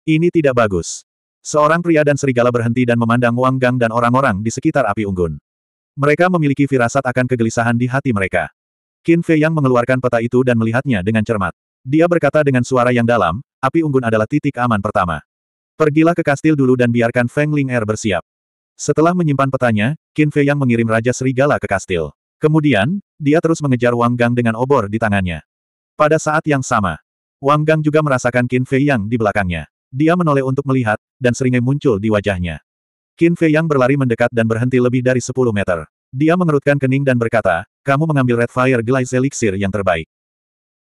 Ini tidak bagus. Seorang pria dan serigala berhenti dan memandang Wang Gang dan orang-orang di sekitar api unggun. Mereka memiliki firasat akan kegelisahan di hati mereka. Qin Fei Yang mengeluarkan peta itu dan melihatnya dengan cermat. Dia berkata dengan suara yang dalam, api unggun adalah titik aman pertama. Pergilah ke kastil dulu dan biarkan Feng Ling Er bersiap. Setelah menyimpan petanya, Qin Fei Yang mengirim Raja Serigala ke kastil. Kemudian, dia terus mengejar Wang Gang dengan obor di tangannya. Pada saat yang sama, Wang Gang juga merasakan Qin Fei Yang di belakangnya. Dia menoleh untuk melihat, dan seringai muncul di wajahnya. Qin Fei yang berlari mendekat dan berhenti lebih dari 10 meter. Dia mengerutkan kening dan berkata, kamu mengambil Red Fire Glaze Elixir yang terbaik.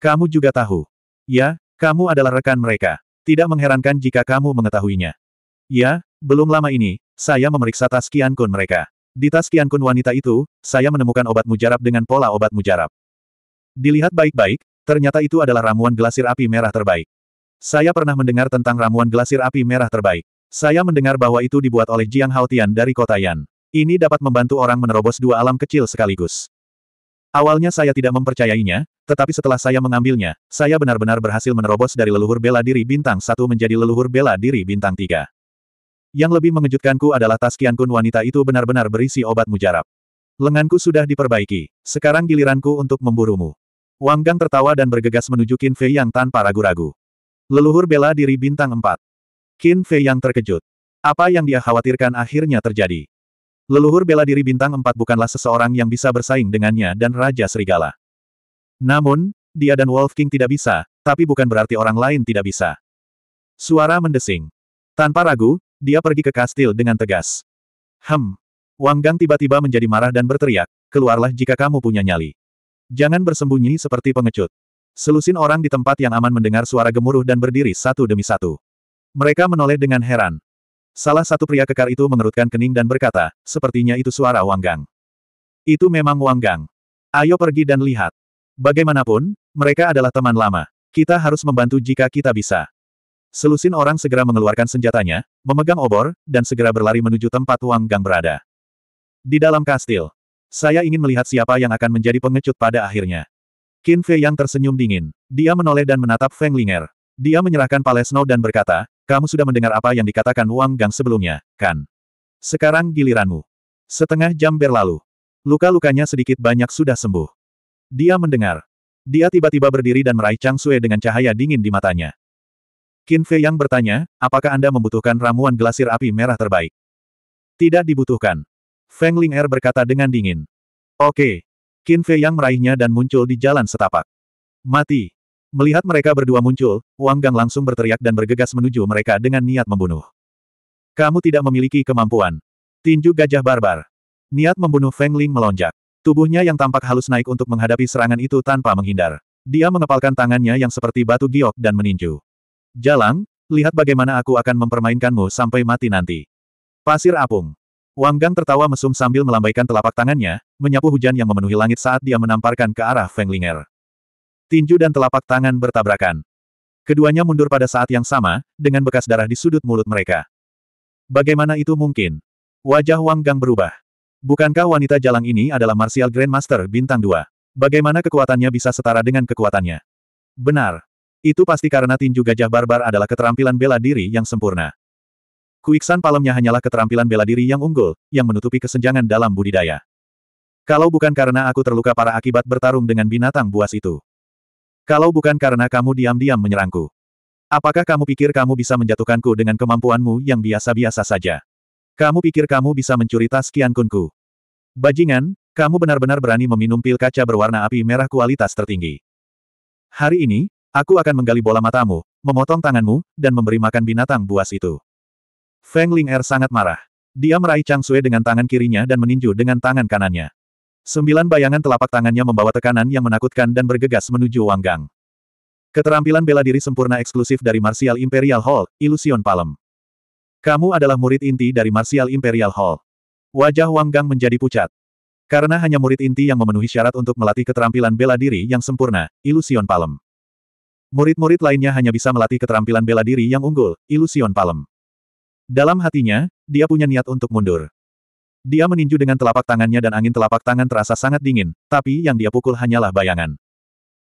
Kamu juga tahu. Ya, kamu adalah rekan mereka. Tidak mengherankan jika kamu mengetahuinya. Ya, belum lama ini, saya memeriksa tas Kian Kun mereka. Di tas Kian Kun wanita itu, saya menemukan obat mujarab dengan pola obat mujarab. Dilihat baik-baik, ternyata itu adalah ramuan gelasir api merah terbaik. Saya pernah mendengar tentang ramuan glasir api merah terbaik. Saya mendengar bahwa itu dibuat oleh Jiang Haotian dari kota Yan. Ini dapat membantu orang menerobos dua alam kecil sekaligus. Awalnya saya tidak mempercayainya, tetapi setelah saya mengambilnya, saya benar-benar berhasil menerobos dari leluhur bela diri bintang satu menjadi leluhur bela diri bintang tiga. Yang lebih mengejutkanku adalah tas kun wanita itu benar-benar berisi obat mujarab. Lenganku sudah diperbaiki, sekarang giliranku untuk memburumu. Wang Gang tertawa dan bergegas menuju Qin Fei Yang tanpa ragu-ragu. Leluhur bela diri bintang 4. Qin Fei yang terkejut. Apa yang dia khawatirkan akhirnya terjadi. Leluhur bela diri bintang 4 bukanlah seseorang yang bisa bersaing dengannya dan Raja Serigala. Namun, dia dan Wolf King tidak bisa, tapi bukan berarti orang lain tidak bisa. Suara mendesing. Tanpa ragu, dia pergi ke kastil dengan tegas. Hem. Wang Gang tiba-tiba menjadi marah dan berteriak, keluarlah jika kamu punya nyali. Jangan bersembunyi seperti pengecut. Selusin orang di tempat yang aman mendengar suara gemuruh dan berdiri satu demi satu. Mereka menoleh dengan heran. Salah satu pria kekar itu mengerutkan kening dan berkata, sepertinya itu suara Wanggang. Itu memang Wanggang. Ayo pergi dan lihat. Bagaimanapun, mereka adalah teman lama. Kita harus membantu jika kita bisa. Selusin orang segera mengeluarkan senjatanya, memegang obor, dan segera berlari menuju tempat Wang Gang berada. Di dalam kastil. Saya ingin melihat siapa yang akan menjadi pengecut pada akhirnya. Qin Fei yang tersenyum dingin. Dia menoleh dan menatap Feng Linger. Dia menyerahkan Palesno dan berkata, kamu sudah mendengar apa yang dikatakan Wang Gang sebelumnya, kan? Sekarang giliranmu. Setengah jam berlalu. Luka-lukanya sedikit banyak sudah sembuh. Dia mendengar. Dia tiba-tiba berdiri dan meraih Chang Sue dengan cahaya dingin di matanya. Qin Fei yang bertanya, apakah Anda membutuhkan ramuan gelasir api merah terbaik? Tidak dibutuhkan. Feng Ling Er berkata dengan dingin. Oke, Qin Fei yang meraihnya dan muncul di jalan setapak. Mati! Melihat mereka berdua muncul, Wang Gang langsung berteriak dan bergegas menuju mereka dengan niat membunuh. Kamu tidak memiliki kemampuan. Tinju gajah barbar. Niat membunuh Feng Ling melonjak. Tubuhnya yang tampak halus naik untuk menghadapi serangan itu tanpa menghindar. Dia mengepalkan tangannya yang seperti batu giok dan meninju. Jalang, lihat bagaimana aku akan mempermainkanmu sampai mati nanti. Pasir apung. Wang Gang tertawa mesum sambil melambaikan telapak tangannya, menyapu hujan yang memenuhi langit saat dia menamparkan ke arah Feng Linger. Tinju dan telapak tangan bertabrakan. Keduanya mundur pada saat yang sama, dengan bekas darah di sudut mulut mereka. Bagaimana itu mungkin? Wajah Wang Gang berubah. Bukankah wanita jalang ini adalah Martial Grandmaster Bintang 2? Bagaimana kekuatannya bisa setara dengan kekuatannya? Benar. Itu pasti karena tinju gajah barbar adalah keterampilan bela diri yang sempurna. Kuiksan palemnya hanyalah keterampilan bela diri yang unggul, yang menutupi kesenjangan dalam budidaya. Kalau bukan karena aku terluka para akibat bertarung dengan binatang buas itu. Kalau bukan karena kamu diam-diam menyerangku. Apakah kamu pikir kamu bisa menjatuhkanku dengan kemampuanmu yang biasa-biasa saja? Kamu pikir kamu bisa mencuri tas kiankunku? Bajingan, kamu benar-benar berani meminum pil kaca berwarna api merah kualitas tertinggi. Hari ini, aku akan menggali bola matamu, memotong tanganmu, dan memberi makan binatang buas itu. Feng Ling Er sangat marah. Dia meraih Chang Sui dengan tangan kirinya dan meninju dengan tangan kanannya. Sembilan bayangan telapak tangannya membawa tekanan yang menakutkan dan bergegas menuju Wang Gang. Keterampilan bela diri sempurna eksklusif dari Martial Imperial Hall, Illusion Palem. Kamu adalah murid inti dari Martial Imperial Hall. Wajah Wang Gang menjadi pucat. Karena hanya murid inti yang memenuhi syarat untuk melatih keterampilan bela diri yang sempurna, Illusion Palem. Murid-murid lainnya hanya bisa melatih keterampilan bela diri yang unggul, Illusion Palem. Dalam hatinya, dia punya niat untuk mundur. Dia meninju dengan telapak tangannya dan angin telapak tangan terasa sangat dingin, tapi yang dia pukul hanyalah bayangan.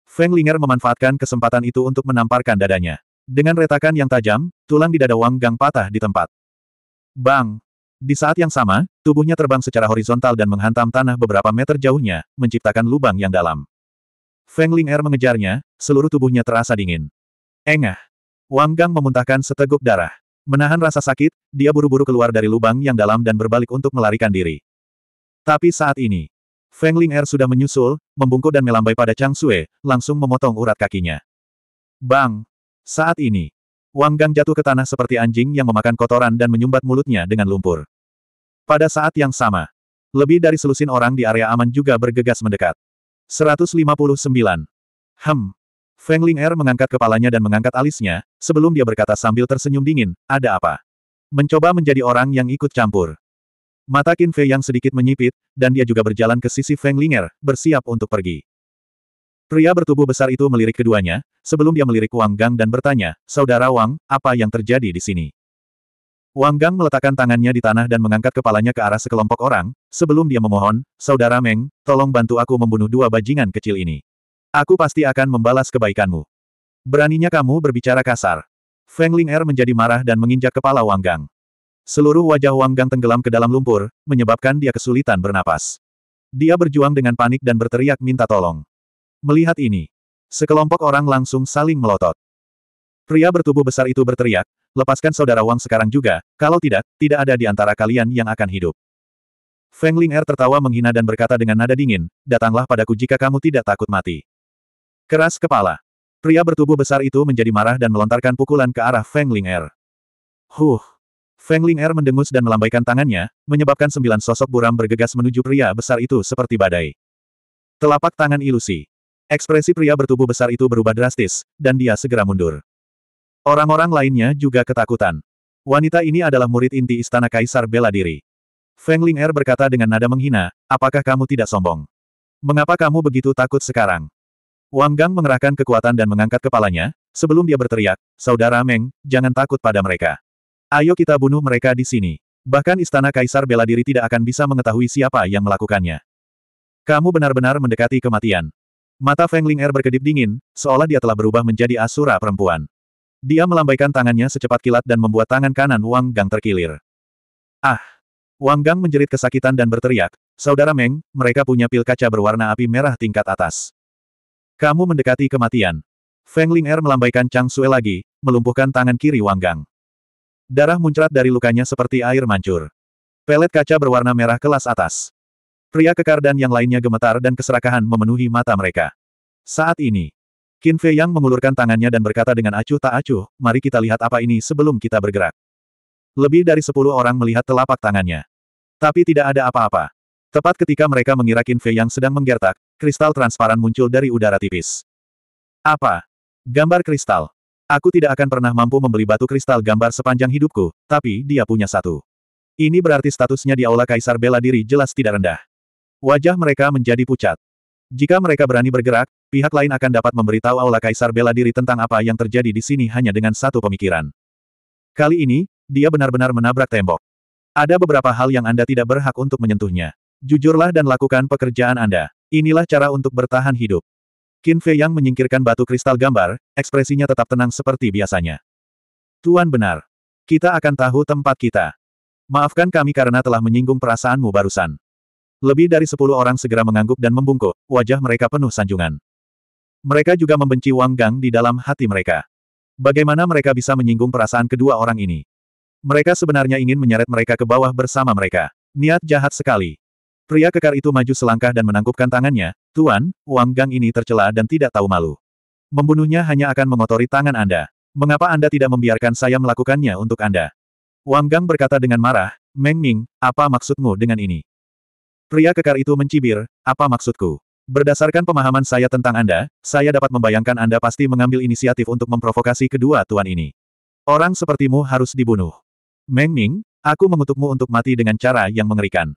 Feng Linger memanfaatkan kesempatan itu untuk menamparkan dadanya. Dengan retakan yang tajam, tulang di dada Wang Gang patah di tempat. Bang! Di saat yang sama, tubuhnya terbang secara horizontal dan menghantam tanah beberapa meter jauhnya, menciptakan lubang yang dalam. Feng Linger mengejarnya, seluruh tubuhnya terasa dingin. Engah! Wang Gang memuntahkan seteguk darah. Menahan rasa sakit, dia buru-buru keluar dari lubang yang dalam dan berbalik untuk melarikan diri. Tapi saat ini, Feng Ling Er sudah menyusul, membungkuk dan melambai pada Chang Sue, langsung memotong urat kakinya. Bang! Saat ini, Wang Gang jatuh ke tanah seperti anjing yang memakan kotoran dan menyumbat mulutnya dengan lumpur. Pada saat yang sama, lebih dari selusin orang di area aman juga bergegas mendekat. 159. Hem. Feng Ling Er mengangkat kepalanya dan mengangkat alisnya, sebelum dia berkata sambil tersenyum dingin, ada apa? Mencoba menjadi orang yang ikut campur. Mata Qin Fei yang sedikit menyipit, dan dia juga berjalan ke sisi Feng Ling Er, bersiap untuk pergi. Pria bertubuh besar itu melirik keduanya, sebelum dia melirik Wang Gang dan bertanya, Saudara Wang, apa yang terjadi di sini? Wang Gang meletakkan tangannya di tanah dan mengangkat kepalanya ke arah sekelompok orang, sebelum dia memohon, Saudara Meng, tolong bantu aku membunuh dua bajingan kecil ini. Aku pasti akan membalas kebaikanmu. Beraninya kamu berbicara kasar. Feng Ling Er menjadi marah dan menginjak kepala Wang Gang. Seluruh wajah Wang Gang tenggelam ke dalam lumpur, menyebabkan dia kesulitan bernapas. Dia berjuang dengan panik dan berteriak minta tolong. Melihat ini, sekelompok orang langsung saling melotot. Pria bertubuh besar itu berteriak, lepaskan saudara Wang sekarang juga, kalau tidak, tidak ada di antara kalian yang akan hidup. Feng Ling Er tertawa menghina dan berkata dengan nada dingin, datanglah padaku jika kamu tidak takut mati. Keras kepala. Pria bertubuh besar itu menjadi marah dan melontarkan pukulan ke arah Feng Ling Er. Huh. Feng Ling Er mendengus dan melambaikan tangannya, menyebabkan sembilan sosok buram bergegas menuju pria besar itu seperti badai. Telapak tangan ilusi. Ekspresi pria bertubuh besar itu berubah drastis, dan dia segera mundur. Orang-orang lainnya juga ketakutan. Wanita ini adalah murid inti Istana Kaisar Bela Diri. Feng Ling Er berkata dengan nada menghina, apakah kamu tidak sombong? Mengapa kamu begitu takut sekarang? Wang Gang mengerahkan kekuatan dan mengangkat kepalanya, sebelum dia berteriak, Saudara Meng, jangan takut pada mereka. Ayo kita bunuh mereka di sini. Bahkan istana kaisar bela diri tidak akan bisa mengetahui siapa yang melakukannya. Kamu benar-benar mendekati kematian. Mata Feng Ling Er berkedip dingin, seolah dia telah berubah menjadi asura perempuan. Dia melambaikan tangannya secepat kilat dan membuat tangan kanan Wang Gang terkilir. Ah! Wang Gang menjerit kesakitan dan berteriak, Saudara Meng, mereka punya pil kaca berwarna api merah tingkat atas. Kamu mendekati kematian. Feng Ling Er melambaikan Chang Sue lagi, melumpuhkan tangan kiri Wang Gang. Darah muncrat dari lukanya seperti air mancur. Pelet kaca berwarna merah kelas atas. Pria kekar dan yang lainnya gemetar dan keserakahan memenuhi mata mereka. Saat ini, Qin Fei Yang mengulurkan tangannya dan berkata dengan acuh tak acuh, mari kita lihat apa ini sebelum kita bergerak. Lebih dari sepuluh orang melihat telapak tangannya. Tapi tidak ada apa-apa. Tepat ketika mereka mengira Qin Fei Yang sedang menggertak, kristal transparan muncul dari udara tipis. Apa? Gambar kristal. Aku tidak akan pernah mampu membeli batu kristal gambar sepanjang hidupku, tapi dia punya satu. Ini berarti statusnya di Aula Kaisar Bela Diri jelas tidak rendah. Wajah mereka menjadi pucat. Jika mereka berani bergerak, pihak lain akan dapat memberitahu Aula Kaisar Bela Diri tentang apa yang terjadi di sini hanya dengan satu pemikiran. Kali ini, dia benar-benar menabrak tembok. Ada beberapa hal yang Anda tidak berhak untuk menyentuhnya. Jujurlah dan lakukan pekerjaan Anda. Inilah cara untuk bertahan hidup. Qin Fei Yang menyingkirkan batu kristal gambar, ekspresinya tetap tenang seperti biasanya. Tuan benar. Kita akan tahu tempat kita. Maafkan kami karena telah menyinggung perasaanmu barusan. Lebih dari sepuluh orang segera mengangguk dan membungkuk, wajah mereka penuh sanjungan. Mereka juga membenci Wang Gang di dalam hati mereka. Bagaimana mereka bisa menyinggung perasaan kedua orang ini? Mereka sebenarnya ingin menyeret mereka ke bawah bersama mereka. Niat jahat sekali. Pria kekar itu maju selangkah dan menangkupkan tangannya, Tuan, Wang Gang ini tercela dan tidak tahu malu. Membunuhnya hanya akan mengotori tangan Anda. Mengapa Anda tidak membiarkan saya melakukannya untuk Anda? Wang Gang berkata dengan marah, Meng Ming, apa maksudmu dengan ini? Pria kekar itu mencibir, apa maksudku? Berdasarkan pemahaman saya tentang Anda, saya dapat membayangkan Anda pasti mengambil inisiatif untuk memprovokasi kedua tuan ini. Orang sepertimu harus dibunuh. Meng Ming, aku mengutukmu untuk mati dengan cara yang mengerikan.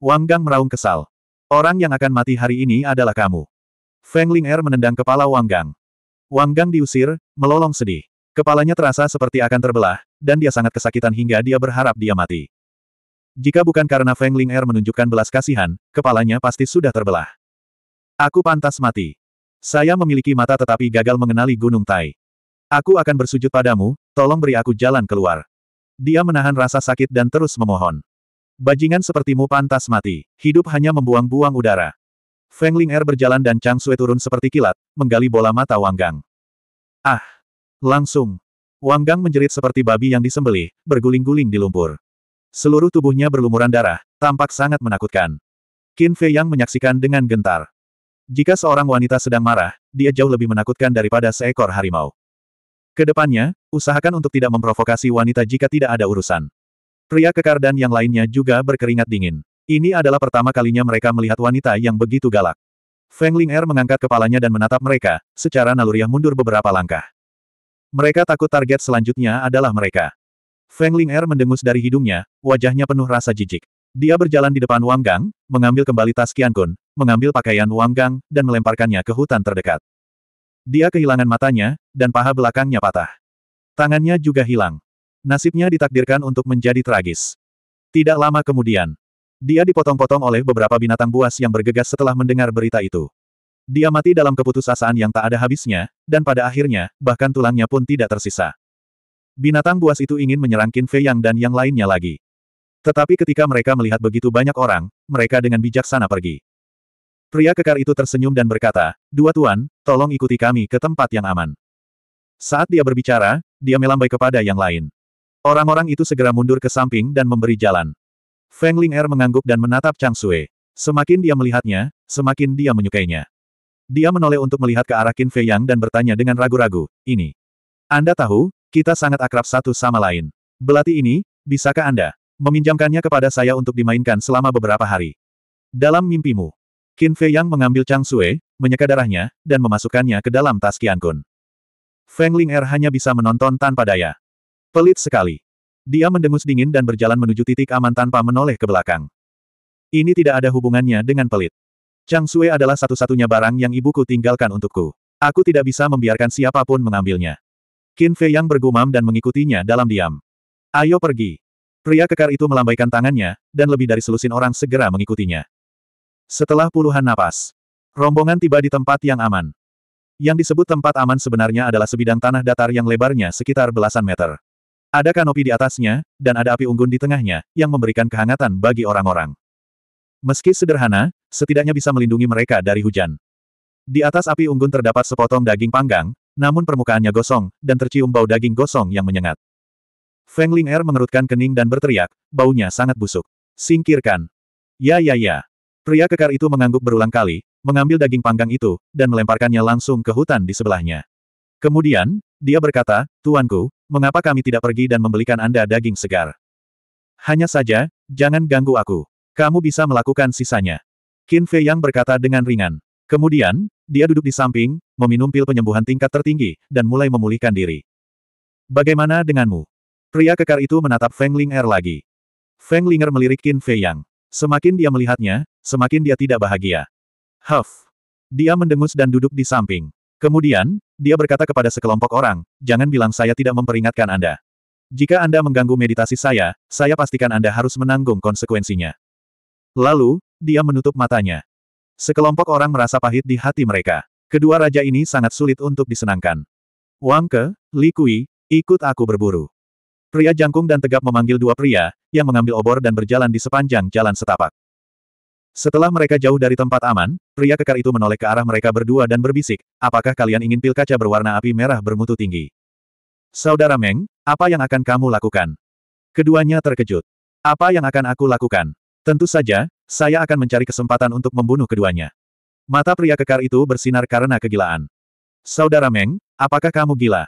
Wang Gang meraung kesal. Orang yang akan mati hari ini adalah kamu. Feng Ling Er menendang kepala Wang Gang. Wang Gang diusir, melolong sedih. Kepalanya terasa seperti akan terbelah, dan dia sangat kesakitan hingga dia berharap dia mati. Jika bukan karena Feng Ling Er menunjukkan belas kasihan, kepalanya pasti sudah terbelah. Aku pantas mati. Saya memiliki mata tetapi gagal mengenali Gunung Tai. Aku akan bersujud padamu, tolong beri aku jalan keluar. Dia menahan rasa sakit dan terus memohon. Bajingan sepertimu pantas mati, hidup hanya membuang-buang udara. Feng Ling Er berjalan dan Chang Sui turun seperti kilat, menggali bola mata Wang Gang. Ah! Langsung! Wang Gang menjerit seperti babi yang disembelih, berguling-guling di lumpur. Seluruh tubuhnya berlumuran darah, tampak sangat menakutkan. Qin Fei Yang menyaksikan dengan gentar. Jika seorang wanita sedang marah, dia jauh lebih menakutkan daripada seekor harimau. Kedepannya, usahakan untuk tidak memprovokasi wanita jika tidak ada urusan. Pria kekar dan yang lainnya juga berkeringat dingin. Ini adalah pertama kalinya mereka melihat wanita yang begitu galak. Feng Ling Er mengangkat kepalanya dan menatap mereka, secara naluriah mundur beberapa langkah. Mereka takut target selanjutnya adalah mereka. Feng Ling Er mendengus dari hidungnya, wajahnya penuh rasa jijik. Dia berjalan di depan Wang Gang, mengambil kembali tas Qian Kun, mengambil pakaian Wang Gang, dan melemparkannya ke hutan terdekat. Dia kehilangan matanya, dan paha belakangnya patah. Tangannya juga hilang. Nasibnya ditakdirkan untuk menjadi tragis. Tidak lama kemudian, dia dipotong-potong oleh beberapa binatang buas yang bergegas setelah mendengar berita itu. Dia mati dalam keputusasaan yang tak ada habisnya, dan pada akhirnya, bahkan tulangnya pun tidak tersisa. Binatang buas itu ingin menyerang Qin Fei Yang dan yang lainnya lagi. Tetapi ketika mereka melihat begitu banyak orang, mereka dengan bijaksana pergi. Pria kekar itu tersenyum dan berkata, Dua tuan, tolong ikuti kami ke tempat yang aman. Saat dia berbicara, dia melambai kepada yang lain. Orang-orang itu segera mundur ke samping dan memberi jalan. Feng Ling Er mengangguk dan menatap Chang Sui. Semakin dia melihatnya, semakin dia menyukainya. Dia menoleh untuk melihat ke arah Qin Fei Yang dan bertanya dengan ragu-ragu, ini. Anda tahu, kita sangat akrab satu sama lain. Belati ini, bisakah Anda meminjamkannya kepada saya untuk dimainkan selama beberapa hari? Dalam mimpimu, Qin Fei Yang mengambil Chang Sui, menyeka darahnya, dan memasukkannya ke dalam tas Qian Kun. Feng Ling Er hanya bisa menonton tanpa daya. Pelit sekali. Dia mendengus dingin dan berjalan menuju titik aman tanpa menoleh ke belakang. Ini tidak ada hubungannya dengan pelit. Chang Sui adalah satu-satunya barang yang ibuku tinggalkan untukku. Aku tidak bisa membiarkan siapapun mengambilnya. Qin Fei yang bergumam dan mengikutinya dalam diam. Ayo pergi. Pria kekar itu melambaikan tangannya, dan lebih dari selusin orang segera mengikutinya. Setelah puluhan napas, rombongan tiba di tempat yang aman. Yang disebut tempat aman sebenarnya adalah sebidang tanah datar yang lebarnya sekitar belasan meter. Ada kanopi di atasnya, dan ada api unggun di tengahnya, yang memberikan kehangatan bagi orang-orang. Meski sederhana, setidaknya bisa melindungi mereka dari hujan. Di atas api unggun terdapat sepotong daging panggang, namun permukaannya gosong, dan tercium bau daging gosong yang menyengat. Feng Ling Er mengerutkan kening dan berteriak, baunya sangat busuk. Singkirkan. Ya ya ya. Pria kekar itu mengangguk berulang kali, mengambil daging panggang itu, dan melemparkannya langsung ke hutan di sebelahnya. Kemudian, dia berkata, Tuanku, mengapa kami tidak pergi dan membelikan Anda daging segar? Hanya saja, jangan ganggu aku. Kamu bisa melakukan sisanya. Qin Fei Yang berkata dengan ringan. Kemudian, dia duduk di samping, meminum pil penyembuhan tingkat tertinggi, dan mulai memulihkan diri. Bagaimana denganmu? Pria kekar itu menatap Feng Ling Er lagi. Feng Linger melirik Qin Fei Yang. Semakin dia melihatnya, semakin dia tidak bahagia. Huff! Dia mendengus dan duduk di samping. Kemudian, dia berkata kepada sekelompok orang, jangan bilang saya tidak memperingatkan Anda. Jika Anda mengganggu meditasi saya, saya pastikan Anda harus menanggung konsekuensinya. Lalu, dia menutup matanya. Sekelompok orang merasa pahit di hati mereka. Kedua raja ini sangat sulit untuk disenangkan. Wang Ke, Li Kui, ikut aku berburu. Pria jangkung dan tegap memanggil dua pria, yang mengambil obor dan berjalan di sepanjang jalan setapak. Setelah mereka jauh dari tempat aman, pria kekar itu menoleh ke arah mereka berdua dan berbisik, apakah kalian ingin pil kaca berwarna api merah bermutu tinggi? Saudara Meng, apa yang akan kamu lakukan? Keduanya terkejut. Apa yang akan aku lakukan? Tentu saja, saya akan mencari kesempatan untuk membunuh keduanya. Mata pria kekar itu bersinar karena kegilaan. Saudara Meng, apakah kamu gila?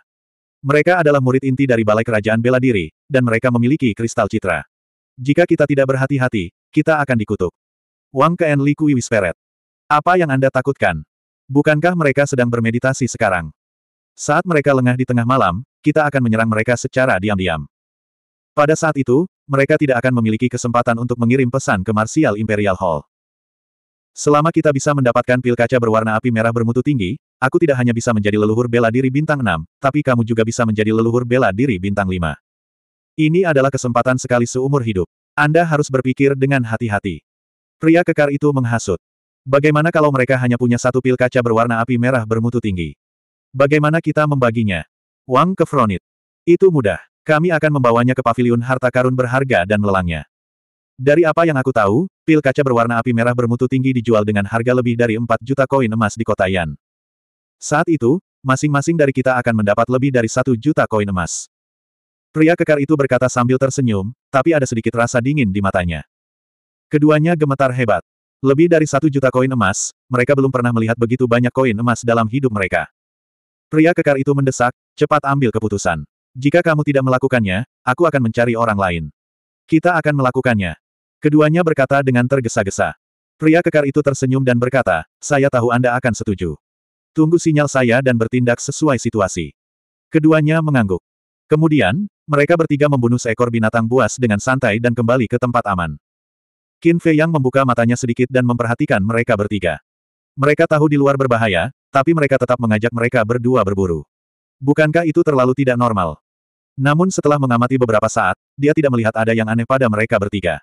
Mereka adalah murid inti dari Balai Kerajaan Bela Diri, dan mereka memiliki kristal citra. Jika kita tidak berhati-hati, kita akan dikutuk. Wang Li Kui wisperet. Apa yang Anda takutkan? Bukankah mereka sedang bermeditasi sekarang? Saat mereka lengah di tengah malam, kita akan menyerang mereka secara diam-diam. Pada saat itu, mereka tidak akan memiliki kesempatan untuk mengirim pesan ke Martial Imperial Hall. Selama kita bisa mendapatkan pil kaca berwarna api merah bermutu tinggi, aku tidak hanya bisa menjadi leluhur bela diri bintang 6, tapi kamu juga bisa menjadi leluhur bela diri bintang 5. Ini adalah kesempatan sekali seumur hidup. Anda harus berpikir dengan hati-hati. Pria kekar itu menghasut. Bagaimana kalau mereka hanya punya satu pil kaca berwarna api merah bermutu tinggi? Bagaimana kita membaginya? Wang kefronit. Itu mudah. Kami akan membawanya ke pavilion harta karun berharga dan melelangnya. Dari apa yang aku tahu, pil kaca berwarna api merah bermutu tinggi dijual dengan harga lebih dari 4 juta koin emas di kota Yan. Saat itu, masing-masing dari kita akan mendapat lebih dari satu juta koin emas. Pria kekar itu berkata sambil tersenyum, tapi ada sedikit rasa dingin di matanya. Keduanya gemetar hebat. Lebih dari satu juta koin emas, mereka belum pernah melihat begitu banyak koin emas dalam hidup mereka. Pria kekar itu mendesak, cepat ambil keputusan. Jika kamu tidak melakukannya, aku akan mencari orang lain. Kita akan melakukannya. Keduanya berkata dengan tergesa-gesa. Pria kekar itu tersenyum dan berkata, saya tahu Anda akan setuju. Tunggu sinyal saya dan bertindak sesuai situasi. Keduanya mengangguk. Kemudian, mereka bertiga membunuh seekor binatang buas dengan santai dan kembali ke tempat aman. Qin Fei Yang membuka matanya sedikit dan memperhatikan mereka bertiga. Mereka tahu di luar berbahaya, tapi mereka tetap mengajak mereka berdua berburu. Bukankah itu terlalu tidak normal? Namun setelah mengamati beberapa saat, dia tidak melihat ada yang aneh pada mereka bertiga.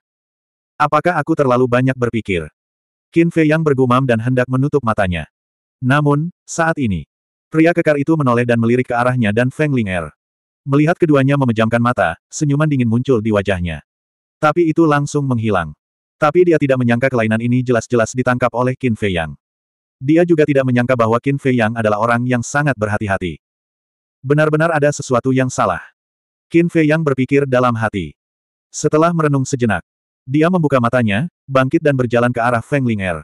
Apakah aku terlalu banyak berpikir? Qin Fei Yang bergumam dan hendak menutup matanya. Namun, saat ini, pria kekar itu menoleh dan melirik ke arahnya dan Feng Ling Er. Melihat keduanya memejamkan mata, senyuman dingin muncul di wajahnya. Tapi itu langsung menghilang. Tapi dia tidak menyangka kelainan ini jelas-jelas ditangkap oleh Qin Fei Yang. Dia juga tidak menyangka bahwa Qin Fei Yang adalah orang yang sangat berhati-hati. Benar-benar ada sesuatu yang salah. Qin Fei Yang berpikir dalam hati. Setelah merenung sejenak, dia membuka matanya, bangkit dan berjalan ke arah Feng Ling Er.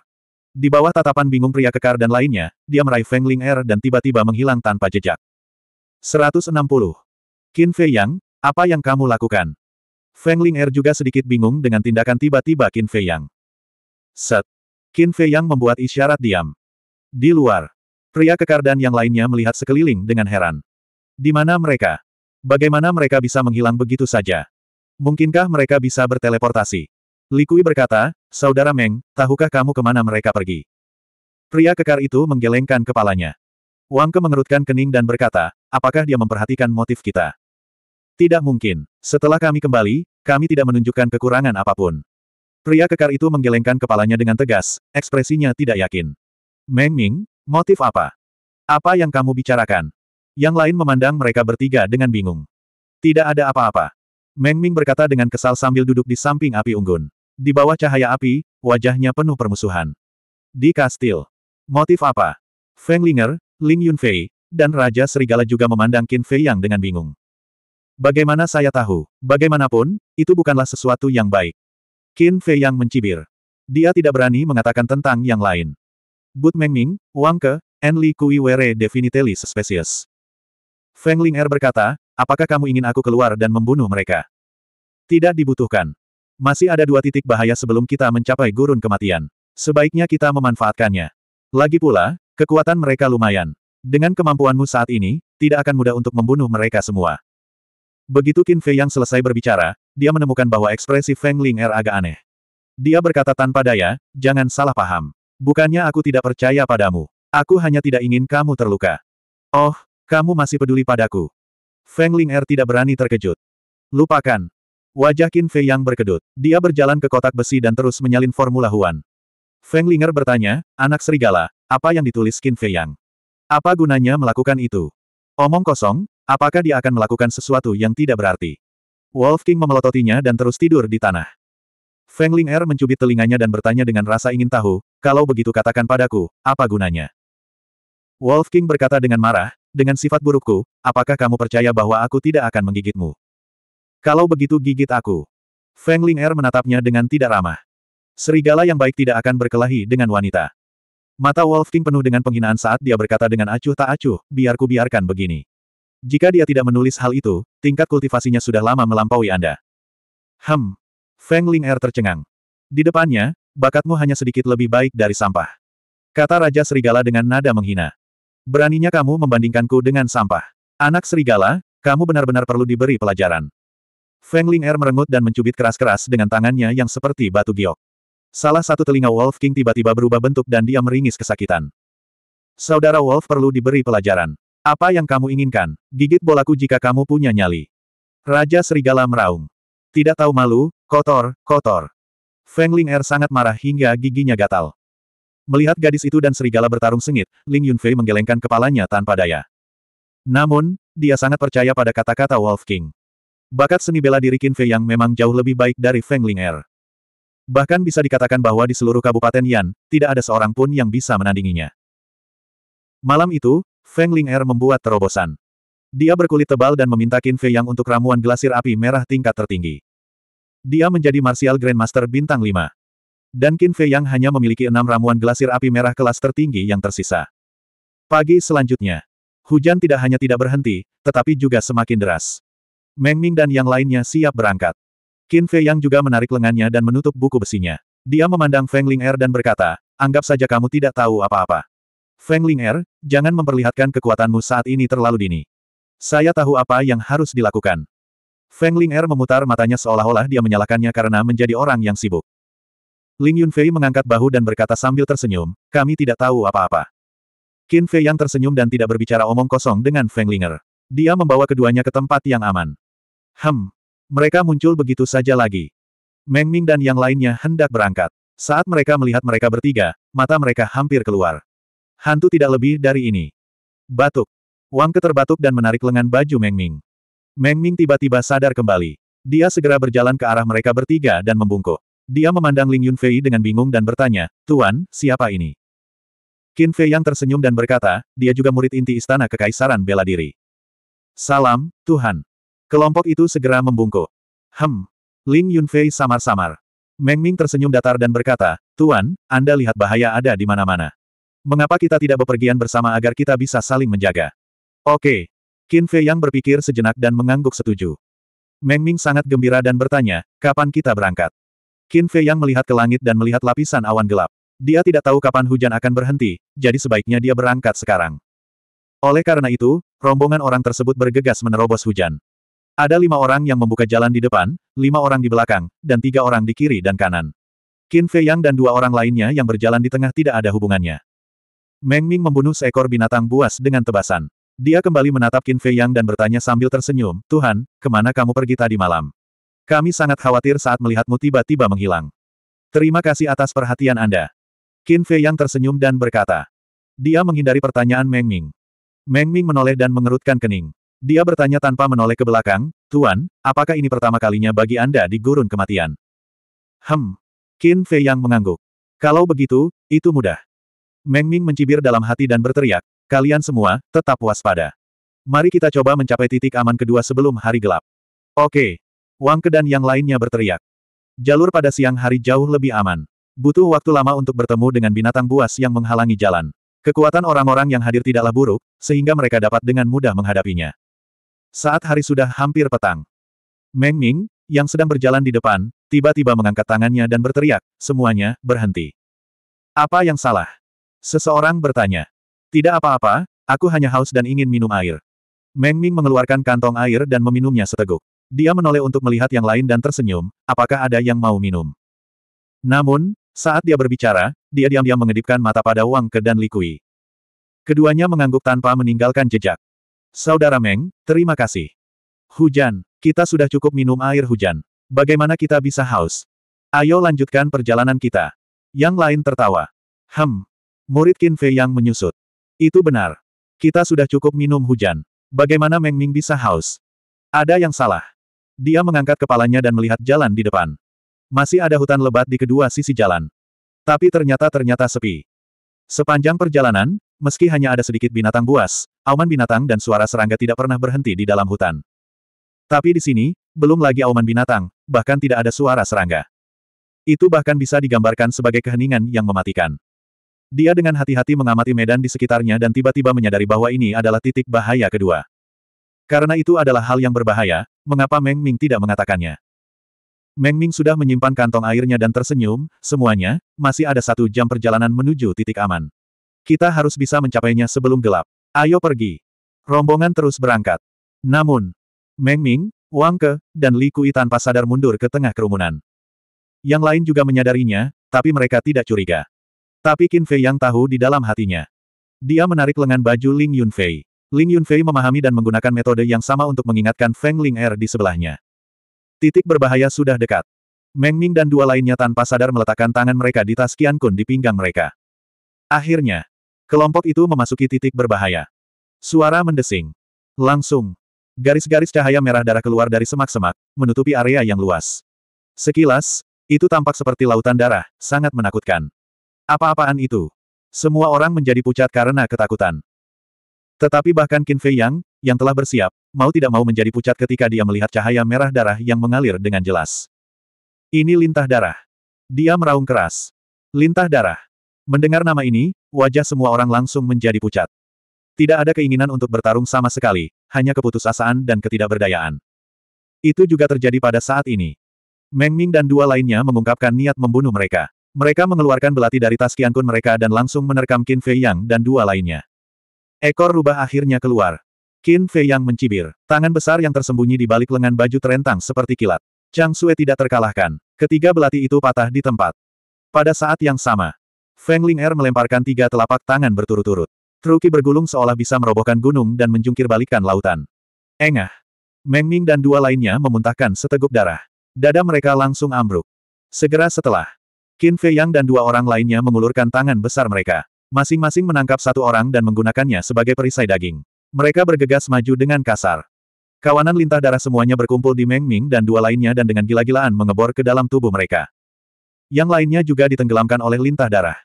Di bawah tatapan bingung pria kekar dan lainnya, dia meraih Feng Ling Er dan tiba-tiba menghilang tanpa jejak. 160. Qin Fei Yang, apa yang kamu lakukan? Feng Ling Er juga sedikit bingung dengan tindakan tiba-tiba Qin Fei Yang. Set. Qin Fei Yang membuat isyarat diam. Di luar, pria kekar dan yang lainnya melihat sekeliling dengan heran. Di mana mereka? Bagaimana mereka bisa menghilang begitu saja? Mungkinkah mereka bisa berteleportasi? Li Kui berkata, Saudara Meng, tahukah kamu kemana mereka pergi? Pria kekar itu menggelengkan kepalanya. Wang Ke mengerutkan kening dan berkata, apakah dia memperhatikan motif kita? Tidak mungkin. Setelah kami kembali, kami tidak menunjukkan kekurangan apapun. Pria kekar itu menggelengkan kepalanya dengan tegas, ekspresinya tidak yakin. Meng Ming, motif apa? Apa yang kamu bicarakan? Yang lain memandang mereka bertiga dengan bingung. Tidak ada apa-apa. Meng Ming berkata dengan kesal sambil duduk di samping api unggun. Di bawah cahaya api, wajahnya penuh permusuhan. Di kastil. Motif apa? Feng Linger, Ling Yunfei, dan Raja Serigala juga memandang Qin Fei Yang dengan bingung. Bagaimana saya tahu? Bagaimanapun, itu bukanlah sesuatu yang baik. Qin Fei yang mencibir. Dia tidak berani mengatakan tentang yang lain. But Meng Ming, Wang Ke, En Li Kui Were definitely suspicious. Feng Ling Er berkata, apakah kamu ingin aku keluar dan membunuh mereka? Tidak dibutuhkan. Masih ada dua titik bahaya sebelum kita mencapai gurun kematian. Sebaiknya kita memanfaatkannya. Lagi pula, kekuatan mereka lumayan. Dengan kemampuanmu saat ini, tidak akan mudah untuk membunuh mereka semua. Begitu Qin Fei yang selesai berbicara, dia menemukan bahwa ekspresi Feng Ling Er agak aneh. Dia berkata tanpa daya, jangan salah paham. Bukannya aku tidak percaya padamu. Aku hanya tidak ingin kamu terluka. Oh, kamu masih peduli padaku. Feng Ling Er tidak berani terkejut. Lupakan. Wajah Qin Fei yang berkedut. Dia berjalan ke kotak besi dan terus menyalin formula Huan. Feng Ling Er bertanya, anak serigala, apa yang ditulis Qin Fei Yang? Apa gunanya melakukan itu? Omong kosong, Apakah dia akan melakukan sesuatu yang tidak berarti? Wolf King memelototinya dan terus tidur di tanah. Feng Ling Er mencubit telinganya dan bertanya dengan rasa ingin tahu, kalau begitu katakan padaku, apa gunanya? Wolf King berkata dengan marah, dengan sifat burukku, apakah kamu percaya bahwa aku tidak akan menggigitmu? Kalau begitu gigit aku. Feng Ling Er menatapnya dengan tidak ramah. Serigala yang baik tidak akan berkelahi dengan wanita. Mata Wolf King penuh dengan penghinaan saat dia berkata dengan acuh tak acuh, biarku biarkan begini. Jika dia tidak menulis hal itu, tingkat kultivasinya sudah lama melampaui Anda. Hem. Feng Ling Er tercengang. Di depannya, bakatmu hanya sedikit lebih baik dari sampah. Kata Raja Serigala dengan nada menghina. Beraninya kamu membandingkanku dengan sampah. Anak serigala, kamu benar-benar perlu diberi pelajaran. Feng Ling Er merengut dan mencubit keras-keras dengan tangannya yang seperti batu giok. Salah satu telinga Wolf King tiba-tiba berubah bentuk dan dia meringis kesakitan. Saudara Wolf perlu diberi pelajaran. Apa yang kamu inginkan? Gigit bolaku jika kamu punya nyali. Raja Serigala meraung. Tidak tahu malu, kotor, kotor. Feng Ling Er sangat marah hingga giginya gatal. Melihat gadis itu dan serigala bertarung sengit, Ling Yunfei menggelengkan kepalanya tanpa daya. Namun, dia sangat percaya pada kata-kata Wolf King. Bakat seni bela diri Qin Fei yang memang jauh lebih baik dari Feng Ling Er. Bahkan bisa dikatakan bahwa di seluruh kabupaten Yan, tidak ada seorang pun yang bisa menandinginya. Malam itu, Feng Ling Er membuat terobosan. Dia berkulit tebal dan meminta Qin Fei Yang untuk ramuan gelasir api merah tingkat tertinggi. Dia menjadi Martial Grandmaster bintang 5. Dan Qin Fei Yang hanya memiliki enam ramuan gelasir api merah kelas tertinggi yang tersisa. Pagi selanjutnya, hujan tidak hanya tidak berhenti, tetapi juga semakin deras. Meng Ming dan yang lainnya siap berangkat. Qin Fei Yang juga menarik lengannya dan menutup buku besinya. Dia memandang Feng Ling Er dan berkata, anggap saja kamu tidak tahu apa-apa. Feng Ling Er, jangan memperlihatkan kekuatanmu saat ini terlalu dini. Saya tahu apa yang harus dilakukan. Feng Ling Er memutar matanya seolah-olah dia menyalakannya karena menjadi orang yang sibuk. Ling Yunfei mengangkat bahu dan berkata sambil tersenyum, kami tidak tahu apa-apa. Qin Fei yang tersenyum dan tidak berbicara omong kosong dengan Feng Linger. Dia membawa keduanya ke tempat yang aman. Hem. Mereka muncul begitu saja lagi. Meng Ming dan yang lainnya hendak berangkat. Saat mereka melihat mereka bertiga, mata mereka hampir keluar. Hantu tidak lebih dari ini. Batuk. Wang Ke terbatuk dan menarik lengan baju Meng Ming. Meng Ming tiba-tiba sadar kembali. Dia segera berjalan ke arah mereka bertiga dan membungkuk. Dia memandang Ling Yunfei dengan bingung dan bertanya, Tuan, siapa ini? Qin Fei yang tersenyum dan berkata, dia juga murid inti istana kekaisaran bela diri. Salam, Tuhan. Kelompok itu segera membungkuk. Hem. Ling Yunfei samar-samar. Meng Ming tersenyum datar dan berkata, Tuan, Anda lihat bahaya ada di mana-mana. Mengapa kita tidak bepergian bersama agar kita bisa saling menjaga? Oke. Qin Fei yang berpikir sejenak dan mengangguk setuju. Meng Ming sangat gembira dan bertanya, kapan kita berangkat? Qin Fei yang melihat ke langit dan melihat lapisan awan gelap. Dia tidak tahu kapan hujan akan berhenti, jadi sebaiknya dia berangkat sekarang. Oleh karena itu, rombongan orang tersebut bergegas menerobos hujan. Ada lima orang yang membuka jalan di depan, lima orang di belakang, dan tiga orang di kiri dan kanan. Qin Fei Yang dan dua orang lainnya yang berjalan di tengah tidak ada hubungannya. Meng Ming membunuh seekor binatang buas dengan tebasan. Dia kembali menatap Qin Fei Yang dan bertanya sambil tersenyum, Tuhan, kemana kamu pergi tadi malam? Kami sangat khawatir saat melihatmu tiba-tiba menghilang. Terima kasih atas perhatian Anda. Qin Fei Yang tersenyum dan berkata. Dia menghindari pertanyaan Meng Ming. Meng Ming menoleh dan mengerutkan kening. Dia bertanya tanpa menoleh ke belakang, Tuan, apakah ini pertama kalinya bagi Anda di gurun kematian? Hem. Qin Fei Yang mengangguk. Kalau begitu, itu mudah. Meng Ming mencibir dalam hati dan berteriak, kalian semua, tetap waspada. Mari kita coba mencapai titik aman kedua sebelum hari gelap. Oke. Wang Ke dan yang lainnya berteriak. Jalur pada siang hari jauh lebih aman. Butuh waktu lama untuk bertemu dengan binatang buas yang menghalangi jalan. Kekuatan orang-orang yang hadir tidaklah buruk, sehingga mereka dapat dengan mudah menghadapinya. Saat hari sudah hampir petang. Meng Ming, yang sedang berjalan di depan, tiba-tiba mengangkat tangannya dan berteriak, semuanya, berhenti. Apa yang salah? Seseorang bertanya. Tidak apa-apa, aku hanya haus dan ingin minum air. Meng Ming mengeluarkan kantong air dan meminumnya seteguk. Dia menoleh untuk melihat yang lain dan tersenyum, apakah ada yang mau minum. Namun, saat dia berbicara, dia diam-diam mengedipkan mata pada Wang Ke dan Li Kui. Keduanya mengangguk tanpa meninggalkan jejak. Saudara Meng, terima kasih. Hujan, kita sudah cukup minum air hujan. Bagaimana kita bisa haus? Ayo lanjutkan perjalanan kita. Yang lain tertawa. Hem, Murid Qin Fei yang menyusut. Itu benar. Kita sudah cukup minum hujan. Bagaimana Meng Ming bisa haus? Ada yang salah. Dia mengangkat kepalanya dan melihat jalan di depan. Masih ada hutan lebat di kedua sisi jalan. Tapi ternyata-ternyata sepi. Sepanjang perjalanan, meski hanya ada sedikit binatang buas, auman binatang dan suara serangga tidak pernah berhenti di dalam hutan. Tapi di sini, belum lagi auman binatang, bahkan tidak ada suara serangga. Itu bahkan bisa digambarkan sebagai keheningan yang mematikan. Dia dengan hati-hati mengamati medan di sekitarnya dan tiba-tiba menyadari bahwa ini adalah titik bahaya kedua. Karena itu adalah hal yang berbahaya, mengapa Meng Ming tidak mengatakannya? Meng Ming sudah menyimpan kantong airnya dan tersenyum, semuanya, masih ada satu jam perjalanan menuju titik aman. Kita harus bisa mencapainya sebelum gelap. Ayo pergi. Rombongan terus berangkat. Namun, Meng Ming, Wang Ke, dan Li Kui tanpa sadar mundur ke tengah kerumunan. Yang lain juga menyadarinya, tapi mereka tidak curiga. Tapi Qin Fei yang tahu di dalam hatinya. Dia menarik lengan baju Ling Yunfei. Ling Yunfei memahami dan menggunakan metode yang sama untuk mengingatkan Feng Ling Er di sebelahnya. Titik berbahaya sudah dekat. Meng Ming dan dua lainnya tanpa sadar meletakkan tangan mereka di tas Qian Kun di pinggang mereka. Akhirnya, kelompok itu memasuki titik berbahaya. Suara mendesing. Langsung, Garis-garis cahaya merah darah keluar dari semak-semak, menutupi area yang luas. Sekilas, itu tampak seperti lautan darah, sangat menakutkan. Apa-apaan itu? Semua orang menjadi pucat karena ketakutan. Tetapi bahkan Qin Fei Yang, yang telah bersiap, mau tidak mau menjadi pucat ketika dia melihat cahaya merah darah yang mengalir dengan jelas. Ini lintah darah. Dia meraung keras. Lintah darah. Mendengar nama ini, wajah semua orang langsung menjadi pucat. Tidak ada keinginan untuk bertarung sama sekali, hanya keputusasaan dan ketidakberdayaan. Itu juga terjadi pada saat ini. Meng Ming dan dua lainnya mengungkapkan niat membunuh mereka. Mereka mengeluarkan belati dari tas kiankun mereka dan langsung menerkam Qin Fei Yang dan dua lainnya. Ekor rubah akhirnya keluar. Qin Fei Yang mencibir. Tangan besar yang tersembunyi di balik lengan baju terentang seperti kilat. Chang Sue tidak terkalahkan. Ketiga belati itu patah di tempat. Pada saat yang sama, Feng Ling Er melemparkan tiga telapak tangan berturut-turut. Truki bergulung seolah bisa merobohkan gunung dan menjungkir balikan lautan. Engah. Meng Ming dan dua lainnya memuntahkan seteguk darah. Dada mereka langsung ambruk. Segera setelah, Qin Fei Yang dan dua orang lainnya mengulurkan tangan besar mereka. Masing-masing menangkap satu orang dan menggunakannya sebagai perisai daging. Mereka bergegas maju dengan kasar. Kawanan lintah darah semuanya berkumpul di Meng Ming dan dua lainnya dan dengan gila-gilaan mengebor ke dalam tubuh mereka. Yang lainnya juga ditenggelamkan oleh lintah darah.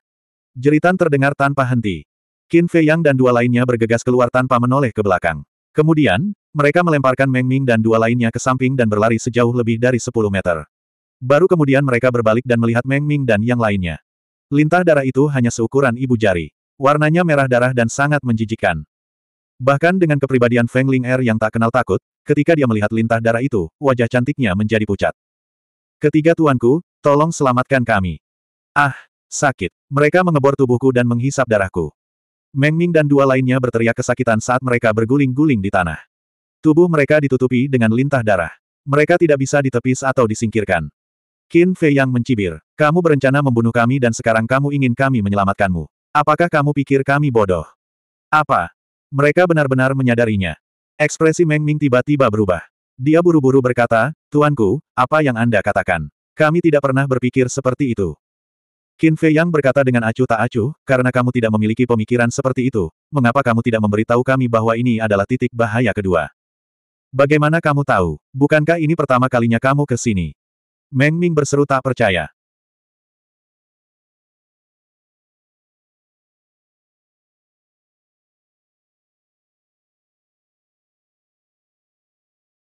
Jeritan terdengar tanpa henti. Qin Fei Yang dan dua lainnya bergegas keluar tanpa menoleh ke belakang. Kemudian, mereka melemparkan Meng Ming dan dua lainnya ke samping dan berlari sejauh lebih dari 10 meter. Baru kemudian mereka berbalik dan melihat Meng Ming dan yang lainnya. Lintah darah itu hanya seukuran ibu jari. Warnanya merah darah dan sangat menjijikan. Bahkan dengan kepribadian Feng Ling Er yang tak kenal takut, ketika dia melihat lintah darah itu, wajah cantiknya menjadi pucat. Ketiga tuanku, tolong selamatkan kami. Ah, sakit. Mereka mengebor tubuhku dan menghisap darahku. Meng Ming dan dua lainnya berteriak kesakitan saat mereka berguling-guling di tanah. Tubuh mereka ditutupi dengan lintah darah. Mereka tidak bisa ditepis atau disingkirkan. Qin Fei yang mencibir. Kamu berencana membunuh kami dan sekarang kamu ingin kami menyelamatkanmu. Apakah kamu pikir kami bodoh? Apa? Mereka benar-benar menyadarinya. Ekspresi Meng Ming tiba-tiba berubah. Dia buru-buru berkata, Tuanku, apa yang Anda katakan? Kami tidak pernah berpikir seperti itu. Qin Fei Yang berkata dengan acuh tak acuh, karena kamu tidak memiliki pemikiran seperti itu, mengapa kamu tidak memberitahu kami bahwa ini adalah titik bahaya kedua? Bagaimana kamu tahu? Bukankah ini pertama kalinya kamu ke sini? Meng Ming berseru tak percaya.